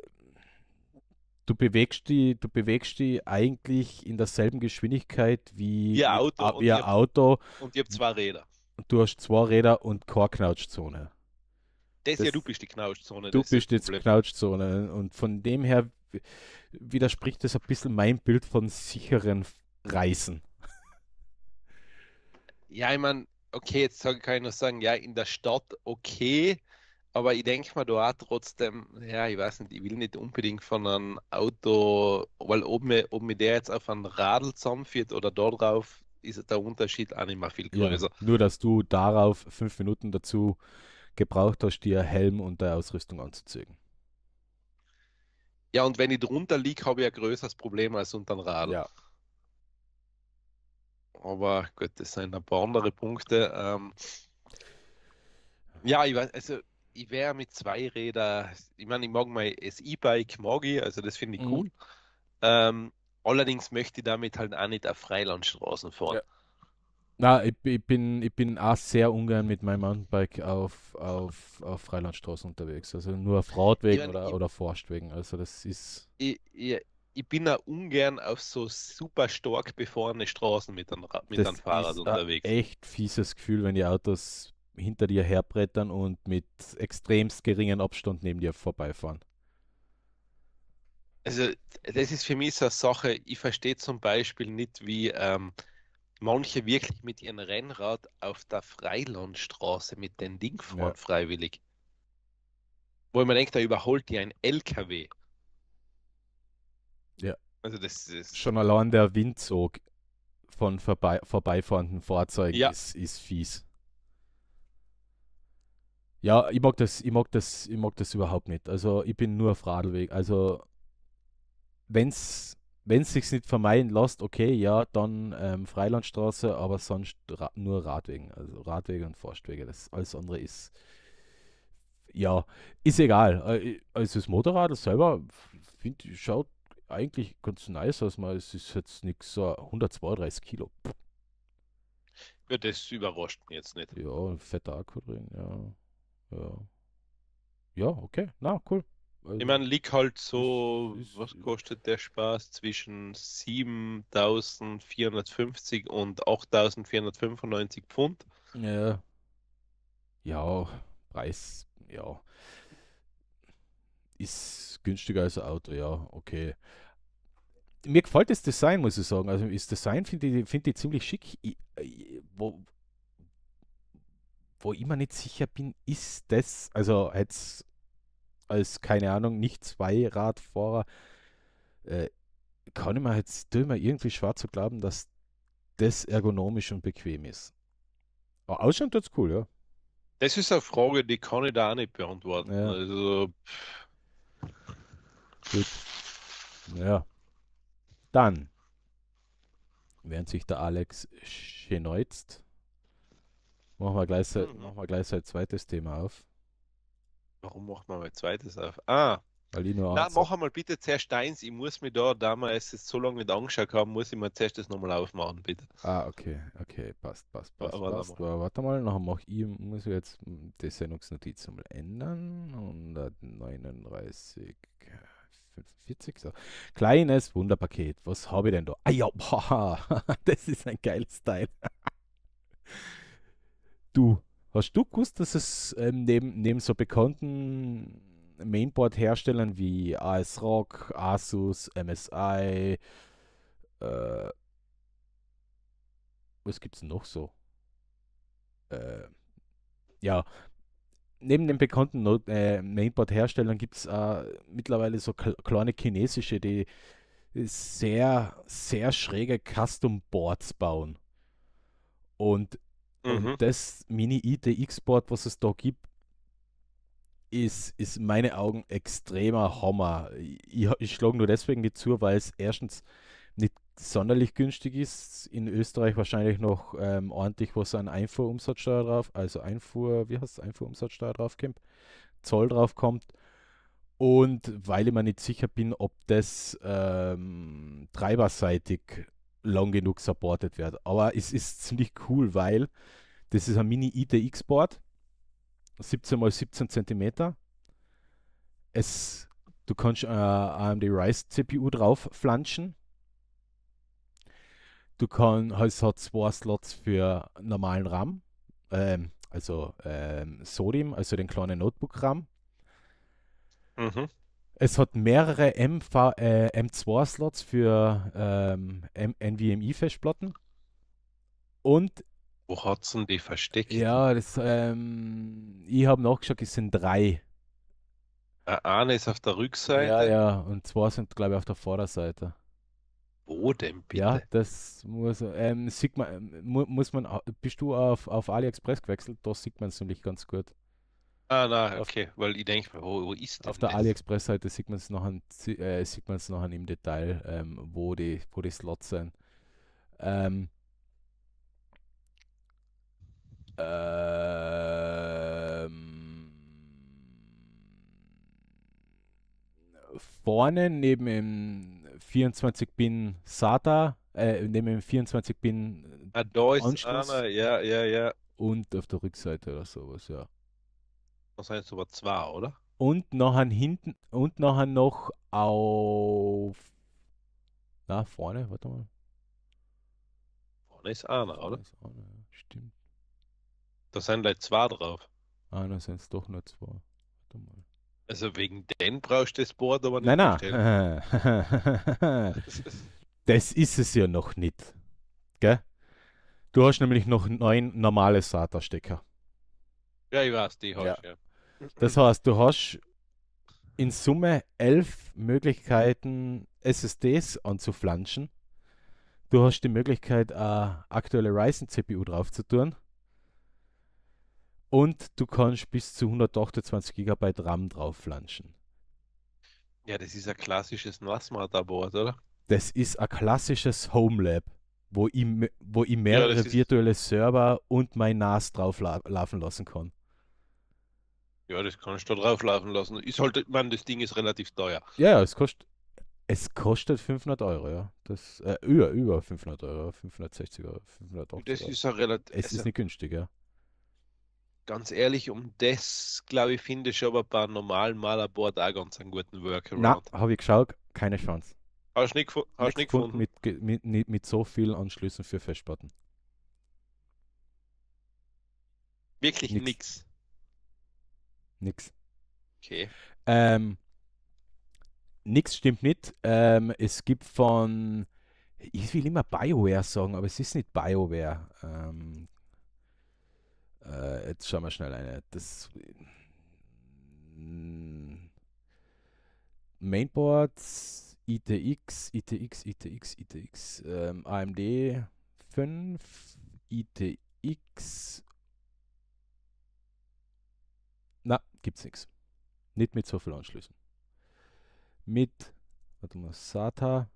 du bewegst die, du bewegst die eigentlich in derselben Geschwindigkeit wie ihr Auto. Mit, und ihr, ihr Auto. Und ihr habt zwei Räder. Du hast zwei Räder und keine Knautschzone. Das, das, ja, du bist die Knautschzone. Du bist jetzt Knautschzone. Und von dem her widerspricht das ein bisschen mein Bild von sicheren Reisen. Ja, ich meine, okay, jetzt kann ich nur sagen, ja, in der Stadt okay, aber ich denke mir da auch trotzdem, ja, ich weiß nicht, ich will nicht unbedingt von einem Auto, weil ob mir, ob mir der jetzt auf ein Radl zusammenführt oder da drauf, ist der Unterschied auch nicht mehr viel größer. Ja, also nur, dass du darauf fünf Minuten dazu gebraucht hast, dir Helm und der Ausrüstung anzuziehen. Ja, und wenn ich drunter liege, habe ich ein größeres Problem als unter dem Radl. Ja. Aber gut, das sind ein paar andere Punkte. Ähm, ja, ich weiß, also ich wäre mit zwei Rädern, ich meine, ich mag mein E-Bike, mag ich, also das finde ich mhm. cool. Ähm, allerdings möchte ich damit halt auch nicht auf Freilandstraßen fahren. Ja. Na, ich, ich, bin, ich bin auch sehr ungern mit meinem Mountainbike auf, auf, auf Freilandstraßen unterwegs. Also nur auf Radwegen ich oder, oder Forstwegen. Also das ist. Ich, ich, ich bin auch ungern auf so super stark befahrene Straßen mit einem, mit einem Fahrrad unterwegs. Echt fieses Gefühl, wenn die Autos hinter dir herbrettern und mit extremst geringen Abstand neben dir vorbeifahren? Also, das ist für mich so eine Sache. Ich verstehe zum Beispiel nicht, wie ähm, manche wirklich mit ihrem Rennrad auf der Freilandstraße mit dem Ding fahren, ja. freiwillig. Wo man denkt, da überholt die ein LKW. Ja. Also, das ist. Schon allein der Windzug von vorbei, vorbeifahrenden Fahrzeugen ja. ist, ist fies. Ja, ich mag das, ich mag das, ich mag das überhaupt nicht. Also ich bin nur auf Radlweg. Also wenn's wenn es sich nicht vermeiden lässt, okay, ja, dann ähm, Freilandstraße, aber sonst ra nur Radwegen, also Radwege und Forstwege. Das alles andere ist ja, ist egal. Äh, also das Motorrad selber finde schaut eigentlich ganz nice aus, mal es ist jetzt nichts so 132 Kilo. Ja, das überrascht mich jetzt nicht. Ja, ein fetter Akku drin, ja. Ja, okay. Na, cool. Also, ich meine, liegt halt so, ist, was kostet der Spaß zwischen 7.450 und 8.495 Pfund. Ja. Ja, Preis, ja. Ist günstiger als ein Auto, ja, okay. Mir gefällt das Design, muss ich sagen. Also das Design finde ich, find ich ziemlich schick. Ich, ich, äh, wo, wo ich mir nicht sicher bin, ist das, also als, als keine Ahnung, nicht Zweiradfahrer, äh, kann ich mir jetzt immer irgendwie schwer zu glauben, dass das ergonomisch und bequem ist. Aber ausschauen tut's cool, ja. Das ist eine Frage, die kann ich da auch nicht beantworten. Ja. Also. Gut. Ja. Dann, während sich der Alex scheneuzt, Machen wir gleich, hm. machen wir gleich sein zweites Thema auf. Warum macht man mein zweites auf? Ah, na, mach einmal bitte zuerst eins. Ich muss mir da, da wir es jetzt so lange nicht angeschaut haben, muss ich mir zuerst das nochmal aufmachen, bitte. Ah, okay, okay, passt, passt, passt. Ja, passt. Warte, mal. warte mal, nachher mach ich, muss ich jetzt die Sendungsnotiz nochmal ändern. 139, 45, so. Kleines Wunderpaket, was habe ich denn da? Ah ja, boah, [LAUGHS] das ist ein geiles Teil du, hast du gewusst, dass es ähm, neben, neben so bekannten Mainboard-Herstellern wie ASRock, Asus, MSI, äh, was es noch so? Äh, ja, neben den bekannten äh, Mainboard-Herstellern gibt es äh, mittlerweile so kleine chinesische, die sehr, sehr schräge Custom-Boards bauen. Und und mhm. das Mini-ITX-Board, was es da gibt, ist, ist in meinen Augen extremer Hammer. Ich, ich schlage nur deswegen nicht zu, weil es erstens nicht sonderlich günstig ist. In Österreich wahrscheinlich noch ähm, ordentlich was an Einfuhrumsatzsteuer drauf, also Einfuhr, wie heißt es, Einfuhrumsatzsteuer draufkommt, Zoll draufkommt. Und weil ich mir nicht sicher bin, ob das ähm, treiberseitig lang genug supportet wird. Aber es ist ziemlich cool, weil das ist ein Mini-ITX-Board, 17 x 17 cm. Es, du kannst äh, AMD Ryzen CPU drauf flanschen. Du kannst, es hat zwei Slots für normalen RAM, ähm, also ähm, Sodium, also den kleinen Notebook-RAM. Mhm. Es hat mehrere M äh, M2-Slots für ähm, NVMe-Festplatten. Und. Wo hat es denn die versteckt? Ja, das, ähm, ich habe nachgeschaut, es sind drei. Äh, eine ist auf der Rückseite. Ja, ja, und zwei sind, glaube ich, auf der Vorderseite. Wo denn bitte? Ja, das muss, ähm, sieht man, muss man, bist du auf, auf AliExpress gewechselt? Da sieht man es nämlich ganz gut. Ah, na, okay, weil ich denke, wo, wo ist das? Auf der AliExpress-Seite sieht man es noch, äh, noch im Detail, ähm, wo, die, wo die Slots sind. Ähm, ähm, vorne neben dem 24-Bin SATA, äh, neben dem 24-Bin ah, da ist Einer. ja, ja, ja. Und auf der Rückseite oder sowas, ja. Das heißt aber zwei, oder? Und noch ein hinten und noch ein noch auf. Na, vorne, warte mal. Vorne ist einer, vorne oder? Ist einer, ja. Stimmt. Da sind gleich zwei drauf. Ah, da sind es doch nur zwei. Warte mal. Also wegen den brauchst du das Board aber nicht. Nein, nein. [LAUGHS] [LAUGHS] das ist es ja noch nicht. Gell? Du hast nämlich noch neun normale SATA-Stecker. Ja, ich weiß, die habe ja. ja. Das heißt, du hast in Summe elf Möglichkeiten, SSDs anzuflanschen. Du hast die Möglichkeit, eine aktuelle Ryzen CPU drauf zu tun. Und du kannst bis zu 128 GB RAM drauf flanschen. Ja, das ist ein klassisches NASMAT-Board, oder? Das ist ein klassisches Homelab, wo ich, wo ich mehrere ja, virtuelle Server und mein NAS drauflaufen lassen kann. Ja, das kannst du da drauflaufen lassen. Ist halt, man, das Ding ist relativ teuer. Ja, es kostet, es kostet 500 Euro, ja. Das, äh, über, über 500 Euro, 560 Euro, 580 Das ist ja relativ. Es also, ist nicht günstig, ja. Ganz ehrlich, um das, glaube ich, finde ich aber bei normalen Malerboard auch ganz einen guten Workaround. Na, habe ich geschaut, keine Chance. Hast du nicht, hast nicht gefunden? Mit, mit, mit, mit so vielen Anschlüssen für Festplatten. Wirklich nichts. Nix. Okay. Ähm, nix stimmt nicht. Ähm, es gibt von, ich will immer BioWare sagen, aber es ist nicht BioWare. Ähm, äh, jetzt schauen wir schnell eine. Das. Mm, Mainboards, ITX, ITX, ITX, ITX, ähm, AMD 5, ITX na, gibt's nichts. Nicht mit so viel Anschlüssen. Mit, warte mal, SATA,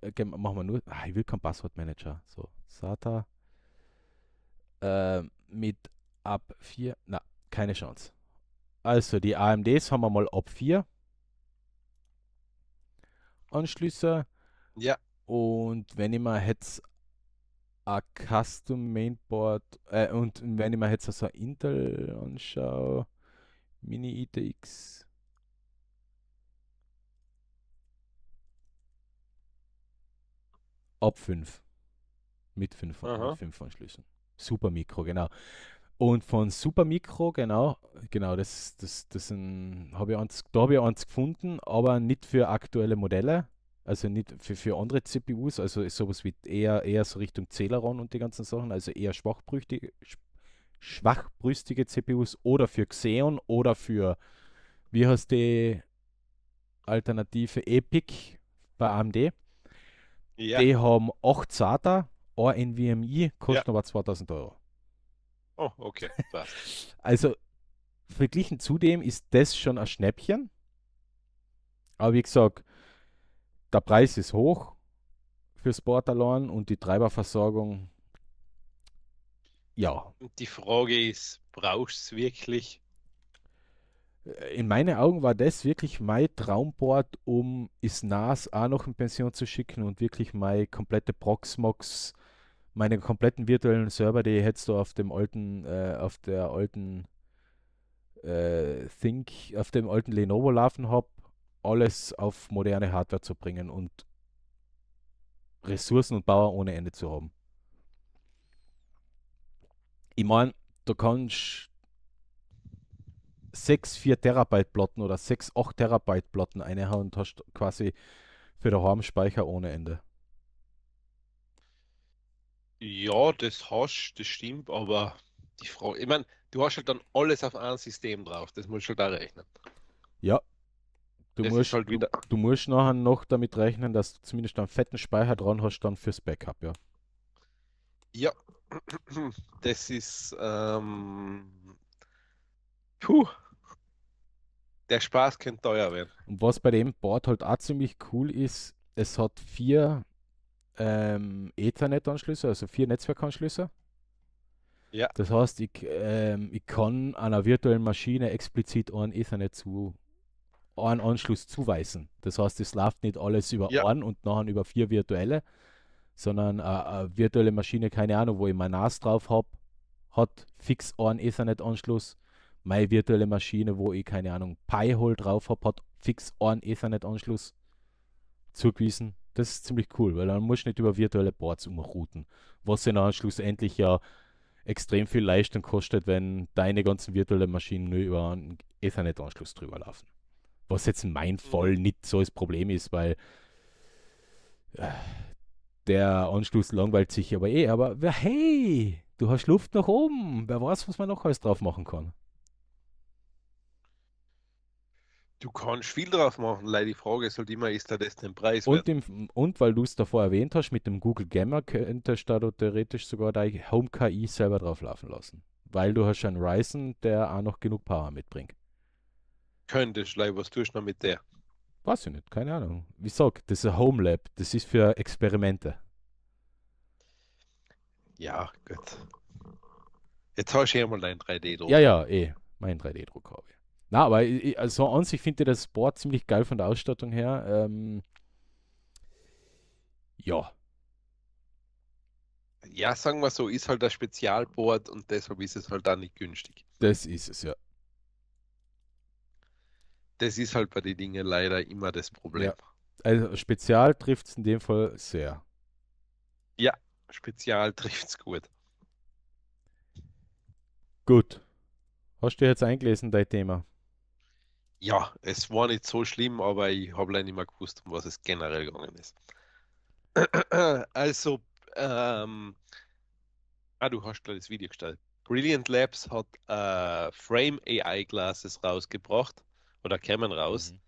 äh, machen wir nur, ah, ich will keinen Passwortmanager. So, SATA äh, mit ab 4, na, keine Chance. Also die AMDs haben wir mal ab 4 Anschlüsse. Ja. Und wenn ich mir jetzt ein Custom Mainboard äh, und wenn ich mir jetzt so also Intel anschaue, Mini ITX. Ab 5. Mit 5 Anschlüssen. Super Mikro, genau. Und von Super Mikro, genau, genau, das, das, das habe ich eins, da habe ich eins gefunden, aber nicht für aktuelle Modelle, also nicht für, für andere CPUs, also sowas wie eher, eher so Richtung Celeron und die ganzen Sachen, also eher schwachbrüchig, schwachbrüstige CPUs oder für Xeon oder für, wie heißt die Alternative, Epic bei AMD. Ja. Die haben 8 SATA, ein NVMe, kosten ja. aber 2000 Euro. Oh, okay. [LAUGHS] also verglichen zudem ist das schon ein Schnäppchen. Aber wie gesagt, der Preis ist hoch fürs Sport und die Treiberversorgung ja. die Frage ist, brauchst du es wirklich? Äh, in meinen Augen war das wirklich mein Traumboard, um Isnas auch noch in Pension zu schicken und wirklich meine komplette Proxmox, meine kompletten virtuellen Server, die hättest du auf dem alten, äh, auf der alten äh, Think, auf dem alten Lenovo laufen habe, alles auf moderne Hardware zu bringen und Ressourcen und Bauer ohne Ende zu haben ich meine, du kannst 6, 4 Terabyte Platten oder 6, 8 Terabyte Platten einhauen und hast quasi für den Speicher ohne Ende. Ja, das hast, das stimmt, aber die Frage, ich meine, du hast halt dann alles auf ein System drauf, das musst du halt auch rechnen. Ja. Du musst, halt wieder... du, du, musst nachher noch damit rechnen, dass du zumindest einen fetten Speicher dran hast, dann fürs Backup, ja. Ja, das ist. Ähm, puh. Der Spaß könnte teuer werden. Und was bei dem Board halt auch ziemlich cool ist, es hat vier ähm, Ethernet-Anschlüsse, also vier Netzwerkanschlüsse. Ja. Das heißt, ich, ähm, ich kann einer virtuellen Maschine explizit einen Ethernet zu einen Anschluss zuweisen. Das heißt, es läuft nicht alles über ja. einen und nachher über vier virtuelle, sondern eine äh, äh, virtuelle Maschine, keine Ahnung, wo ich mein NAS drauf habe, hat fix einen Ethernet-Anschluss. Meine virtuelle Maschine, wo ich, keine Ahnung, Pi-Hole drauf habe, hat fix einen Ethernet-Anschluss zugewiesen. Das ist ziemlich cool, weil dann muss ich nicht über virtuelle Boards umrouten, was ja dann schlussendlich ja extrem viel Leistung kostet, wenn deine ganzen virtuellen Maschinen nur über einen Ethernet-Anschluss drüber laufen. Was jetzt in meinem mhm. Fall nicht so das Problem ist, weil äh, der Anschluss langweilt sich aber eh, aber hey, du hast Luft nach oben. Wer weiß, was man noch alles drauf machen kann. Du kannst viel drauf machen, leider die Frage ist halt immer, ist da das den Preis und, im, und weil du es davor erwähnt hast, mit dem Google Gamma könntest du theoretisch sogar deine Home KI selber drauf laufen lassen. Weil du hast einen Ryzen, der auch noch genug Power mitbringt. Könntest, leider was tust du noch mit der? Weiß ich nicht, keine Ahnung. Wie sagt, das ist ein Home Lab, das ist für Experimente. Ja, gut. Jetzt habe ich ja eh mal deinen 3 d druck Ja, ja, eh, mein 3 d druck habe ich. Na, aber ich, also an sich finde ich das Board ziemlich geil von der Ausstattung her. Ähm, ja. Ja, sagen wir so, ist halt das Spezialboard und deshalb ist es halt da nicht günstig. Das ist es, ja das ist halt bei den Dingen leider immer das Problem. Ja. Also Spezial trifft es in dem Fall sehr. Ja, Spezial trifft es gut. Gut. Hast du jetzt eingelesen, dein Thema? Ja, es war nicht so schlimm, aber ich habe leider nicht mehr gewusst, um was es generell gegangen ist. [CLEARS THROAT] Also, ähm, ah, du hast gerade das Video gestellt. Brilliant Labs hat äh, Frame AI Glasses rausgebracht oder kämen raus, mhm.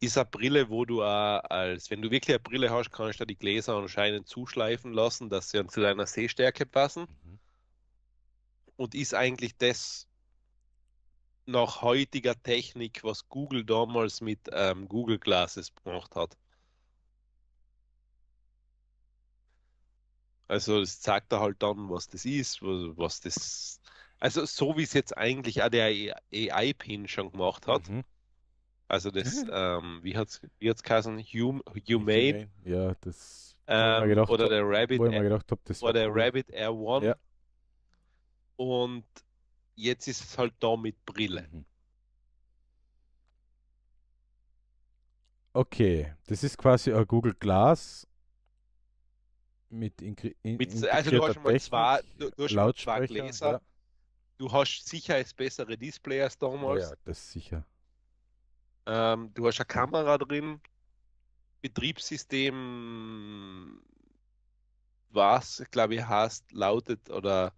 ist eine Brille, wo du auch als, wenn du wirklich eine Brille hast, kannst du die Gläser anscheinend zuschleifen lassen, dass sie dann zu deiner Sehstärke passen. Mhm. Und ist eigentlich das nach heutiger Technik, was Google damals mit ähm, Google Glasses gemacht hat. Also es zeigt er halt dann, was das ist, was das. Also so wie es jetzt eigentlich auch der AI-Pin schon gemacht hat, mhm. Also das, mhm. ähm, wie hat es wie hat's geheißen? Hum, humane. Ja, das ähm, gedacht, oder der Rabbit Air, gedacht hab, das oder cool. Rabbit Air One. Ja. Und jetzt ist es halt da mit Brille. Mhm. Okay, das ist quasi ein Google Glass mit, Ingr mit also du hast schon mal zwei, du, du Lautsprecher, zwei Gläser. Ja. Du hast sicher bessere Display als damals. Ja, das sicher. Ähm, du hast eine Kamera drin, Betriebssystem, was, glaube ich, heißt, lautet oder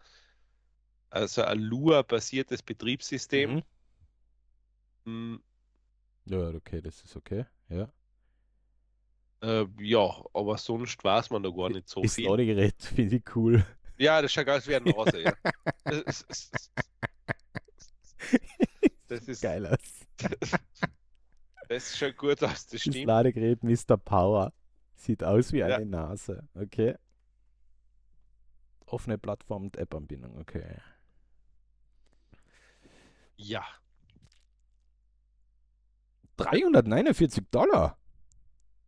also ein Lua-basiertes Betriebssystem. Mhm. Hm. Ja, okay, das ist okay, ja. Äh, ja, aber sonst weiß man da gar nicht so ist viel. Das Gerät [LAUGHS] finde ich cool. Ja, das schaut aus wie eine Nase, ja. [LAUGHS] Das ist, das ist geil aus. [LAUGHS] Das ist schon gut aus, der stimmt. Das Ladegerät Mr. Power. Sieht aus wie eine ja. Nase, okay. Offene Plattform und App-Anbindung, okay. Ja. 349 Dollar?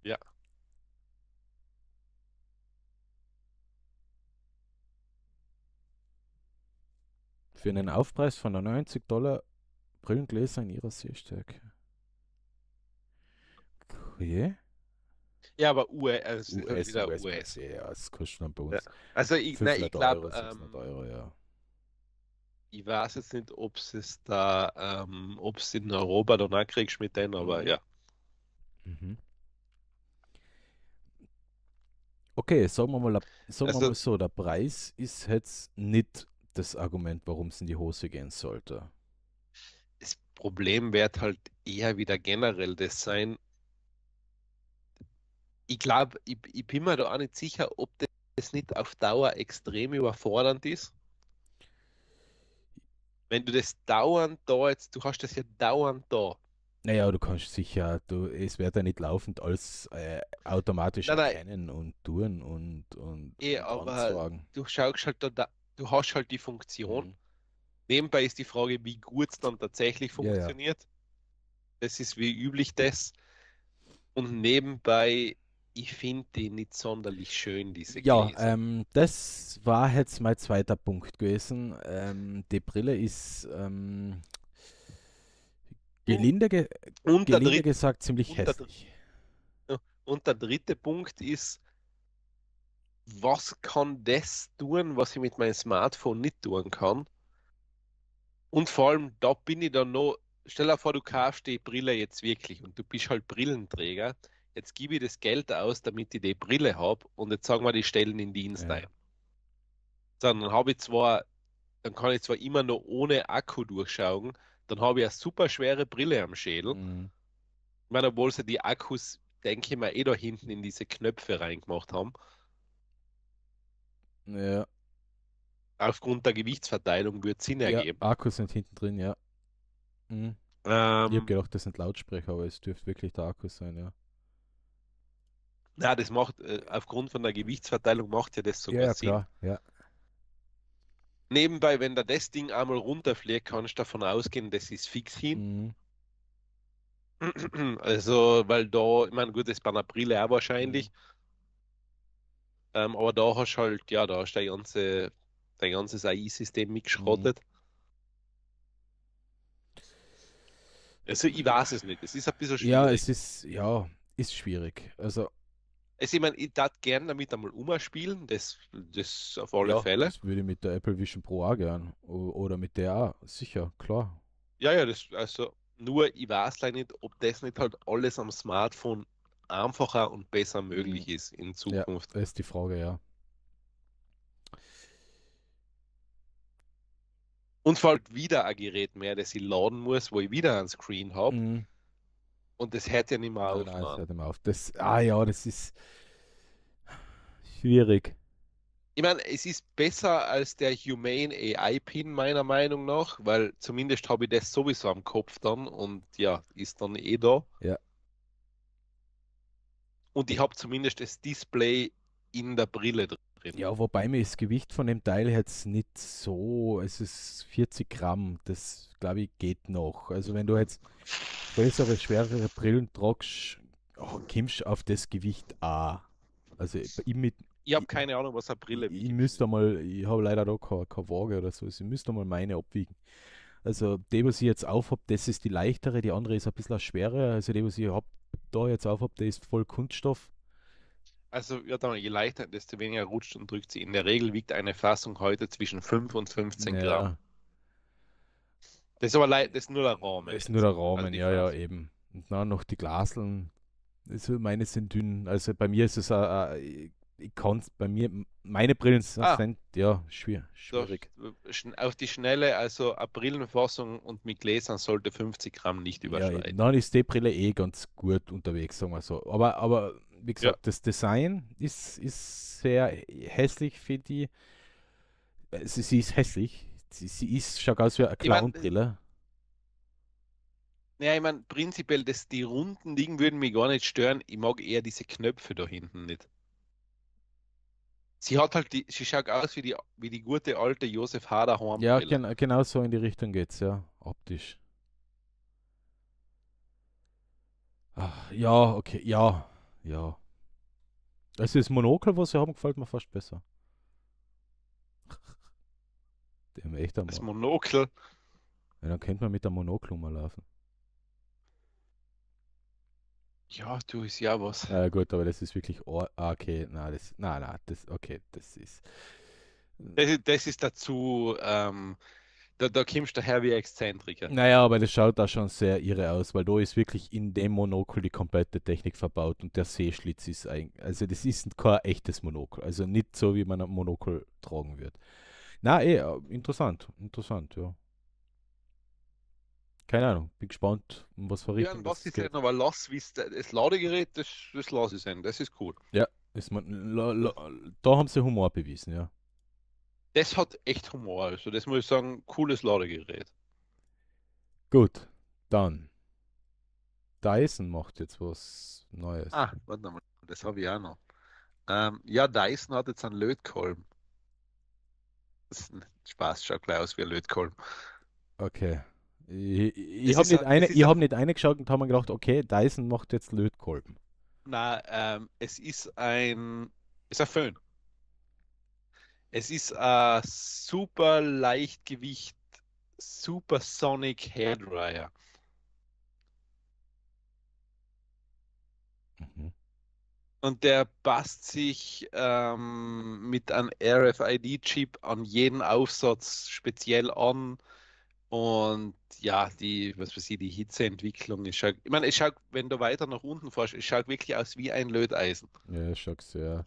Ja. Für einen Aufpreis von 90 Dollar Brillengläser in ihrer Sehstärke. Okay. Ja, aber US, US also wieder US, US. Ja, ja, kostet dann bei uns. Ja. Also ich, ich glaube, ähm, ja. ich weiß jetzt nicht, ob es da, ähm, ob es in Europa dann auch kriegst mit denen, aber mhm. ja. Mhm. Okay, sagen wir mal, sagen also, wir mal so, der Preis ist jetzt nicht das Argument, warum es in die Hose gehen sollte. Das Problem wird halt eher wieder generell das sein, ich glaube, ich, ich, bin mir da auch nicht sicher, ob das nicht auf Dauer extrem überfordernd ist. Wenn du das dauernd da jetzt, du hast das ja dauernd da. Naja, du kannst sicher, du, es wird ja nicht laufend alles äh, automatisch nein, nein. erkennen und tun und, und, ja, eh, aber ansagen. du schaust halt da, du hast halt die Funktion. Mhm. Nebenbei ist die Frage, wie gut es dann tatsächlich funktioniert. Ja, ja. Das ist wie üblich das. Und nebenbei ich finde die nicht sonderlich schön, diese Ja, ähm, das war jetzt mein zweiter Punkt gewesen. Ähm, die Brille ist ähm, gelinde, ge und gelinde dritte, gesagt ziemlich und hässlich. Der, und der dritte Punkt ist, was kann das tun, was ich mit meinem Smartphone nicht tun kann? Und vor allem, da bin ich dann noch, stell dir vor, du kaufst die Brille jetzt wirklich und du bist halt Brillenträger jetzt gebe ich das Geld aus, damit ich die Brille habe und jetzt sagen wir, die stellen in Dienst ja. ein. Dann habe ich zwar, dann kann ich zwar immer noch ohne Akku durchschauen, dann habe ich eine super schwere Brille am Schädel. Mhm. Ich meine, obwohl sie die Akkus, denke ich mal, eh da hinten in diese Knöpfe reingemacht haben. Ja. Aufgrund der Gewichtsverteilung wird es Sinn ja, ergeben. Akkus sind hinten drin, ja. Mhm. Ähm, ich habe gedacht, das sind Lautsprecher, aber es dürfte wirklich der Akku sein, ja. Na, das macht, äh, aufgrund von der Gewichtsverteilung macht ja das sogar ja, Sinn. Klar, ja. Nebenbei, wenn da das Ding einmal runterfliegt, kannst du davon ausgehen, das ist fix hin. Mhm. [CLEARS THROAT] Also, weil da, ich meine, gut, das bei einer Brille auch wahrscheinlich. Mhm. Ähm, aber da hast du halt, ja, da hast du dein ganze, ganzes AI-System mitgeschrottet. Mhm. Also ich weiß es nicht. Es ist ein bisschen schwierig. Ja, es ist, ja, ist schwierig. Also also ich meine, ich darf gerne damit einmal umspielen, das, das auf alle ja, Fälle. Das würde ich mit der Apple Vision Pro auch gern. Oder mit der auch, sicher, klar. Ja, ja, das, also nur ich weiß leider nicht, ob das nicht halt alles am Smartphone einfacher und besser möglich ist in Zukunft. Ja, ist die Frage, ja. Und vor allem wieder ein Gerät mehr, das ich laden muss, wo ich wieder ein Screen habe. Mhm. Und das hört ja nicht mehr auf. Nein, nein, hört mehr auf. Das, ah ja, das ist schwierig. Ich meine, es ist besser als der Humane AI-Pin, meiner Meinung nach, weil zumindest habe ich das sowieso am Kopf dann und ja, ist dann eh da. Ja. Und ich habe zumindest das Display in der Brille drin reden. Ja, wobei mir das Gewicht von dem Teil jetzt nicht so, es ist 40 Gramm, das glaube ich geht noch. Also wenn du jetzt größere, schwerere Brillen tragst, oh, kommst auf das Gewicht A. Also ich mit, ich habe keine Ahnung, was eine Brille wiegt. Ich müsste mal, ich habe leider da keine, keine Waage oder so, also ich müsste mal meine abwiegen. Also dem, was ich jetzt aufhab, das ist die leichtere, die andere ist ein bisschen schwerer. Also dem, was ich hab, da jetzt aufhab, der ist voll Kunststoff. Also wird je leichter, desto weniger rutscht und drückt sie. In der Regel wiegt eine Fassung heute zwischen 5 und 15 ja. Gramm. Das ist aber leid, das ist nur der Rahmen. Das ist nur der Rahmen, also ja, Fassung. ja, eben. Und dann noch die Glaseln. Also meine sind dünn. Also bei mir ist es a, äh, äh, ich, ich kann bei mir, meine Brillen sind ah. ja schwierig. schwierig. Äh, so, auf die Schnelle, also eine Brillenfassung und mit Gläsern sollte 50 Gramm nicht überschreiten. Ja, dann ist die Brille eh ganz gut unterwegs, sagen wir so. Aber, aber wie gesagt, ja. das Design ist, ist sehr hässlich, finde ich. Äh, sie, sie ist hässlich. Sie, sie ist, schaut aus wie ein eine Clownbrille. Ja, ich meine, prinzipiell, dass die runden Dinge würden mich gar nicht stören. Ich mag eher diese Knöpfe da hinten nicht. Sie hat halt die, sie schaut aus wie die, wie die gute alte Josef Hader Ja, gen genau so in die Richtung geht's, ja, optisch. Ach, ja, okay, ja ja. Also das Monokel, was sie haben, gefällt mir fast besser. [LAUGHS] Dem haben Das Monokel. Ja, dann könnte man mit der Monokel mal laufen. Ja, du ist ja was. Ja, gut, aber das ist wirklich. Ah, okay, na, das. Na, na, das. Okay, das ist. Das, das ist dazu. Ähm, da, da kommst du her wie Exzentriker. Naja, aber das schaut da schon sehr irre aus, weil da ist wirklich in dem Monokel die komplette Technik verbaut und der Seeschlitz ist eigentlich, also das ist kein echtes Monokel, also nicht so, wie man ein Monokel tragen wird. Na, eh, interessant, interessant, ja. Keine Ahnung, bin gespannt, um was für Richtung Ja, was ist denn, aber lass, wie das Ladegerät, das, das lasse ich sein, das ist cool. Ja, ist man, la, la, da haben sie Humor bewiesen, ja das hat echt Humor. Also das muss ich sagen, cooles Ladegerät. Gut, dann. Dyson macht jetzt was Neues. Ah, warte mal, das habe ich auch noch. Ähm, ja, Dyson hat jetzt einen Lötkolben. Spaß, schaut gleich aus wie ein Lötkolben. Okay. Ich, ich habe nicht, eine, ich hab nicht eingeschaut und habe mir gedacht, okay, Dyson macht jetzt Lötkolben. Nein, ähm, es ist ein, ist ein Föhn. Es ist ein super Leichtgewicht Super Sonic Hairdryer. Mhm. Und der passt sich ähm, mit einem RFID-Chip an jeden Aufsatz speziell an. Und ja, die, was weiß ich, die Hitzeentwicklung, ist schaue, ich meine, es schaut, wenn du weiter nach unten fährst, es schaut wirklich aus wie ein Löteisen. Ja, es schaut sehr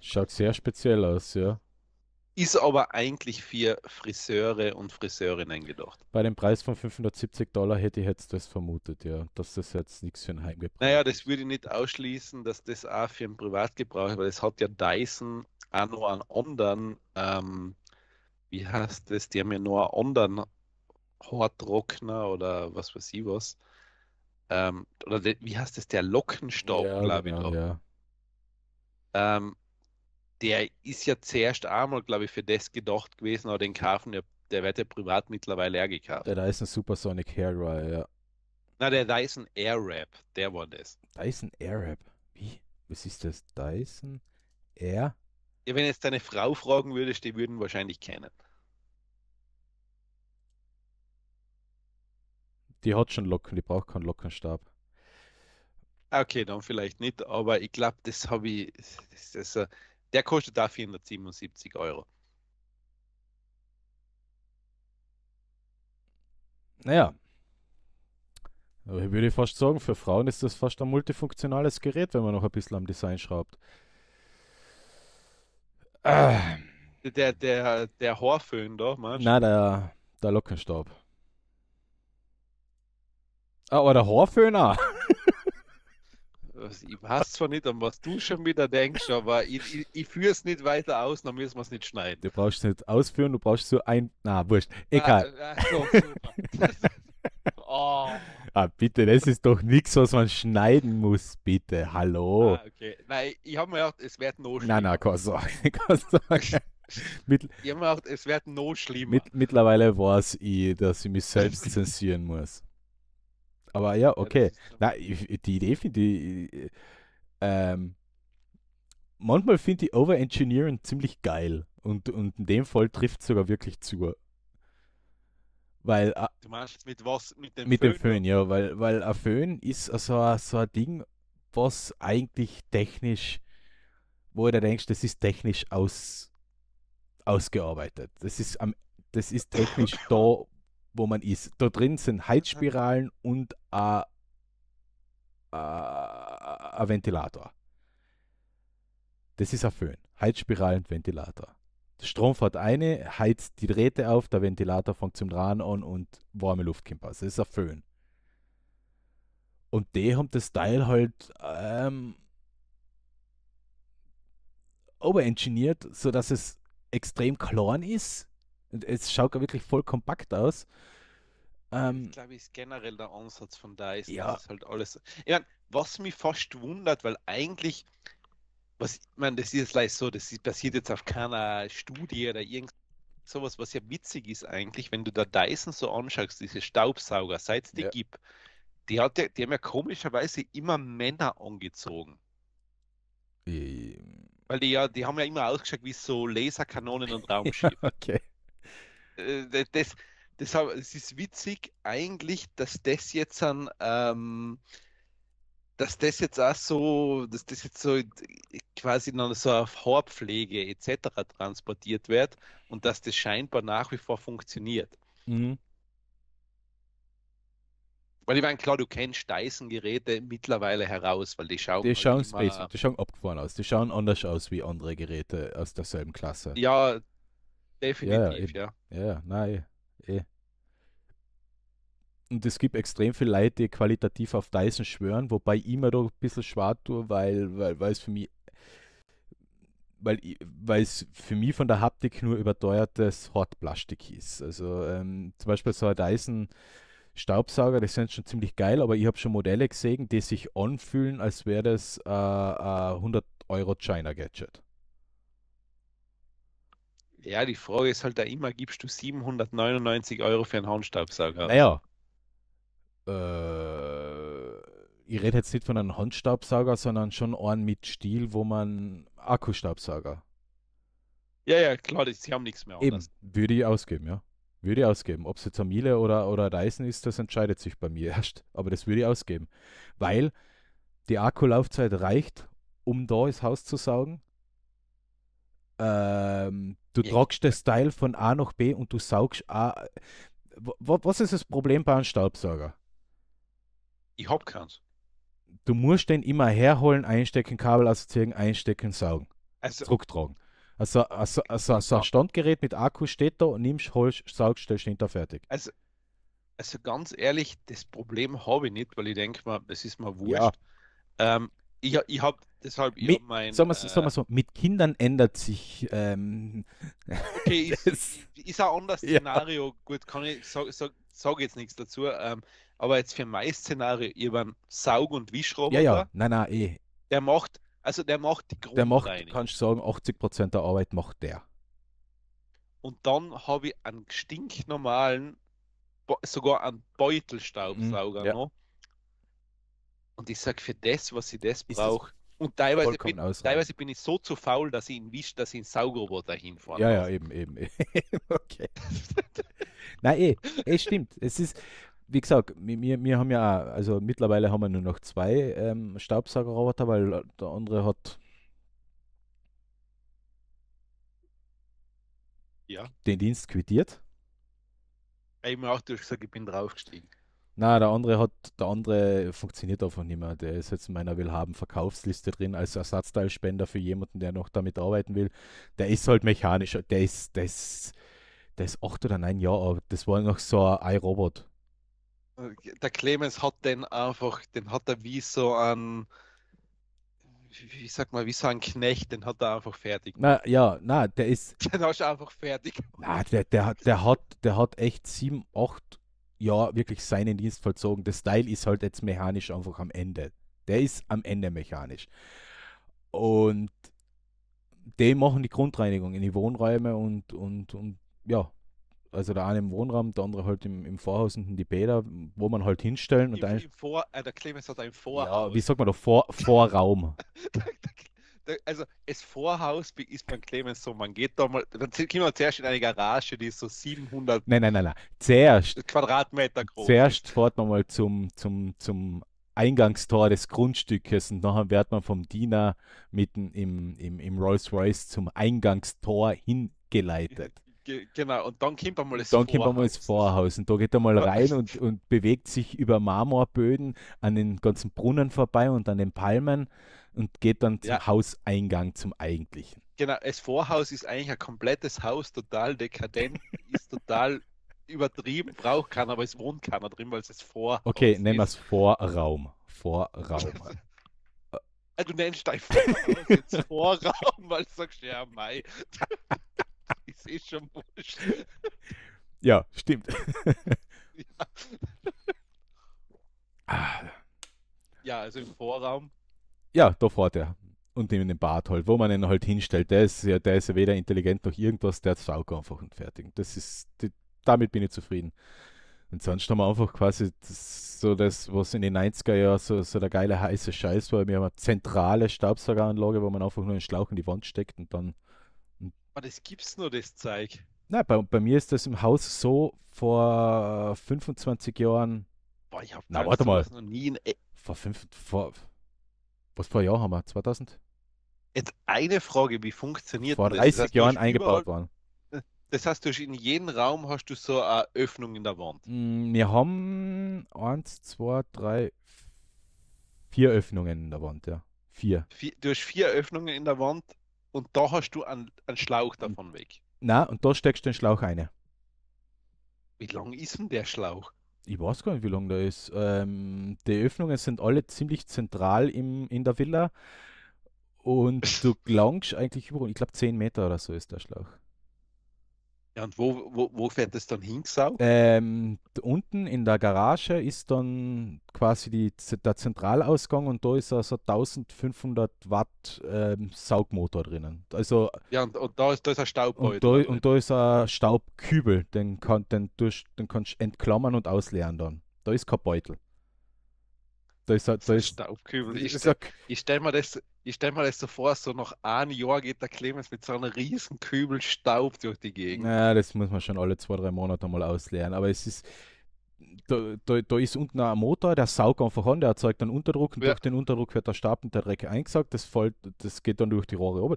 Schaut sehr speziell aus, ja. Ist aber eigentlich für Friseure und Friseurinnen gedacht. Bei dem Preis von 570 Dollar hätte ich jetzt das vermutet, ja, dass das jetzt nichts für ein Heimgebrauch ist. Naja, das würde ich nicht ausschließen, dass das auch für einen Privatgebrauch ist, weil das hat ja Dyson auch noch einen anderen, ähm, wie heißt das, die haben ja noch einen anderen Haartrockner oder was weiß ich was. Ähm, oder de, wie heißt das, der Lockenstaub, ja, glaube ich. Genau, ja. Ähm, der ist ja zuerst einmal, glaube ich, für das gedacht gewesen, aber den kaufen ja, der wird ja privat mittlerweile auch gekauft. Der Dyson Supersonic Hairwire, ja. Na, der Dyson Airwrap, der war das. Dyson Airwrap? Wie? Was ist das? Dyson Air? Ja, wenn jetzt deine Frau fragen würdest, die würden wahrscheinlich kennen. Die hat schon Locken, die braucht keinen Lockenstab. Okay, dann vielleicht nicht, aber ich glaube, das habe ich. Das, das, äh, der kostet da 477 Euro. Naja. Aber also, ich würde fast sagen, für Frauen ist das fast ein multifunktionales Gerät, wenn man noch ein bisschen am Design schraubt. Ah. Der, der, der Haarföhn da, meinst du? Nein, der, der Lockenstaub. Ah, oder Haarföhner. Äh, ich weiß zwar nicht, an was du schon wieder denkst, [LAUGHS] aber ich, ich, ich führe es nicht weiter aus, dann müssen wir es nicht schneiden. Du brauchst es nicht ausführen, du brauchst so ein. Na, wurscht. Ah, egal. Ah, ah, so, [LAUGHS] oh. ah, bitte, das ist doch nichts, was man schneiden muss, bitte. Hallo. Ah, okay. Nein, ich habe mir gedacht, es wird noch schlimmer. Nein, nein, keine Sorge. [LAUGHS] Keine Sorge. Mit, ich habe mir gedacht, es wird noch schlimmer. Mit, mittlerweile weiß ich, dass ich mich selbst zensieren muss. Aber ja, okay. Ja, Nein, die Idee finde ich. Äh, ähm, manchmal finde ich Overengineering ziemlich geil. Und, und in dem Fall trifft es sogar wirklich zu. Weil, äh, du meinst mit was? Mit dem mit Föhn? Dem Föhn ja, weil, weil ein Föhn ist so ein, so ein Ding, was eigentlich technisch, wo du denkst, das ist technisch aus, ausgearbeitet. Das ist, am, das ist [LAUGHS] technisch da, wo man ist. Da drin sind Heizspiralen und ein Ventilator. Das ist ein Föhn. Heizspiralen und Ventilator. Der Strom fährt eine, heizt die Drähte auf, der Ventilator fängt zum Dran an und warme Luft kommt raus. Das ist ein Föhn. Und die haben das Teil halt ähm, overengineert, sodass es extrem klar ist, und es schaut wirklich voll kompakt aus. Ähm, ich glaube, ist generell der Ansatz von da ist, ja. das ist halt alles. Ich mein, was mich fast wundert, weil eigentlich, was, ich meine, das ist jetzt gleich so, das basiert jetzt auf keiner Studie oder irgend sowas, was ja witzig ist eigentlich, wenn du da Dyson so anschaust, diese Staubsauger, seit es die ja. gibt, die, hat ja, die haben ja komischerweise immer Männer angezogen. Ähm. Weil die ja, die haben ja immer ausgeschaut wie so Laserkanonen und [LAUGHS] Raumschiffe. okay. Äh, das, das, das ist witzig eigentlich, dass das jetzt an, ähm, dass das jetzt auch so, dass das jetzt so quasi noch so auf Haarpflege etc. transportiert wird und dass das scheinbar nach wie vor funktioniert. Mhm. Weil ich meine, klar, du kennst Dyson-Geräte mittlerweile heraus, weil die schauen. Die halt schauen halt immer... die schauen abgefahren aus, die schauen anders aus wie andere Geräte aus derselben Klasse. Ja, Definitiv, ja. Ja, ja nein, eh. Und es gibt extrem viele Leute, die qualitativ auf Dyson schwören, wobei ich immer doch ein bisschen schwarz tue, weil, weil, weil es für mich weil weil es für mich von der Haptik nur überteuertes Hortplastik ist. Also ähm, zum Beispiel so ein Dyson Staubsauger, die sind schon ziemlich geil, aber ich habe schon Modelle gesehen, die sich anfühlen, als wäre das äh, äh, 100 Euro China Gadget. Ja, die Frage ist halt da immer, gibst du 799 Euro für einen Handstaubsauger? Naja. Äh, ich rede jetzt nicht von einem Handstaubsauger, sondern schon einen mit Stil, wo man Akkustaubsauger. Ja, ja, klar, das, sie haben nichts mehr. Eben, würde ich ausgeben, ja. Würde ich ausgeben. Ob es jetzt Miele oder, oder Reisen ist, das entscheidet sich bei mir [LAUGHS] erst. Aber das würde ich ausgeben. Weil die Akkulaufzeit reicht, um da das Haus zu saugen ähm, du ja. tragst den Style von A nach B und du saugst A. Was ist das Problem bei einem Staubsauger? Ich hab keins. Du musst den immer herholen, einstecken, Kabel assoziieren, einstecken, saugen. Also, Drucktragen. Also, also, also, also ein Standgerät mit Akku steht da und nimmst, holst, saugst, stellst hinter fertig. Also, also ganz ehrlich, das Problem habe ich nicht, weil ich denke mal, es ist mir wurscht. Ja. Ähm, ich, ich habe deshalb mit, mein. Sagen wir, äh, sagen wir so, mit Kindern ändert sich. Ähm, okay, ist, ist, ein anderes Szenario. Ja. Gut, kann ich sage sag, sag jetzt nichts dazu. Ähm, aber jetzt für mein Szenario, ihr waren Saug- und Wischroboter. Ja, ja, nein, nein, eh. Der macht, also der macht die Grundreinigung. Der macht, kannst du sagen, 80% der Arbeit macht der. Und dann habe ich einen stinknormalen, sogar einen Beutelstaubsauger mhm, ja. noch und ich sage, für das, was ich das brauche, und teilweise bin, teilweise bin, ich so zu faul, dass ich ihn wisch, dass ich einen Saugroboter hinfahren Ja, muss. ja, eben, [LAUGHS] eben. okay. Nein, eh, eh, stimmt. Es ist, wie gesagt, wir, wir haben ja, also mittlerweile haben wir nur noch zwei ähm, Staubsaugerroboter, weil der andere hat. Ja. Den Dienst quittiert. Ich habe auch durchgesagt, ich bin draufgestiegen. Na, der andere hat, der andere funktioniert davon nicht mehr. Der ist jetzt in meiner Willhaben-Verkaufsliste drin als Ersatzteilspender für jemanden, der noch damit arbeiten will. Der ist halt mechanisch, der ist, der ist, der ist acht oder neun Jahre alt. Das war noch so ein Robot. Der Clemens hat den einfach, den hat er wie so ein, ich sag mal, wie so ein Knecht, den hat er einfach fertig. Na ja, na, der ist. [LAUGHS] Den hast du einfach fertig. Na, der, der, der, hat, der hat echt sieben, acht ja wirklich seinen Dienst vollzogen. Der Style ist halt jetzt mechanisch einfach am Ende. Der ist am Ende mechanisch. Und die machen die Grundreinigung in die Wohnräume und, und, und ja, also der eine im Wohnraum, der andere halt im, im Vorhaus in die Bäder, wo man halt hinstellen. Und ein... im Vor, äh, der Clemens hat ein Vorhaus. Ja, wie sagt man da? Vor, Vorraum. der, [LAUGHS] der [LAUGHS] also das Vorhaus ist beim Clemens so, man geht da mal, dann gehen wir zuerst in eine Garage, die ist so 700 nein, nein, nein, nein. Zuerst, Quadratmeter groß. Zuerst fährt man mal zum, zum, zum Eingangstor des Grundstückes und nachher wird man vom Diener mitten im, im, im Rolls-Royce zum Eingangstor hingeleitet. Genau, und dann kommt einmal das dann Vorhaus. Dann kommt einmal das Vorhaus und da geht er mal rein und, und bewegt sich über Marmorböden an den ganzen Brunnen vorbei und an den Palmen und geht dann zum ja. Hauseingang, zum eigentlichen. Genau, das Vorhaus ist eigentlich ein komplettes Haus, total dekadent, [LAUGHS] ist total übertrieben, braucht keiner, aber es wohnt keiner drin, weil es das Vorhaus ist. Okay, nennen wir es Vorraum. Vorraum. [LAUGHS] Ah, du nennst dein Vorhaus jetzt [LAUGHS] Vorraum, weil du sagst, ja, Mai. ich sehe schon wurscht. Ja, stimmt. ja. Ah. ja, also im Vorraum ja, da fährt er. Und in den Bad halt, wo man ihn halt hinstellt. Der ist ja, der ist ja weder intelligent noch irgendwas, der saugt einfach und fertig. Das ist, die, damit bin ich zufrieden. Und sonst haben wir einfach quasi das, so das, was in den 90er Jahren so, so der geile heiße Scheiß war. Wir haben eine zentrale Staubsaugeranlage, wo man einfach nur einen Schlauch in die Wand steckt und dann. Aber das gibt's nur, das Zeug. Nein, bei, bei mir ist das im Haus so vor 25 Jahren. Boah, ich hab Na, warte mal. noch nie in. E vor, fünf, vor was vor Jahr haben wir? 2000? Jetzt eine Frage, wie funktioniert vor das? Vor 30 das heißt, Jahren eingebaut worden. Das heißt, du hast in jedem Raum hast du so eine Öffnung in der Wand. Mm, wir haben eins, zwei, drei, vier Öffnungen in der Wand, ja. Vier. vier du hast vier Öffnungen in der Wand und da hast du einen, einen Schlauch davon weg. Na, und da steckst du den Schlauch eine. Wie lang ist denn der Schlauch? ich weiß gar nicht, wie lange da ist. Ähm, die Öffnungen sind alle ziemlich zentral im, in der Villa. Und [LAUGHS] du langst eigentlich über, ich glaube 10 Meter oder so ist der Schlauch. Ja, und wo, wo, wo fährt es dann hin, Ähm, unten in der Garage ist dann quasi die, der Zentralausgang und da ist also 1500 Watt ähm, Saugmotor drinnen. Also, ja, und, und, da, ist, da ist ein Staubbeutel. Und da, und da ist ein Staubkübel, den, kann, den, durch, den kannst du entklammern und ausleeren dann. Da ist kein Beutel. Da ist, ein, da ist Staubkübel. ist, ich stelle mir das ich stelle mir das so vor, so nach einem Jahr geht der Clemens mit so einem riesen Kübel Staub durch die Gegend. Ja, das muss man schon alle zwei, drei Monate mal ausleeren. Aber es ist, da, da, da ist unten ein Motor, der saugt einfach an, der erzeugt einen Unterdruck und ja. durch den Unterdruck wird der Stab und der Dreck eingesaugt. Das, fällt, das geht dann durch die Rohre oben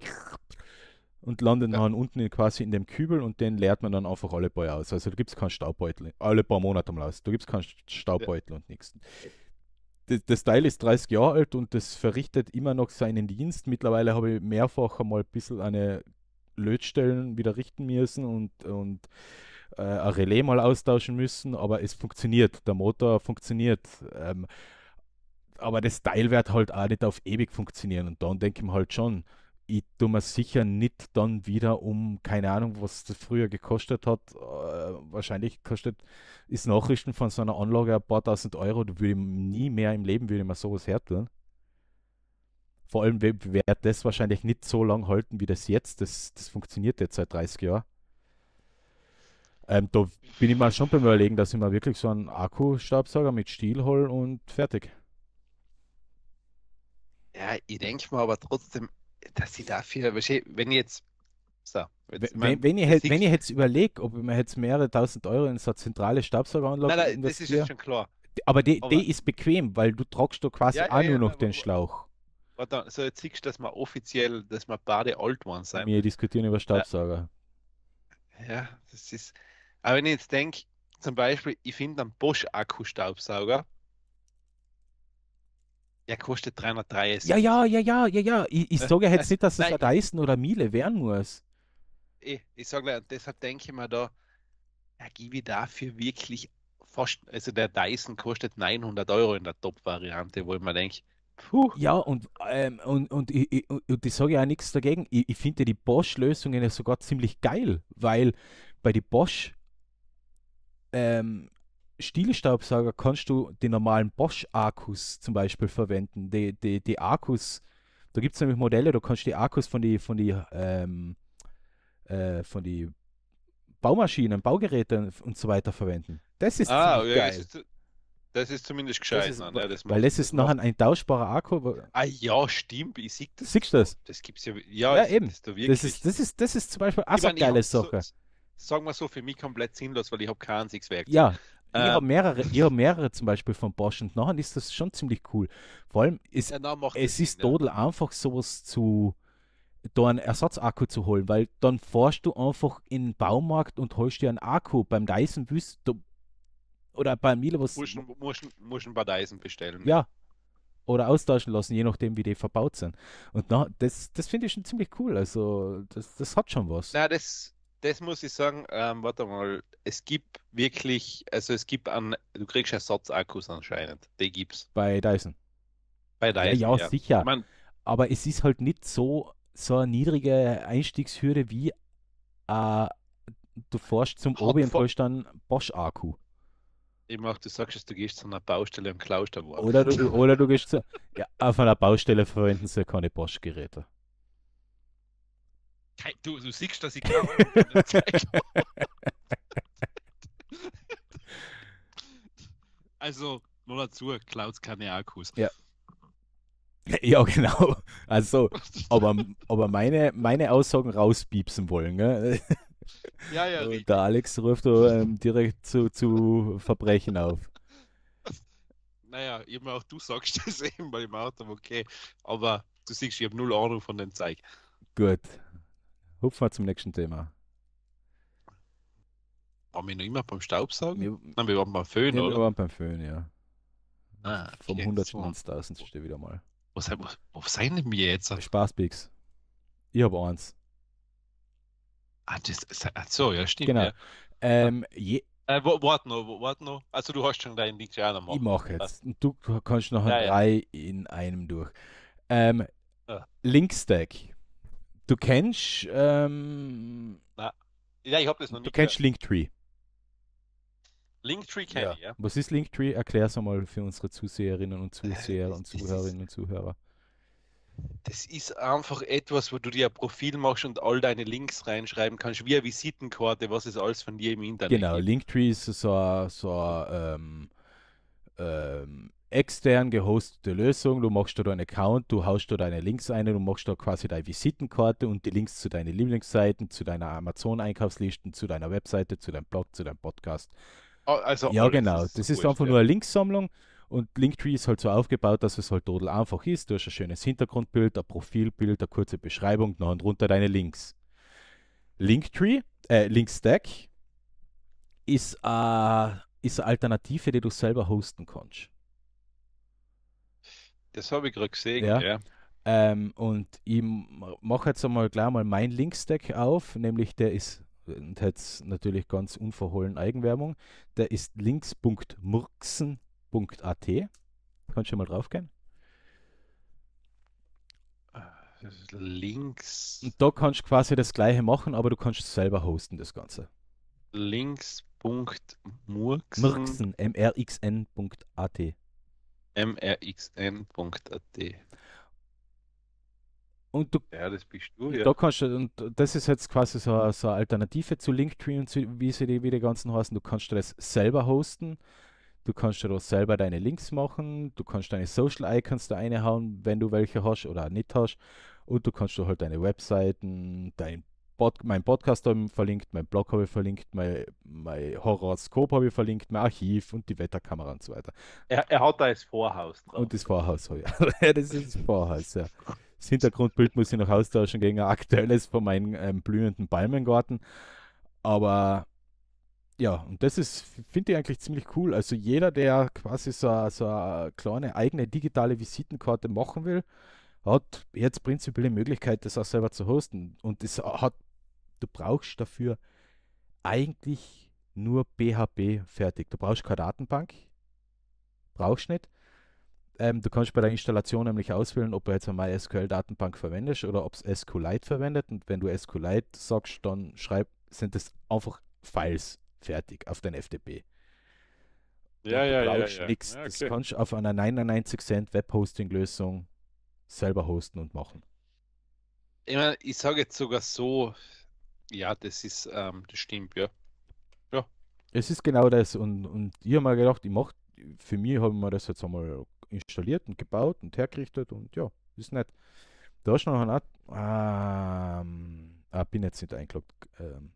und landet ja. dann unten quasi in dem Kübel und den leert man dann einfach alle paar aus. Also gibt es keinen Staubbeutel, alle paar Monate mal aus. Du es keinen Staubbeutel ja. und nichts das Teil ist 30 Jahre alt und das verrichtet immer noch seinen Dienst. Mittlerweile habe ich mehrfach einmal ein bisschen eine Lötstellen wieder richten müssen und, und äh, ein Relais mal austauschen müssen, aber es funktioniert. Der Motor funktioniert. Ähm, aber das Teil wird halt auch nicht auf ewig funktionieren und dann denke ich mir halt schon, ich tue mir sicher nicht dann wieder um, keine Ahnung, was das früher gekostet hat. Äh, wahrscheinlich kostet, ist Nachrichten von so einer Anlage ein paar tausend Euro. Da würde ich nie mehr im Leben, würde ich mir sowas hertun. Vor allem wird das wahrscheinlich nicht so lang halten, wie das jetzt. Das, das funktioniert jetzt seit 30 Jahren. Ähm, da bin ich mal schon beim Überlegen, dass ich mir wirklich so einen Akku-Staubsauger mit Stiel hole und fertig. Ja, ich denke mir aber trotzdem, dass sie dafür, wenn jetzt, so, jetzt wenn, wenn, ihr hätt, wenn ihr jetzt überlegt, ob man jetzt mehrere tausend Euro in so eine zentrale Staubsaugeranlage Nein, nein das ist jetzt schon klar. Aber die, die ist bequem, weil du tragst du quasi ja, auch ja, nur noch ja, den Schlauch. Warte, so jetzt siehst du, dass man offiziell, dass man beide alt waren sein. Wir diskutieren über Staubsauger. Ja, das ist. Aber wenn ich jetzt denke, zum Beispiel, ich finde einen Bosch-Akku-Staubsauger, er kostet 330. Ja, ja, ja, ja, ja, ja. Ich, ich äh, sage jetzt äh, nicht, dass es das ein Dyson oder Miele werden muss. Eh, ich, ich sage, deshalb denke ich mir da, er gebe dafür wirklich fast, also der Dyson kostet 900 Euro in der Top-Variante, wo ich mir denke, Puh. Ja, und, ähm, und, und, ich, ich, ich sage ja auch nichts dagegen. Ich, ich finde die Bosch-Lösungen ja sogar ziemlich geil, weil bei die Bosch ähm, Stielstaubsauger kannst du die normalen Bosch-Akkus zum Beispiel verwenden. Die, die, die Akkus, da gibt es nämlich Modelle, da kannst du die Akkus von den von die, ähm, äh, die Baumaschinen, Baugeräten und so weiter verwenden. Das ist ah, ja, geil. das ist zumindest gescheit. Das ist, ne? ne? das weil das ist noch ein tauschbarer Akku. Ah ja, stimmt. Ich sehe das. Siehst du das? Das es ja. Ja, ja eben. Das, da das, ist, das, ist, das ist zum Beispiel auch so eine geile Sache. So, sagen wir so, für mich komplett sinnlos, weil ich habe kein einziges Werkzeug. Ja, äh, ich habe mehrere, ich hab mehrere zum Beispiel von Bosch und nachher ist das schon ziemlich cool. Vor allem ist ja, es ist Sinn, total ja. einfach sowas zu da einen Ersatzakku zu holen, weil dann fährst du einfach in den Baumarkt und holst dir einen Akku. Beim Dyson willst du oder bei Miele was. Musst, musst, musst ein paar Dyson bestellen. Ja. Oder austauschen lassen, je nachdem, wie die verbaut sind. Und na, das, das finde ich schon ziemlich cool. Also, das, das hat schon was. Na, das, das muss ich sagen, ähm, warte mal, es gibt wirklich, also es gibt an, du kriegst Ersatzakkus anscheinend, die gibt's. Bei Dyson. Bei Dyson. Ja, ja, ja. sicher. Ich mein, aber es ist halt nicht so, so eine niedrige Einstiegshürde wie äh, du forschst zum Obi und holst dann Bosch-Akku. Ich mach, du sagst, du gehst zu einer Baustelle und klaust da Oder du, oder du gehst zu. Ja, auf einer Baustelle verwenden sie keine Bosch-Geräte. Du, du siehst, dass ich glaube. [LAUGHS] also, nur dazu, Clouds keine Akkus. Ja. [LAUGHS] Ja, genau. Also, aber, aber meine, meine Aussagen rausbiepsen wollen, gell? Ja, ja, richtig. Der Alex ruft ähm, direkt zu, zu Verbrechen auf. Naja, eben auch du sagst das [LAUGHS] eben bei dem Auto, okay. Aber du siehst, ich habe null Ahnung von dem Zeug. Gut, Hupf mal zum nächsten Thema. Waren wir noch immer beim Staubsaugen? Wir, Nein, wir waren beim Föhn, ja, oder? Wir waren beim Föhn, ja. Ah, okay, Vom 100.000. steht wieder mal. Was, was, was sind denn wir jetzt? Spaßpicks. Ich habe eins. Ah, das, ach so, ja, stimmt. Genau. Ja. Ähm, je, äh, warte noch, warte noch. Also du hast schon deinen Link ja noch Ich mache jetzt. Du kannst noch ja, drei ja. in einem durch. Ähm, ja. Linkstack. Du kennst. Ähm, ja, ich habe das noch nicht. Du kennst gehört. Linktree. Linktree kenne ja. ja. Was ist Linktree? Erklär es einmal für unsere Zuseherinnen und äh, Zuseher das, und Zuhörerinnen und Zuhörer. Das ist einfach etwas, wo du dir ein Profil machst und all deine Links reinschreiben kannst, wie eine Visitenkarte, was ist alles von dir im Internet Genau, gibt. Linktree ist so ein so, ähm, ähm, extern gehostete Lösung. Du machst da deinen Account, du haust da deine Links ein, du machst da quasi deine Visitenkarte und die Links zu deinen Lieblingsseiten, zu deiner Amazon-Einkaufslisten, zu deiner Webseite, zu deinem Blog, zu deinem Podcast. Oh, also ja, genau. Ist das ist einfach nur eine Linksammlung und Linktree ist halt so aufgebaut, dass es halt total einfach ist. Du hast ein schönes Hintergrundbild, ein Profilbild, eine kurze Beschreibung, noch und runter deine Links. Linktree, äh, Linkstack ist, äh, ist eine Alternative, die du selber hosten kannst. Das habe ich gerade gesehen, ja. ja. Ähm, und ich mache jetzt einmal gleich mal mein Linkstack auf, nämlich der ist und jetzt natürlich ganz unverhohlen Eigenwerbung. Der ist links.murksen.at. Kannst du mal drauf gehen? Ah, links. Und da kannst du quasi das gleiche machen, aber du kannst selber hosten, das Ganze. Links.murksen. Murksen, mrxn.at mrxn.at. Und du, ja, das bist du, ja. Da kannst du, und das ist jetzt quasi so, so eine Alternative zu Linktree und zu, wie sie die, wie die ganzen heißen. Du kannst das selber hosten, du kannst da selber deine Links machen, du kannst deine Social Icons da reinhauen, wenn du welche hast oder nicht hast. Und du kannst du halt deine Webseiten, dein Pod, mein Podcast habe ich verlinkt, mein Blog habe ich verlinkt, mein, mein Horoskop habe ich verlinkt, mein Archiv und die Wetterkamera und so weiter. Er, er hat da das Vorhaus drauf. Und das Vorhaus, [LAUGHS] ja. das ist das Vorhaus, ja. Das Hintergrundbild muss ich noch austauschen gegen ein aktuelles von meinem ähm, blühenden Palmengarten. Aber ja, und das ist, finde ich eigentlich ziemlich cool. Also jeder, der quasi so, so eine kleine eigene digitale Visitenkarte machen will, hat jetzt prinzipiell die Möglichkeit, das auch selber zu hosten. Und das hat, du brauchst dafür eigentlich nur PHP fertig. Du brauchst keine Datenbank, brauchst nicht. Ähm, du kannst bei der Installation nämlich auswählen, ob du jetzt eine MySQL-Datenbank verwendest oder ob es SQLite verwendet. Und wenn du SQLite sagst, dann schreib, sind das einfach Files fertig auf dein FTP. Ja, ja, ja, ja, ja. Nix. Ja, okay. Das kannst du auf einer 99 Cent Webhosting-Lösung selber hosten und machen. Ich, meine, ich sage jetzt sogar so, ja, das ist, ähm, das stimmt, ja. ja. Es ist genau das und, und ich habe mir gedacht, ich mache, für mich haben wir das jetzt einmal installiert und gebaut und hergerichtet und ja, ist nett. Deutschland hat, ähm, ah, bin jetzt nicht eingeloggt, ähm,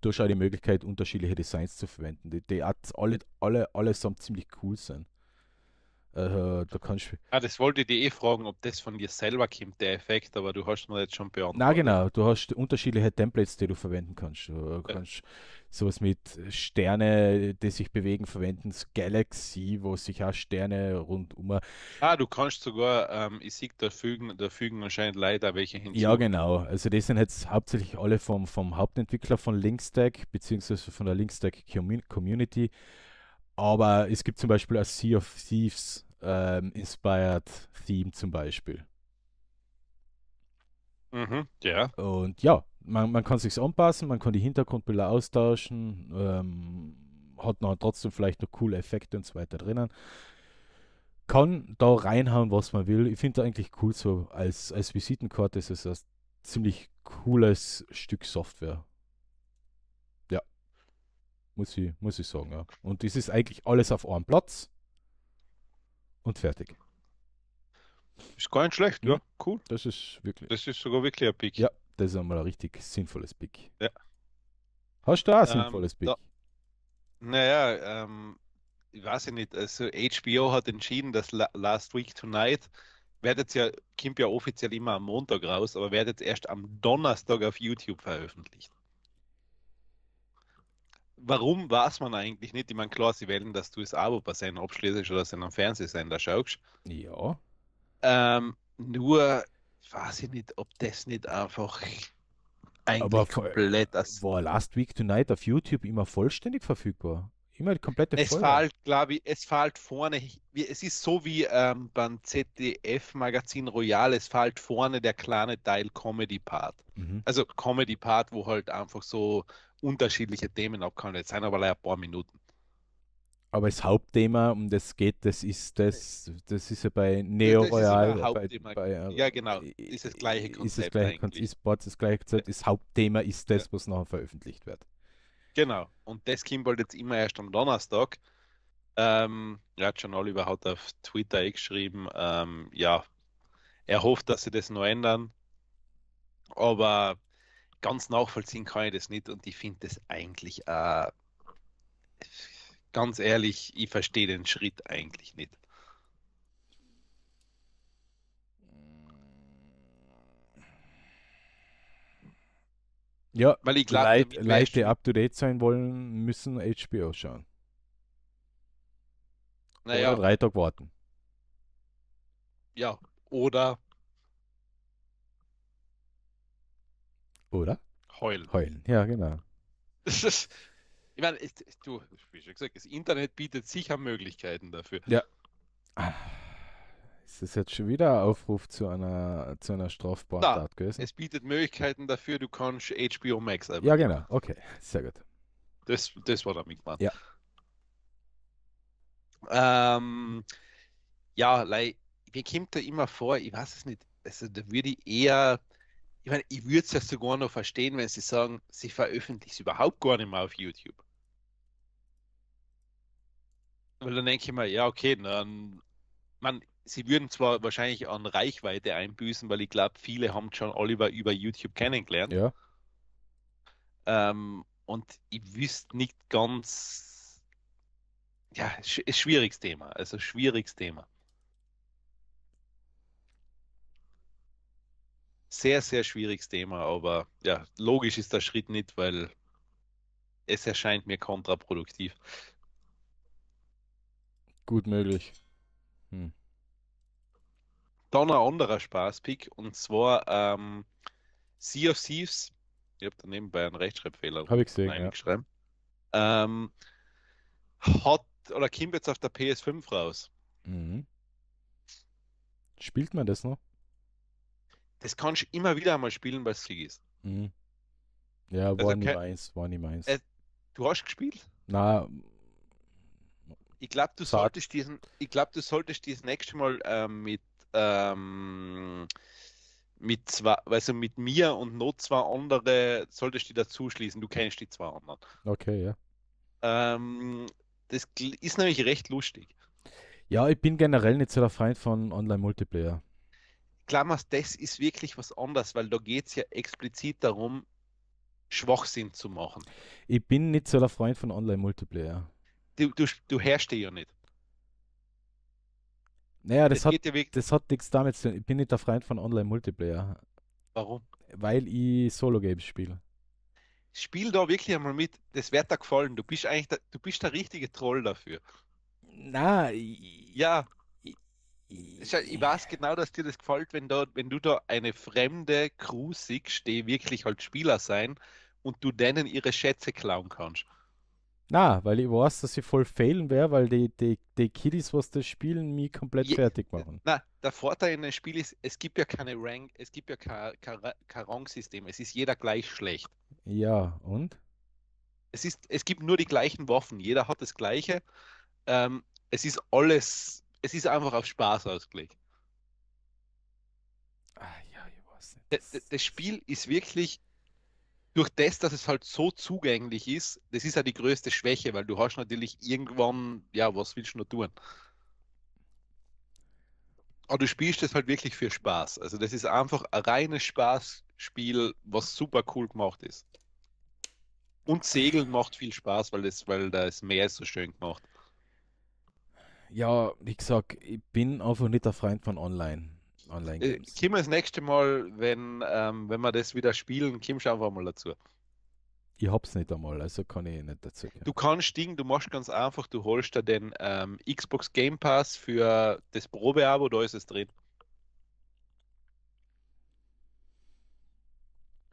durchaus die Möglichkeit, unterschiedliche Designs zu verwenden. Die, die alle, alle allesamt ziemlich cool sind. Äh, da kannst du. Ah, das wollte ich dir eh fragen, ob das von dir selber kommt, der Effekt, aber du hast mir jetzt schon beantwortet. Na genau, du hast unterschiedliche Templates, die du verwenden kannst. Du äh, kannst ja. sowas mit Sterne, die sich bewegen, verwenden, Galaxy, wo sich auch Sterne rundum. Ah, du kannst sogar, ähm, ich sehe, da fügen, da fügen anscheinend leider welche hinzu. Ja, genau. Also das sind jetzt hauptsächlich alle vom, vom Hauptentwickler von Linkstack, beziehungsweise von der Linkstack Community. Aber es gibt zum Beispiel ein Sea of Thieves ähm, inspired Theme zum Beispiel. Mhm, ja. Und ja, man, man kann sich anpassen, man kann die Hintergrundbilder austauschen, ähm, hat noch trotzdem vielleicht noch coole Effekte und so weiter drinnen. Kann da reinhauen, was man will. Ich finde eigentlich cool so als, als Visitenkarte ist es ein ziemlich cooles Stück Software. Muss ich, muss ich sagen, ja. Und es ist eigentlich alles auf einem Platz und fertig. Ist gar nicht schlecht, ja. Cool. Das ist wirklich. Das ist sogar wirklich ein Pick. Ja, das ist einmal ein richtig sinnvolles Pick. Ja. Hast du da ein ähm, sinnvolles Pick? Da, naja, ähm, ich weiß nicht. Also HBO hat entschieden, dass Last Week Tonight werdet ja, kommt ja offiziell immer am Montag raus, aber werdet erst am Donnerstag auf YouTube veröffentlicht warum weiß man eigentlich nicht? Ich meine, klar, sie wählen, dass du es Abo bei seinen abschließest oder seinen Fernsehsender schaust. Ja. Ähm, nur weiß ich nicht, ob das nicht einfach eigentlich Aber komplett das war Last Week Tonight auf YouTube immer vollständig verfügbar. Immer die komplette Es fällt, glaube ich, es fällt vorne. Es ist so wie ähm, beim ZDF-Magazin Royal, es fällt vorne der kleine Teil Comedy-Part. Mhm. Also Comedy-Part, wo halt einfach so unterschiedliche Themen ab, kann jetzt sein, aber leider ein paar Minuten. Aber das Hauptthema, um das geht, das ist das, das ist ja bei Neo Royal. Ja, bei, äh, ja, genau, ist das gleiche Konzept. Ist das gleiche Konzept, ist das gleiche Konzept. Das Hauptthema ist das, ja. was nachher veröffentlicht wird. Genau, und das kommt halt jetzt immer erst am Donnerstag. Ähm, ja, John Oliver hat auf Twitter geschrieben, ähm, ja, er hofft, dass sie das noch ändern. Aber ganz nachvollziehen kann ich das nicht und ich finde das eigentlich äh, ganz ehrlich, ich verstehe den Schritt eigentlich nicht. Ja, weil ich glaub, Leid, Leute up-to-date sein wollen, müssen HBO schauen. Naja. Oder drei Tage warten. Ja, oder Oder? Heulen. Heulen, ja, genau. Das ich meine, ich, du, wie schon gesagt, das Internet bietet sicher Möglichkeiten dafür. Ja. Ah, es ist jetzt schon wieder ein Aufruf zu einer, zu einer Strafbarkeit gewesen. Es bietet Möglichkeiten dafür, du kannst HBO Max einfach. Ja, genau. Okay, sehr gut. Das, das war damit gemeint. Ja. Ähm, ja, like, mir kommt da immer vor, ich weiß es nicht, also da würde ich eher ich meine, ich würde es ja sogar noch verstehen, wenn sie sagen, sie veröffentlichen es überhaupt gar nicht mehr auf YouTube. Weil dann denke ich mir, ja, okay, dann, man, sie würden zwar wahrscheinlich an Reichweite einbüßen, weil ich glaube, viele haben John Oliver über YouTube kennengelernt. Ja. Ähm, und ich wüsste nicht ganz, ja, ist schwieriges Thema, also schwieriges Thema. sehr, sehr schwieriges Thema, aber ja, logisch ist der Schritt nicht, weil es erscheint mir kontraproduktiv. Gut möglich. Hm. Dann ein anderer Spaßpick und zwar ähm, Sea of Thieves. Ich habe da nebenbei einen Rechtschreibfehler. Habe ich gesehen. Ja. Ähm, hat oder kommt jetzt auf der PS5 raus. Mhm. Spielt man das noch? das kannst du immer wieder einmal spielen, weil es Krieg ist. Mhm. Ja, also war nicht meins, war nicht meins. Äh, du hast gespielt? Na. Ich glaube, du Sag. solltest diesen, ich glaube, du solltest das nächste Mal äh, mit ähm, mit zwei, also mit mir und noch zwei andere solltest du dazu schließen. Du kennst die zwei anderen. Okay, ja. Ähm, das ist nämlich recht lustig. Ja, ich bin generell nicht so der Feind von Online-Multiplayer. Klammers, das ist wirklich was anderes, weil da geht es ja explizit darum, Schwachsinn zu machen. Ich bin nicht so der Freund von Online-Multiplayer. Du, du, du herrschst ja nicht. Naja, das, das hat, ja das hat nichts damit zu tun. Ich bin nicht der Freund von Online-Multiplayer. Warum? Weil ich Solo-Games spiele. Spiel da wirklich einmal mit, das wird dir gefallen. Du bist eigentlich der, du bist der richtige Troll dafür. Na, ja. Ich, ich weiß äh. genau, dass dir das gefällt, wenn, da, wenn du da eine fremde Crew siehst, die wirklich halt Spieler sein und du denen ihre Schätze klauen kannst. Na, weil ich weiß, dass ich voll fehlen wäre, weil die, die, die Kiddies, was das spielen, mich komplett Je, fertig machen. Na, der Vorteil in dem Spiel ist, es gibt ja keine Rank, es gibt ja kein, kein system es ist jeder gleich schlecht. Ja, und? Es, ist, es gibt nur die gleichen Waffen, jeder hat das gleiche. Ähm, es ist alles es ist einfach auf Spaß ausgelegt. Ah, ja, ich weiß nicht. Das, das Spiel ist wirklich durch das, dass es halt so zugänglich ist, das ist ja die größte Schwäche, weil du hast natürlich irgendwann, ja, was willst du noch tun? Aber du spielst das halt wirklich für Spaß. Also das ist einfach ein reines Spaßspiel, was super cool gemacht ist. Und Segeln macht viel Spaß, weil das, weil das Meer ist so schön gemacht ja, wie gesagt, ich bin einfach nicht der Freund von Online. Online -Games. Äh, Kim das nächste Mal, wenn, ähm, wenn wir das wieder spielen, Kim, schauen wir mal dazu. Ich hab's nicht einmal, also kann ich nicht dazu. Gehen. Du kannst Ding, du machst ganz einfach, du holst dir den ähm, Xbox Game Pass für das Probeabo, da ist es drin.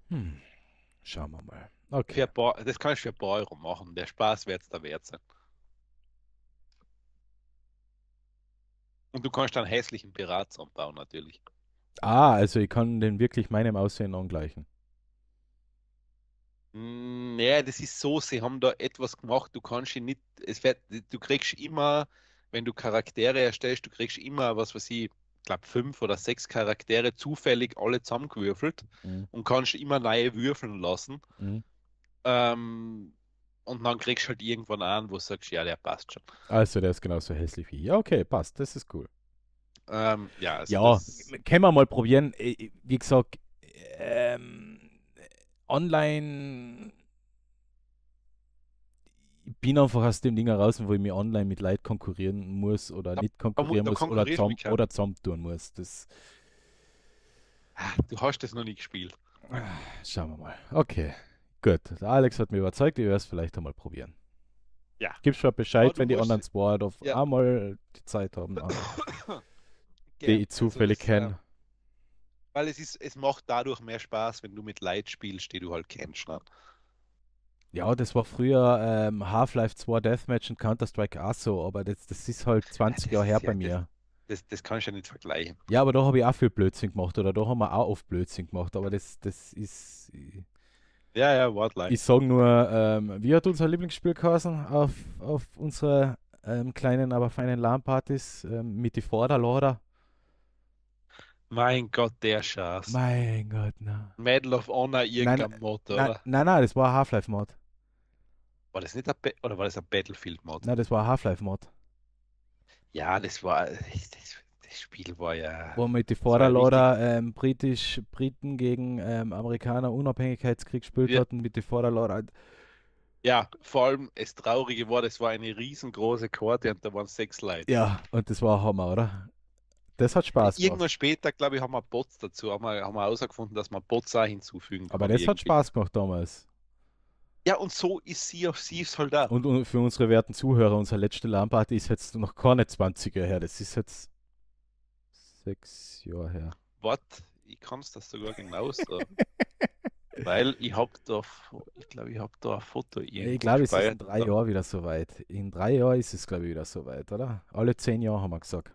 Hm. Schauen wir mal. Okay. Paar, das kannst du für ein paar Euro machen. Der Spaß wird es da wert sein. Und du kannst einen hässlichen Pirat anbauen, natürlich. Ah, also ich kann den wirklich meinem Aussehen angleichen. Hm, naja, das ist so, sie haben da etwas gemacht, du kannst ihn nicht, es wird, du kriegst immer, wenn du Charaktere erstellst, du kriegst immer, was weiß ich, ich glaube fünf oder sechs Charaktere zufällig alle zusammengewürfelt mhm. und kannst immer neue würfeln lassen. Mhm. Ähm, und dann kriegst du halt irgendwann an, wo du sagst, ja, der passt schon. Also der ist genauso hässlich wie. Ja, okay, passt, das ist cool. Ähm, ja, also ja das... können wir mal probieren. Äh, äh, wie gesagt, ähm, online ich bin einfach aus dem Ding heraus, wo ich mir online mit Leid konkurrieren muss oder da, nicht konkurrieren muss oder zusammen, oder zusammen tun muss. Das... Ah, du hast das noch nicht gespielt. Ah, schauen wir mal. Okay. Gut, Alex hat mich überzeugt, ich werde es vielleicht einmal probieren. Ja. Gib schon Bescheid, wenn die online Sport auf ja. einmal die Zeit haben, [COUGHS] ne? die ich also zufällig also kenne. Ja. Ähm, weil es ist, es macht dadurch mehr Spaß, wenn du mit Light spielst, die du halt kennst. Ne? Ja, das war früher ähm, Half-Life 2 Deathmatch und Counter-Strike auch so, aber das, das ist halt 20 ja, Jahre her bei mir. Das, das kann ich ja nicht vergleichen. Ja, aber da habe ich auch viel Blödsinn gemacht oder da haben wir auch oft Blödsinn gemacht, aber das, das ist. Ja, ja, Wildlife. Ich sage nur, ähm, wie hat unser Lieblingsspiel geheißen auf, auf unserer ähm, kleinen, aber feinen LAN-Partys ähm, mit die Vorderlader? Mein Gott, der Schatz. Mein Gott, na. Medal of Honor, irgendein nein, Mod, oder? Nein, nein, das war Half-Life-Mod. War das nicht ein, ba oder war das ein Battlefield-Mod? Nein, das war Half-Life-Mod. Ja, das war, das das Spiel war ja. Wo mit die Vorderlader ähm, britisch Briten gegen ähm, Amerikaner Unabhängigkeitskrieg gespielt ja. hatten, mit die Vorderlader. Ja, vor allem es Traurige war, das war eine riesengroße Korte und da waren sechs Leute. Ja, und das war Hammer, oder? Das hat Spaß gemacht. Irgendwann später, glaube ich, haben wir Bots dazu, haben wir, haben wir herausgefunden, dass man Bots auch hinzufügen kann. Aber das irgendwie. hat Spaß gemacht damals. Ja, und so ist sie auf Thieves halt da. Und, und, für unsere werten Zuhörer, unsere letzte lan ist jetzt noch keine 20er her. Das ist jetzt sechs Jahre her. Was? Ich kann es das sogar genau sagen. [LAUGHS] Weil ich habe da, ich glaube, ich habe da ein Foto. Ich glaube, es ist in drei Jahren wieder soweit. In drei Jahren ist es, glaube ich, wieder soweit, oder? Alle zehn Jahre haben wir gesagt.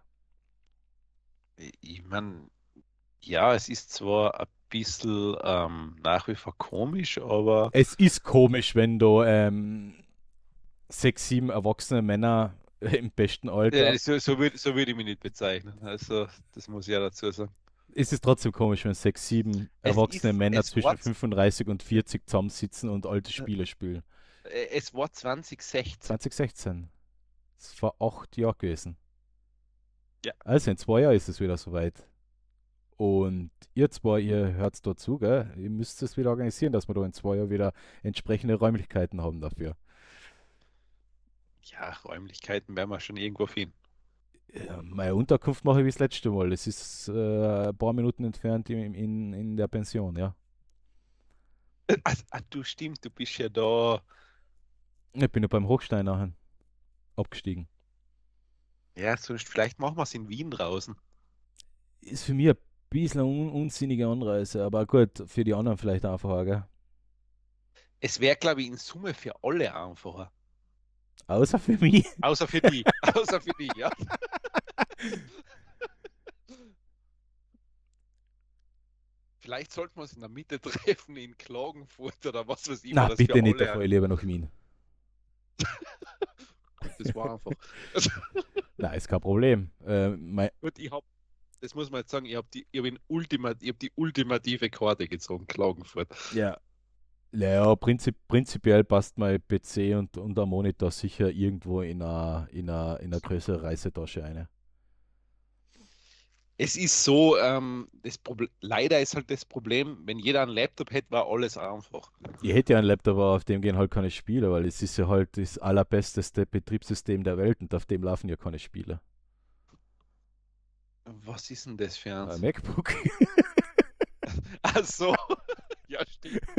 Ich meine, ja, es ist zwar ein bisschen ähm, nach wie vor komisch, aber. Es ist komisch, wenn du ähm, sechs, sieben erwachsene Männer [LAUGHS] im besten Alter. Ja, so, so würde so würd ich mich nicht bezeichnen. Also, das muss ich ja dazu sagen. Es ist trotzdem komisch, wenn sechs, sieben erwachsene ist, Männer zwischen 35 und 40 zusammensitzen und alte Spiele spielen. Äh, es war 2016. 2016. Es war acht Jahre gewesen. Ja. Also in zwei Jahren ist es wieder soweit. Und ihr zwei, ihr hört dazu, gell? Ihr müsst es wieder organisieren, dass wir da in zwei Jahren wieder entsprechende Räumlichkeiten haben dafür. Ja, Räumlichkeiten werden wir schon irgendwo finden. Ja, meine Unterkunft mache ich wie das letzte Mal. Es ist äh, ein paar Minuten entfernt in, in, in der Pension, ja. Ach, also, ah, ach, du stimmt, du bist ja da. Ich bin ja beim Hochstein nachher abgestiegen. Ja, sonst vielleicht machen wir es in Wien draußen. Ist für mich ein bisschen eine un unsinnige Anreise, aber gut, für die anderen vielleicht einfacher, gell? Es wäre, glaube ich, in Summe für alle einfacher. Außer für mich. Außer für die. [LAUGHS] Außer für die, ja. Vielleicht sollten wir uns in der Mitte treffen, in Klagenfurt oder was weiß ich. Na, das bitte nicht, da fahre ich lieber nach Wien. das war einfach. [LAUGHS] Nein, ist kein Problem. Ähm, mein... Gut, ich habe, das muss man jetzt sagen, ich habe die, hab, Ultima, hab die ultimative Karte gezogen, Klagenfurt. Ja, naja, prinzip, prinzipiell passt mein PC und, und der Monitor sicher irgendwo in einer in in größere Reisetasche eine. Es ist so, ähm, das Probl leider ist halt das Problem, wenn jeder einen Laptop hätte, war alles einfach. Ich hätte ja einen Laptop, aber auf dem gehen halt keine Spiele, weil es ist ja halt das allerbesteste Betriebssystem der Welt und auf dem laufen ja keine Spiele. Was ist denn das für ein MacBook? [LAUGHS] Ach so. [LAUGHS] ja stimmt. [LAUGHS]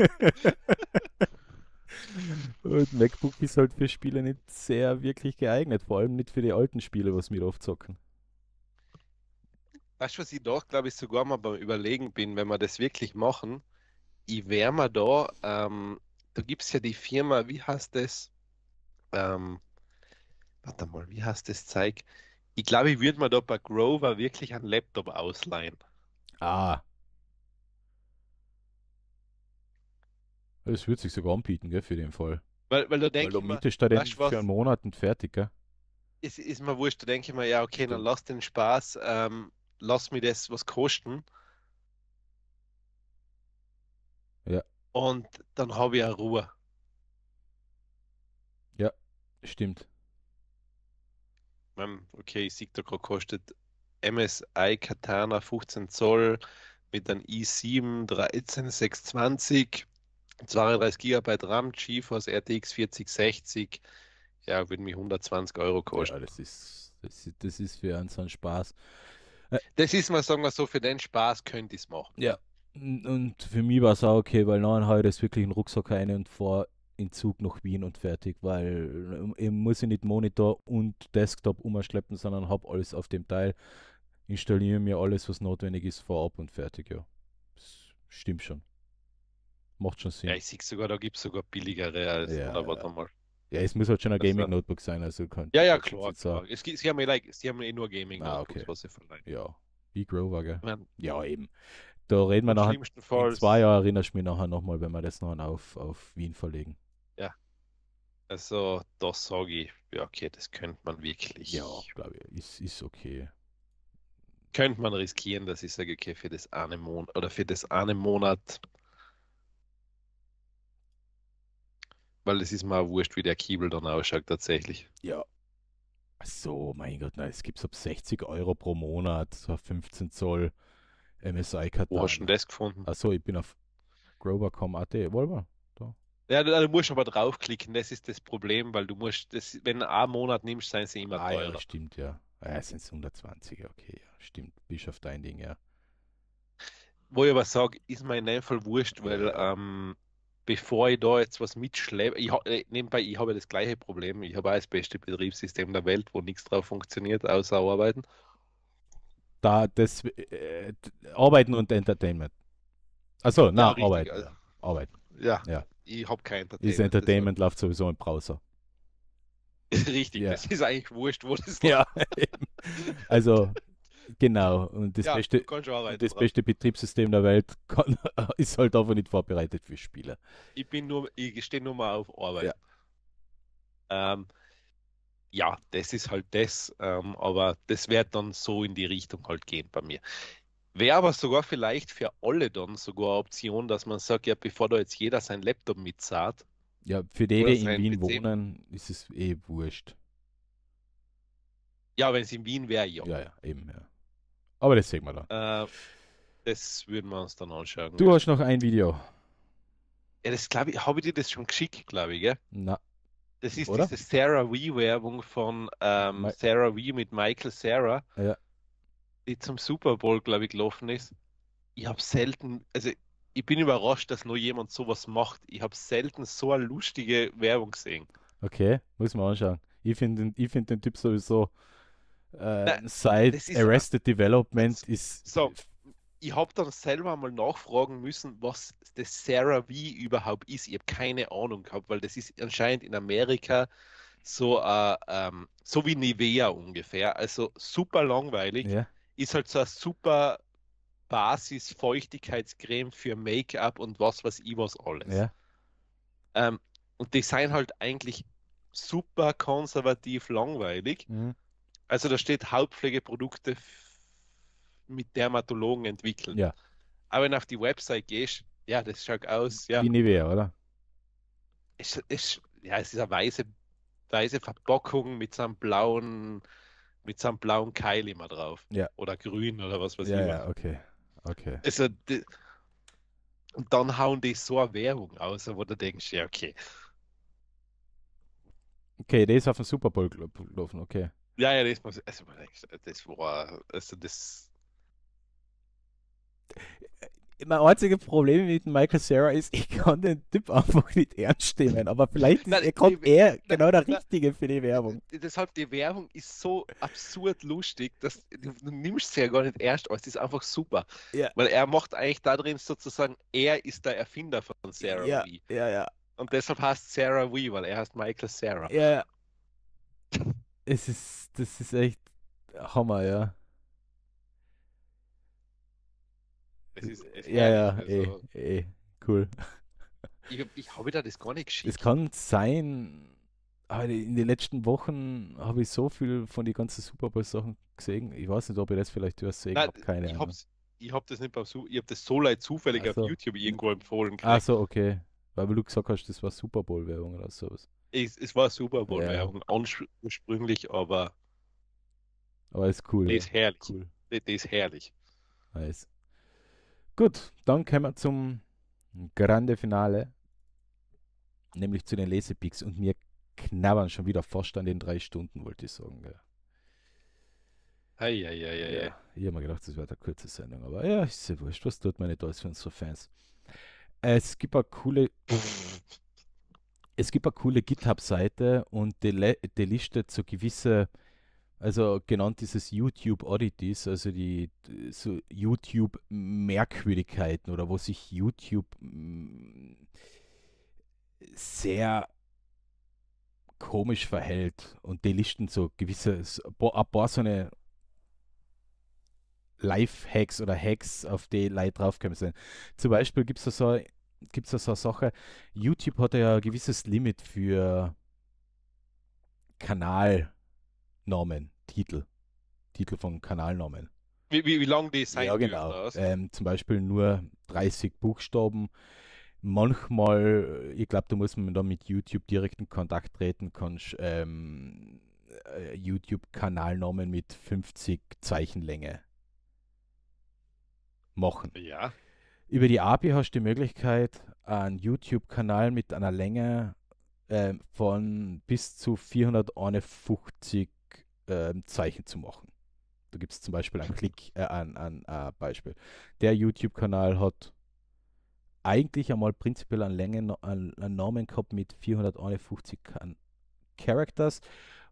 Und MacBook ist halt für Spiele nicht sehr wirklich geeignet, vor allem nicht für die alten Spiele, was wir oft zocken. Weißt du, was ich doch, glaube ich, sogar mal beim Überlegen bin, wenn wir das wirklich machen, ich wäre mal da, ähm, da gibt es ja die Firma, wie heißt das? Ähm, warte mal, wie heißt das Zeig? Ich glaube, ich würde mir da bei Grover wirklich einen Laptop ausleihen. Ah, Es wird sich sogar anbieten, gell, für den Fall. Weil, weil da denke ich mir, für einen Monat und fertig, gell? Ist, ist mir wurscht, da denke ich mir, ja, okay, dann lass den Spaß, ähm, lass mir das was kosten. Ja. Und dann habe ich auch Ruhe. Ja, stimmt. Okay, ich sehe da gerade kostet MSI Katana 15 Zoll mit einem i7 13620 32 GB RAM, GeForce RTX 4060, ja, würde mich 120 Euro kosten. Ja, das ist, das ist, das ist für uns ein Spaß. Äh, das ist mal, sagen wir so, für den Spaß könnte ich es machen. Ja, und für mich war es auch okay, weil nein, heute ist wirklich ein Rucksack rein und vor in Zug nach Wien und fertig, weil ähm, ich muss ich nicht Monitor und Desktop umschleppen, sondern habe alles auf dem Teil, installiere mir alles, was notwendig ist, vorab und fertig, ja. Das stimmt schon. Macht schon Sinn. Ja, ich sehe sogar, da gibt es sogar billigere als, ja, oder warte ja. mal. Ja, es muss halt schon ein also- Gaming-Notebook sein, also kann. Ja, ja, klar. klar. Es, sie, haben eh, like, sie haben eh nur Gaming-Notebooks, ah, okay. was sie verleihen. Ja, wie Grover, gell? Man, ja, eben. Da reden wir nachher. In zwei Jahren erinnerst du mich nachher nochmal, wenn wir das noch auf, auf Wien verlegen. Ja. Also, das sage ich, ja, okay, das könnte man wirklich. Ja, glaube ich, ist, ist okay. Könnte man riskieren, dass ich sage, okay, für das eine Monat oder für das eine Monat Weil es ist mal wurscht, wie der Kiebel dann ausschaut tatsächlich. Ja. Ach so, mein Gott, nein, es gibt ab 60 Euro pro Monat, so 15 Zoll MSI-Karten. Wo hast du denn das gefunden? Achso, ich bin auf grover.com.at. Wolver, da. Ja, du, musst aber draufklicken, das ist das Problem, weil du musst, das, wenn du einen Monat nimmst, sind sie immer ah, teurer. Ja, stimmt, ja. Ah, ja, sind 120, okay, ja, stimmt. dein Ding, ja. Wo ich aber sage, ist mir in dem Fall wurscht, weil ähm, bevor ich da jetzt was mitschleppe, ich, äh, nebenbei, ich habe ja das gleiche Problem. Ich habe auch das beste Betriebssystem der Welt, wo nichts drauf funktioniert, außer Arbeiten. Da, das, äh, Arbeiten und Entertainment. Achso, na, ja, Arbeit. Also, Arbeit. Ja, ja. ich habe kein Entertainment. Das Entertainment läuft sowieso im Browser. [LAUGHS] Richtig, ja. das ist eigentlich wurscht, wo das Ja, [LAUGHS] also Genau, und das, ja, beste, das beste Betriebssystem der Welt [LAUGHS] kann, ist halt einfach nicht vorbereitet für Spieler. Ich bin nur, ich stehe nur mal auf Arbeit. Ja. Ähm, ja das ist halt das, ähm, aber das wird dann so in die Richtung halt gehen bei mir. Wäre aber sogar vielleicht für alle dann sogar eine Option, dass man sagt, ja, bevor da jetzt jeder sein Laptop mitzahlt. Ja, für die, die in Wien PC wohnen, ist es eh wurscht. Ja, wenn es in Wien wäre, ja. Ja, ja, eben, ja. Aber das sehen wir dann. Äh, das würden wir uns dann anschauen. Du hast noch ein Video. Ja, das glaube ich, habe ich dir das schon geschickt, glaube ich, gell? Na. Das ist Oder? diese Sarah Wee-Werbung von ähm, Sarah Wee mit Michael Sarah, ja. die zum Super Bowl, glaube ich, gelaufen ist. Ich habe selten, also ich bin überrascht, dass nur jemand sowas macht. Ich habe selten so eine lustige Werbung gesehen. Okay, muss man anschauen. Ich finde ich find den Typ sowieso äh, Nein, ähm, seit Arrested ist, Development ist. So, ich habe dann selber mal nachfragen müssen, was das Sarah V überhaupt ist. Ich habe keine Ahnung gehabt, weil das ist anscheinend in Amerika so, äh, ähm, so wie Nivea ungefähr. Also super langweilig. Ja. Ist halt so eine super Basis-Feuchtigkeitscreme für Make-up und was weiß ich was alles. Ja. Ähm, und die sind halt eigentlich super konservativ langweilig. Mhm. Also da steht Hautpflegeprodukte mit Dermatologen entwickeln. Ja. Aber wenn du auf die Website gehst, ja, das schaut aus. Ja. Wie Nivea, oder? Es, es, ja, es ist eine weiße, weiße Verpackung mit so einem blauen, mit so einem blauen Keil immer drauf. Ja. Oder grün oder was weiß ja, ich. Ja, okay. okay. Also, die, und dann hauen die so eine Währung aus, wo du denkst, ja, okay. Okay, der ist auf den Super Bowl gelaufen, okay. Ja, ja, det är, det är svåra. Alltså, det... Mein einziges Problem mit Michael Sarah ist, ich kann den Typ einfach nicht ernst nehmen, aber vielleicht nein, er kommt die, er genau der nein, Richtige für die Werbung. Deshalb, die Werbung ist so absurd lustig, dass du, du nimmst sie ja gar nicht ernst, aber es ist einfach super. Ja. Weil er macht eigentlich da drin sozusagen, er ist der Erfinder von Sarah ja, Wee. Ja, ja. Und deshalb heißt Sarah Wee, weil er heißt Michael Sarah. Ja, ja. Es ist, das ist echt Hammer, ja. Es ist, es ja, ja, also, eh, eh, cool. [LAUGHS] Ich, ich habe da das gar nicht geschickt. Es kann sein, aber in den letzten Wochen habe ich so viel von den ganzen Super Bowl-Sachen gesehen. Ich weiß nicht, ob ich das vielleicht übersehen habe. Keine ich Ahnung. Ich habe das nicht beim Su ich habe das so leid zufällig so. auf YouTube irgendwo empfohlen. Ach so, okay. Weil du gesagt hast, das war Super Bowl-Werbung oder sowas. Es, es war Super Bowl-Werbung ja. ursprünglich, aber. Aber ist cool. Die ist herrlich. Cool. Die, ist herrlich. Nice. Gut, dann kommen wir zum Grande Finale, nämlich zu den Lesepicks. Und mir knabbern schon wieder fast an den drei Stunden, wollte ich sagen. Gell. Ei, ei, ei, ei, ja, ich habe mir gedacht, das wäre eine kurze Sendung, aber ja, ist ja wurscht. Was tut meine nicht alles für Fans? Äh, es gibt eine coole, es gibt eine coole GitHub-Seite und die, die listet so gewisse, also genannt dieses YouTube Oddities, also die so YouTube Merkwürdigkeiten oder wo sich YouTube mm, sehr komisch verhält und die listen so gewisse, ein paar so eine Life-Hacks oder Hacks, auf die Leute draufkommen sind. Zum Beispiel gibt es da so, da so eine Sache, YouTube hat ja ein gewisses Limit für Kanalnamen, Titel. Titel von Kanalnamen. Wie, wie, wie lang die sein Ja, genau. Ähm, zum Beispiel nur 30 Buchstaben. Manchmal, äh, ich glaube, da muss man dann mit YouTube direkt in Kontakt treten, kannst ähm, äh, YouTube-Kanalnamen mit 50 Zeichenlänge machen. Ja. Über die API hast du die Möglichkeit, einen YouTube-Kanal mit einer Länge äh, von bis zu 451 äh, Zeichen zu machen. Da gibt es zum Beispiel einen [LAUGHS] Klick, äh, ein, ein, ein Beispiel. Der YouTube-Kanal hat eigentlich einmal prinzipiell an Länge, an, an Namen gehabt mit 451 Characters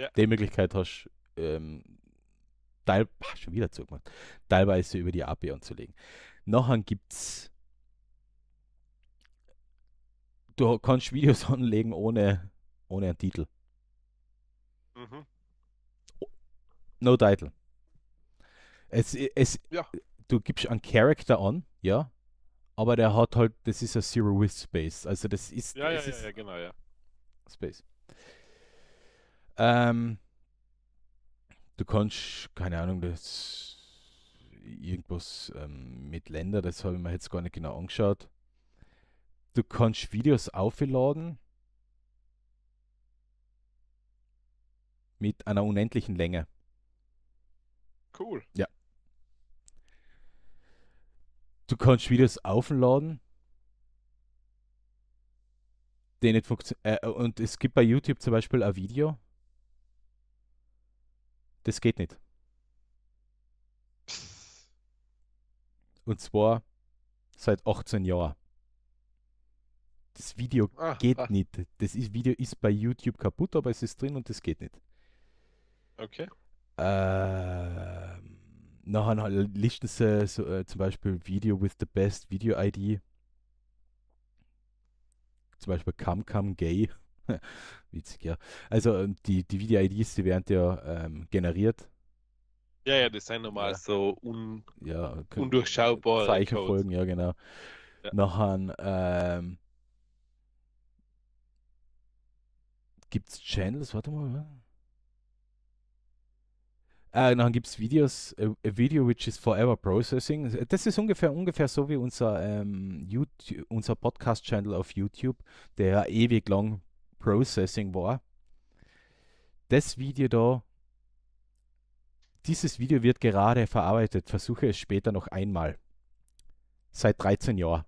ja. die Möglichkeit hast, ähm, teil, ach, schon wieder zugemacht, teilweise über die API anzulegen. Nachher gibt es, du kannst Videos [LAUGHS] anlegen ohne, ohne einen Titel. Mhm. No Title. Es, es, ja. Du gibst einen Character an, ja, aber der hat halt, das ist ein Zero with Space. Also das ist, ja, ja, ist ja, genau, ja. Space. Ähm, du kannst, keine Ahnung, das irgendwas ähm, mit Ländern, das habe ich mir jetzt gar nicht genau angeschaut. Du kannst Videos aufladen mit einer unendlichen Länge. Cool. Ja. Du kannst Videos aufladen, die nicht funktionieren. Äh, äh, und es gibt bei YouTube zum Beispiel ein Video, das geht nicht. Und zwar seit 18 Jahren. Das Video ah, ah. geht ah. nicht. Das ist, Video ist bei YouTube kaputt, aber es ist drin und das geht nicht. Okay. Ähm, nachher listen sie äh, so, äh, zum Beispiel Video with the best Video ID. Zum Beispiel Kam Kam Gay. [LAUGHS] Witzig, ja. Also ähm, die, die Video-IDs, die werden ja ähm, generiert. Ja, ja, das sind normal ja. so un ja, undurchschaubare Zeichenfolgen, ja, genau. Ja. Nachher ähm, gibt es Channels, warte mal. Ah, äh, dann gibt es Videos, a, a, video which is forever processing. Das ist ungefähr ungefähr so wie unser ähm, YouTube, unser Podcast-Channel auf YouTube, der ewig lang Processing war. Das Video da, dieses Video wird gerade verarbeitet. Versuche es später noch einmal. Seit 13 Jahren.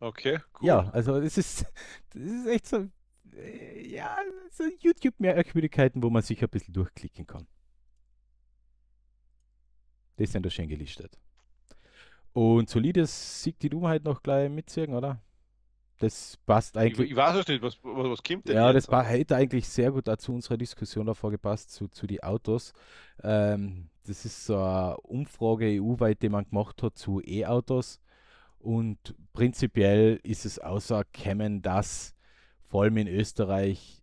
Okay, cool. Ja, also es ist, das ist echt so, äh, ja, so YouTube-Merkwürdigkeiten, wo man sich ein bisschen durchklicken kann. Das sind da schön gelistet. Und solides Sieg die Dummheit noch gleich mitzirken, oder? das passt eigentlich. Ich, weiß es nicht, was, was kommt denn? Ja, jetzt? das hätte eigentlich sehr gut dazu unserer Diskussion davor gepasst, zu, zu den Autos. Ähm, das ist so eine Umfrage EU-weit, die man gemacht hat zu E-Autos. Und prinzipiell ist es außer außerkämmen, dass vor allem in Österreich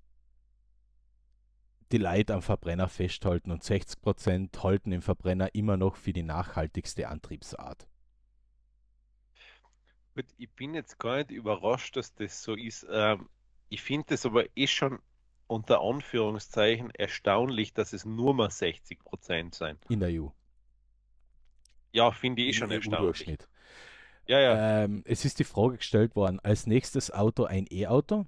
die Leute am Verbrenner festhalten und 60% halten im Verbrenner immer noch für die nachhaltigste Antriebsart. Gut, ich bin jetzt gar nicht überrascht, dass das so ist. Ähm, ich finde es aber eh schon unter Anführungszeichen erstaunlich, dass es nur mal 60 Prozent sein. In der EU. Ja, finde ich eh schon erstaunlich. Ja, ja. Ähm, es ist die Frage gestellt worden, als nächstes Auto ein E-Auto?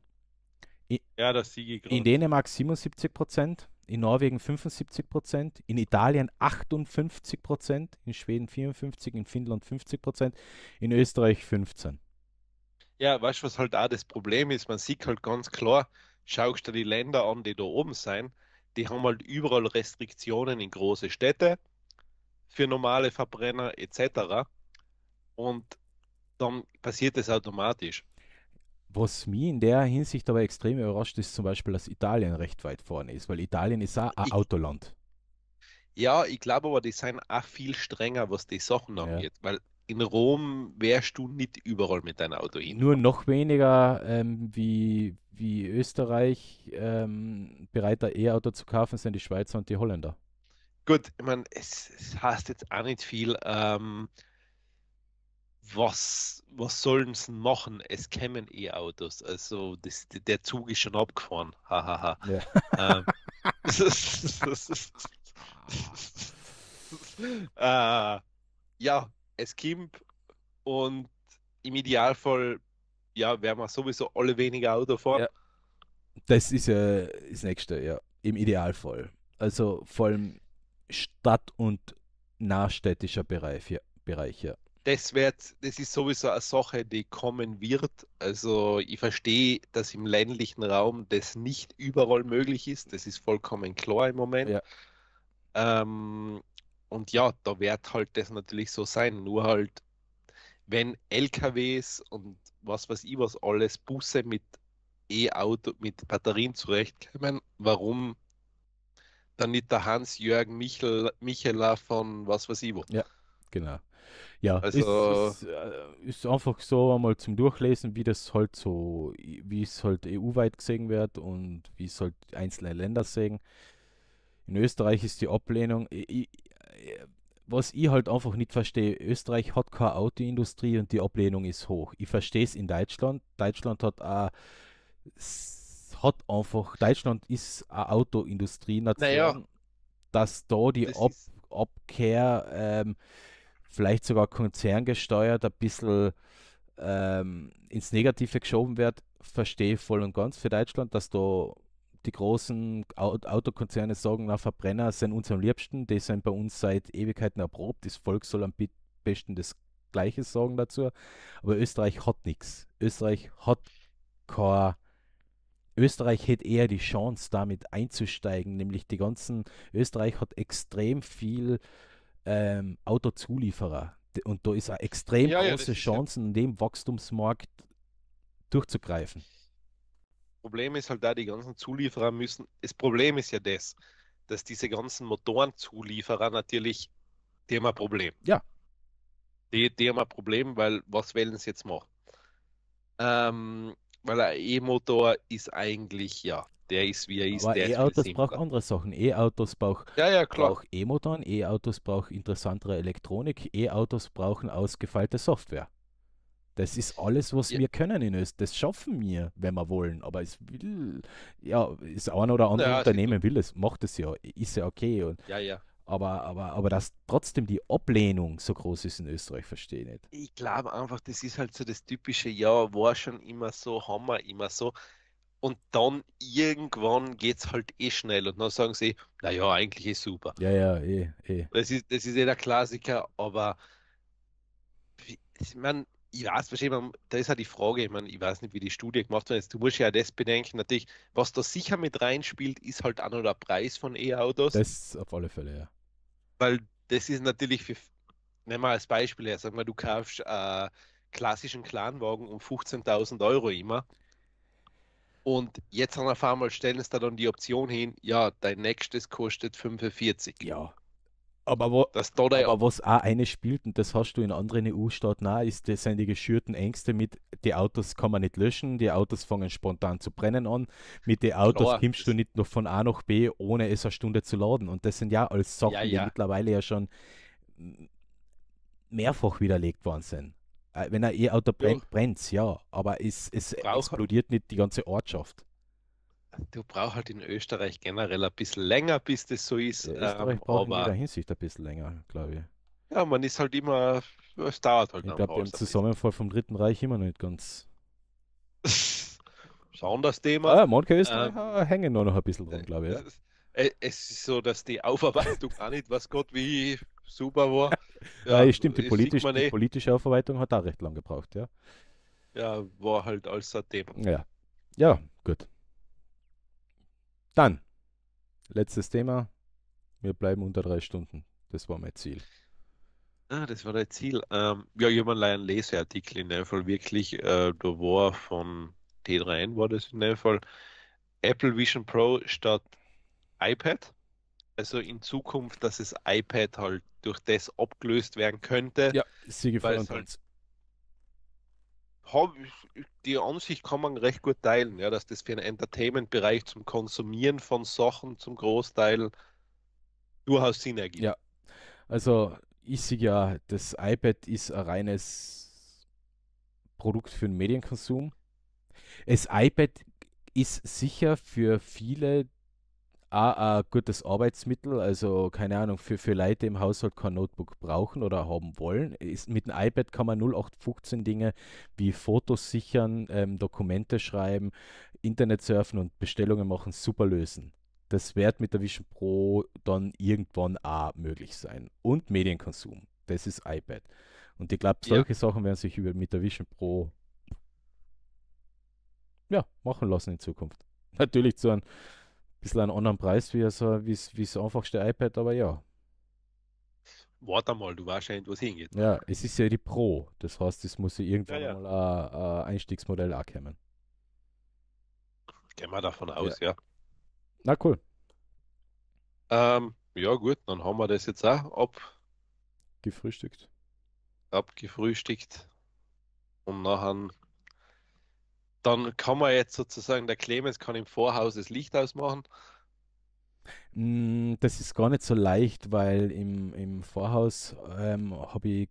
Ja, das siege In Dänemark 77 Prozent, in Norwegen 75 Prozent, in Italien 58 Prozent, in Schweden 54, in Finnland 50 Prozent, in Österreich 15. Ja, weißt du, was halt auch das Problem ist? Man sieht halt ganz klar, schaust du die Länder an, die da oben sein, die haben halt überall Restriktionen in große Städte für normale Verbrenner etc. Und dann passiert das automatisch was mich in der Hinsicht aber extrem überrascht, ist zum Beispiel, dass Italien recht weit vorne ist, weil Italien ist auch ein ich, Autoland. Ja, ich glaube aber, die sind auch viel strenger, was die Sachen angeht, ja. weil in Rom wärst du nicht überall mit deinem Auto hin. Nur noch weniger ähm, wie, wie Österreich ähm, bereit, ein E-Auto zu kaufen, sind die Schweizer und die Holländer. Gut, ich meine, es, es heißt jetzt auch nicht viel. Ähm, was, was sollen sie machen? Es kämen E-Autos. Eh also das, der Zug ist schon abgefahren. Hahaha. Ha, ha. ähm, [LAUGHS] [LAUGHS] äh, ja, es kommt und im Idealfall ja, werden wir sowieso alle weniger Auto fahren. Ja. Das ist ja das nächste, ja. Im Idealfall. Also vor allem Stadt- und nahstädtischer Bereich, ja. Bereich, ja das wird, das ist sowieso eine Sache, die kommen wird. Also ich verstehe, dass im ländlichen Raum das nicht überall möglich ist. Das ist vollkommen klar im Moment. Ja. Ähm, und ja, da wird halt das natürlich so sein. Nur halt, wenn LKWs und was weiß ich was alles, Busse mit E-Auto, mit Batterien zurechtkommen, warum dann nicht der Hans-Jörg Michel, Michela von was weiß ich wo? Ja, genau. Ja, also, ist, ist, äh, ist, einfach so einmal zum Durchlesen, wie das halt so, wie es halt EU-weit gesehen wird und wie es halt einzelne Länder sehen. In Österreich ist die Ablehnung, ich, äh, was ich halt einfach nicht verstehe, Österreich hat keine Autoindustrie und die Ablehnung ist hoch. Ich verstehe es in Deutschland. Deutschland hat auch hat einfach, Deutschland ist eine Autoindustrie-Nation, naja, dass da die das Ab Abkehr ähm, vielleicht sogar konzerngesteuert ein bisschen ähm, ins Negative geschoben wird, verstehe ich voll und ganz für Deutschland, dass da die großen Autokonzerne sagen, na Verbrenner sind uns am liebsten, die sind bei uns seit Ewigkeiten erprobt, das Volk soll am besten das Gleiche sagen dazu, aber Österreich hat nichts. Österreich hat kein Österreich hätte eher die Chance, damit einzusteigen, nämlich die ganzen, Österreich hat extrem viel ähm, Autozulieferer. Und da ist eine extrem ja, große ja, Chance, in dem Wachstumsmarkt durchzugreifen. Problem ist halt da, die ganzen Zulieferer müssen. Das Problem ist ja das, dass diese ganzen Motorenzulieferer natürlich, die haben ein Problem. Ja. Die, die haben ein Problem, weil was wollen sie jetzt machen? Ähm, weil ein E-Motor ist eigentlich ja der ist, wie er ist. Aber E-Autos braucht andere Sachen. E-Autos braucht, ja, ja, braucht E-Motoren, E-Autos braucht interessantere Elektronik, E-Autos brauchen ausgefeilte Software. Das ist alles, was ja. wir können in Österreich. Das schaffen wir, wenn wir wollen. Aber es will, ja, ist ein oder andere ja, Unternehmen will es, macht es ja, ist ja okay. Und, ja, ja. Aber, aber, aber dass trotzdem die Ablehnung so groß ist in Österreich, verstehe ich nicht. Ich glaube einfach, das ist halt so das typische, ja, war schon immer so, haben wir immer so und dann irgendwann geht es halt eh schnell und dann sagen sie, naja, eigentlich ist eh super. Ja, ja, eh, eh. Das ist, das ist eh der Klassiker, aber ich meine, ich weiß, verstehe, man, da ist halt die Frage, ich meine, ich weiß nicht, wie die Studie gemacht wird. du musst ja das bedenken, natürlich, was da sicher mit reinspielt, ist halt auch noch der Preis von E-Autos. Das auf alle Fälle, ja. Weil das ist natürlich für, nehmen wir als Beispiel her, sag mal, du kaufst äh, klassischen Clanwagen um 15.000 Euro immer. Und jetzt an auf einmal stellen es da dann die Option hin, ja, dein nächstes kostet 45. Ja. Aber, wo, das da aber was auch eine spielt, und das hast du in anderen EU-Staaten auch, ist, das sind die geschürten Ängste mit, die Autos kann man nicht löschen, die Autos fangen spontan zu brennen an, mit den Autos Klar, kommst du nicht noch von A nach B, ohne es eine Stunde zu laden. Und das sind ja alles Sachen, ja, ja. die mittlerweile ja schon mehrfach widerlegt worden sind. Äh, wenn ein E-Auto eh brennt, ja. brennt ja. Aber es, es explodiert nicht die ganze Ortschaft. Du brauchst halt in Österreich generell ein bisschen länger, bis das so ist. Ja, Österreich ähm, braucht in jeder Hinsicht ein bisschen länger, glaube ich. Ja, man ist halt immer, es dauert halt Ich glaube, beim Zusammenfall vom Dritten Reich immer noch nicht ganz. [LAUGHS] Schauen das Thema. Ah, manche Österreicher ähm, hängen nur noch ein bisschen dran, äh, glaube ich. Äh, es ist so, dass die Aufarbeitung gar nicht, was Gott wie super war. [LAUGHS] Ja, ja stimmt, die, politisch, die eh. politische Aufarbeitung hat auch recht lang gebraucht, ja. Ja, war halt alles seitdem. Ja, ja gut. Dann, letztes Thema. Wir bleiben unter drei Stunden. Das war mein Ziel. Ah, das war dein Ziel. Ähm, ja, ich habe einen Leseartikel in dem Fall wirklich, äh, da war von T3N war das in dem Fall, Apple Vision Pro statt iPad. Also in Zukunft, dass es das iPad halt durch das abgelöst werden könnte. Ja, sie gefallen halt die Ansicht kann man recht gut teilen, ja, dass das für den Entertainment-Bereich zum Konsumieren von Sachen zum Großteil durchaus Sinn ergibt. Ja, also ich sehe ja, das iPad ist ein reines Produkt für den Medienkonsum. Das iPad ist sicher für viele auch ein gutes Arbeitsmittel, also keine Ahnung, für, für Leute im Haushalt kein Notebook brauchen oder haben wollen. Ist, mit dem iPad kann man 0815 Dinge wie Fotos sichern, ähm, Dokumente schreiben, Internet surfen und Bestellungen machen super lösen. Das wird mit der Vision Pro dann irgendwann auch möglich sein. Und Medienkonsum, das ist iPad. Und ich glaube, solche ja. Sachen werden sich über, mit der Vision Pro ja, machen lassen in Zukunft. Natürlich zu einem bisschen einen anderen Preis wie so, wie das einfachste iPad, aber ja. Warte mal, du weißt ja nicht, was hingeht. Ja, es ist ja die Pro. Das heißt, es muss ja irgendwann ja, ja. mal ein, ein Einstiegsmodell auch kommen. Gehen wir davon aus, ja. ja. Na cool. Ähm, ja, gut, dann haben wir das jetzt auch ab. Abgefrühstückt. Und nachher dann kann man jetzt sozusagen, der Clemens kann im Vorhaus das Licht ausmachen. Mm, das ist gar nicht so leicht, weil im, im Vorhaus ähm, habe ich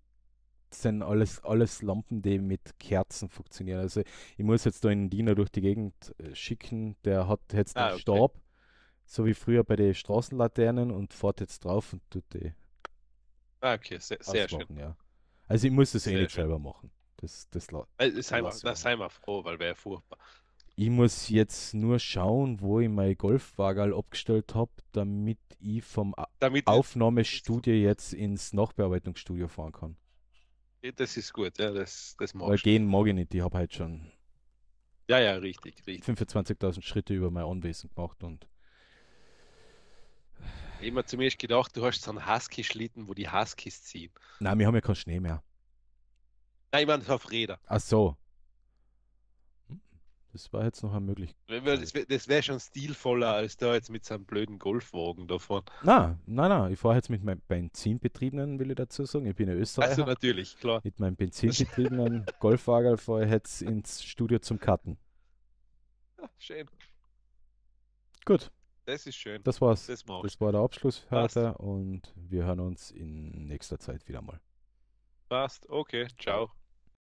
sind alles, alles Lampen, die mit Kerzen funktionieren. Also ich muss jetzt da einen Diener durch die Gegend äh, schicken, der hat jetzt ah, einen okay. Stab, so wie früher bei den Straßenlaternen und fährt jetzt drauf und tut die. Ah, okay, sehr, sehr schön. Ja. Also ich muss das eh sehr eh nicht schön. selber machen. Das, das, also, sei mal, das sei mal froh, weil wäre furchtbar. Ich muss jetzt nur schauen, wo ich mein Golfwagen abgestellt habe, damit ich vom damit Aufnahmestudio jetzt ins Nachbearbeitungsstudio fahren kann. Das ist gut, ja, das, das mag ich. gehen mag ich nicht, ich habe halt schon ja, ja, richtig, richtig. 25.000 Schritte über mein Anwesen gemacht und. Immer zu mir gedacht, du hast so einen Husky-Schlitten, wo die Huskies ziehen. Nein, wir haben ja keinen Schnee mehr. Nein, ich meine Räder. Ach so. Hm, das war jetzt noch eine Möglichkeit. Das wäre wär schon stilvoller, als da jetzt mit seinem blöden Golfwagen davon. Na, nein, nein, ich fahre jetzt mit meinem Benzinbetriebenen, will ich dazu sagen. Ich bin in Österreich. Also natürlich, klar. Mit meinem benzinbetriebenen [LAUGHS] Golfwagen fahre ich jetzt ins Studio zum Cutten. Ja, ah, schön. Gut. Das ist schön. Das war's. Das, das war der Abschluss heute und wir hören uns in nächster Zeit wieder mal. Passt, okay, ciao.